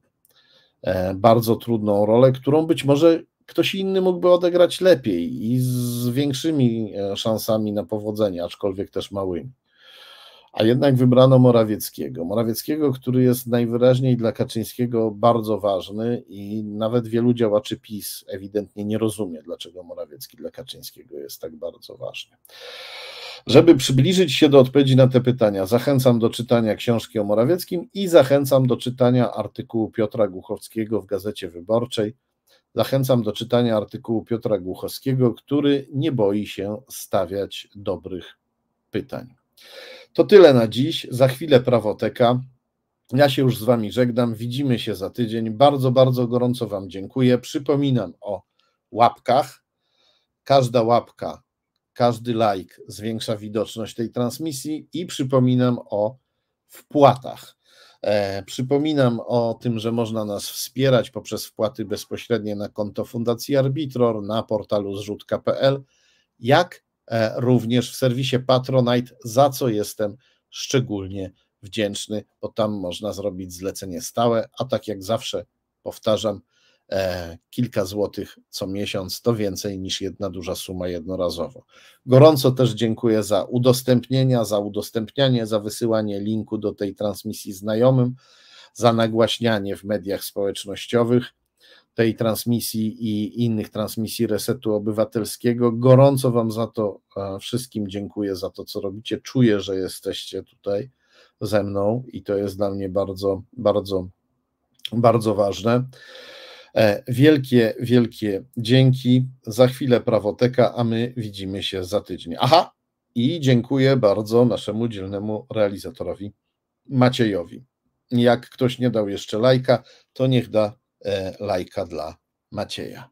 Speaker 1: E, bardzo trudną rolę, którą być może ktoś inny mógłby odegrać lepiej i z większymi e, szansami na powodzenie, aczkolwiek też małymi. A jednak wybrano Morawieckiego. Morawieckiego, który jest najwyraźniej dla Kaczyńskiego bardzo ważny i nawet wielu działaczy PiS ewidentnie nie rozumie, dlaczego Morawiecki dla Kaczyńskiego jest tak bardzo ważny. Żeby przybliżyć się do odpowiedzi na te pytania, zachęcam do czytania książki o Morawieckim i zachęcam do czytania artykułu Piotra Głuchowskiego w Gazecie Wyborczej Zachęcam do czytania artykułu Piotra Głuchowskiego, który nie boi się stawiać dobrych pytań. To tyle na dziś. Za chwilę prawoteka. Ja się już z Wami żegnam. Widzimy się za tydzień. Bardzo, bardzo gorąco Wam dziękuję. Przypominam o łapkach. Każda łapka, każdy like zwiększa widoczność tej transmisji i przypominam o wpłatach. E, przypominam o tym, że można nas wspierać poprzez wpłaty bezpośrednie na konto Fundacji Arbitror na portalu zrzutka.pl, jak e, również w serwisie Patronite, za co jestem szczególnie wdzięczny, bo tam można zrobić zlecenie stałe, a tak jak zawsze powtarzam, E, kilka złotych co miesiąc to więcej niż jedna duża suma jednorazowo. Gorąco też dziękuję za udostępnienia, za udostępnianie, za wysyłanie linku do tej transmisji znajomym, za nagłaśnianie w mediach społecznościowych tej transmisji i innych transmisji Resetu Obywatelskiego. Gorąco Wam za to wszystkim dziękuję, za to, co robicie. Czuję, że jesteście tutaj ze mną i to jest dla mnie bardzo, bardzo, bardzo ważne. E, wielkie, wielkie dzięki. Za chwilę prawoteka, a my widzimy się za tydzień. Aha, i dziękuję bardzo naszemu dzielnemu realizatorowi Maciejowi. Jak ktoś nie dał jeszcze lajka, to niech da e, lajka dla Macieja.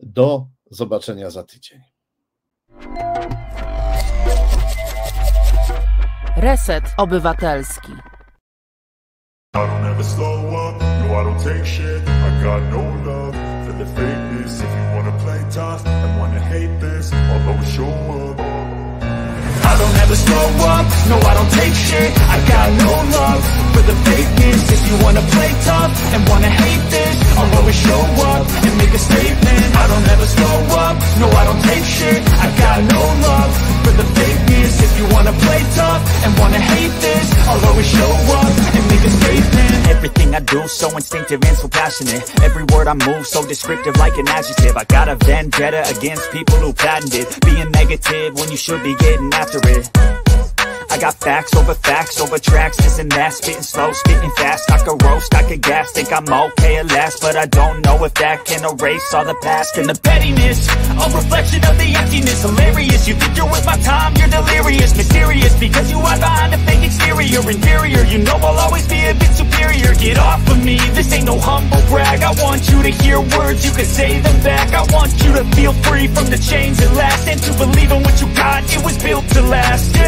Speaker 1: Do zobaczenia za tydzień. Reset Obywatelski.
Speaker 2: no, I don't take shit I got no love for the fakeness If you wanna play tough and wanna hate this I'll always show up
Speaker 1: don't ever slow up, no I don't take shit I got no love for the fakeness If you wanna play tough and wanna hate this I'll always show up and make a statement I don't ever slow up, no I don't take shit I got no love for the fakeness If you wanna play tough and wanna hate this I'll always show up and make a statement Everything I do so instinctive and so passionate Every word I move so descriptive like an adjective I got a vendetta against people who patented Being negative when you should be getting after it free. I got facts over facts over tracks, this and that, spitting slow, spitting fast. I could roast, I could gas, think I'm okay at last, but I don't know if that can erase all the past and the pettiness. A reflection
Speaker 2: of the emptiness, hilarious. You think you're worth my time, you're delirious, mysterious, because you hide behind a fake exterior, inferior. You know I'll always be a bit superior. Get off of me, this ain't no humble brag. I want you to hear words, you can say them back. I want you to feel free from the chains that last, and to believe in what you got. It was built to last. Yeah.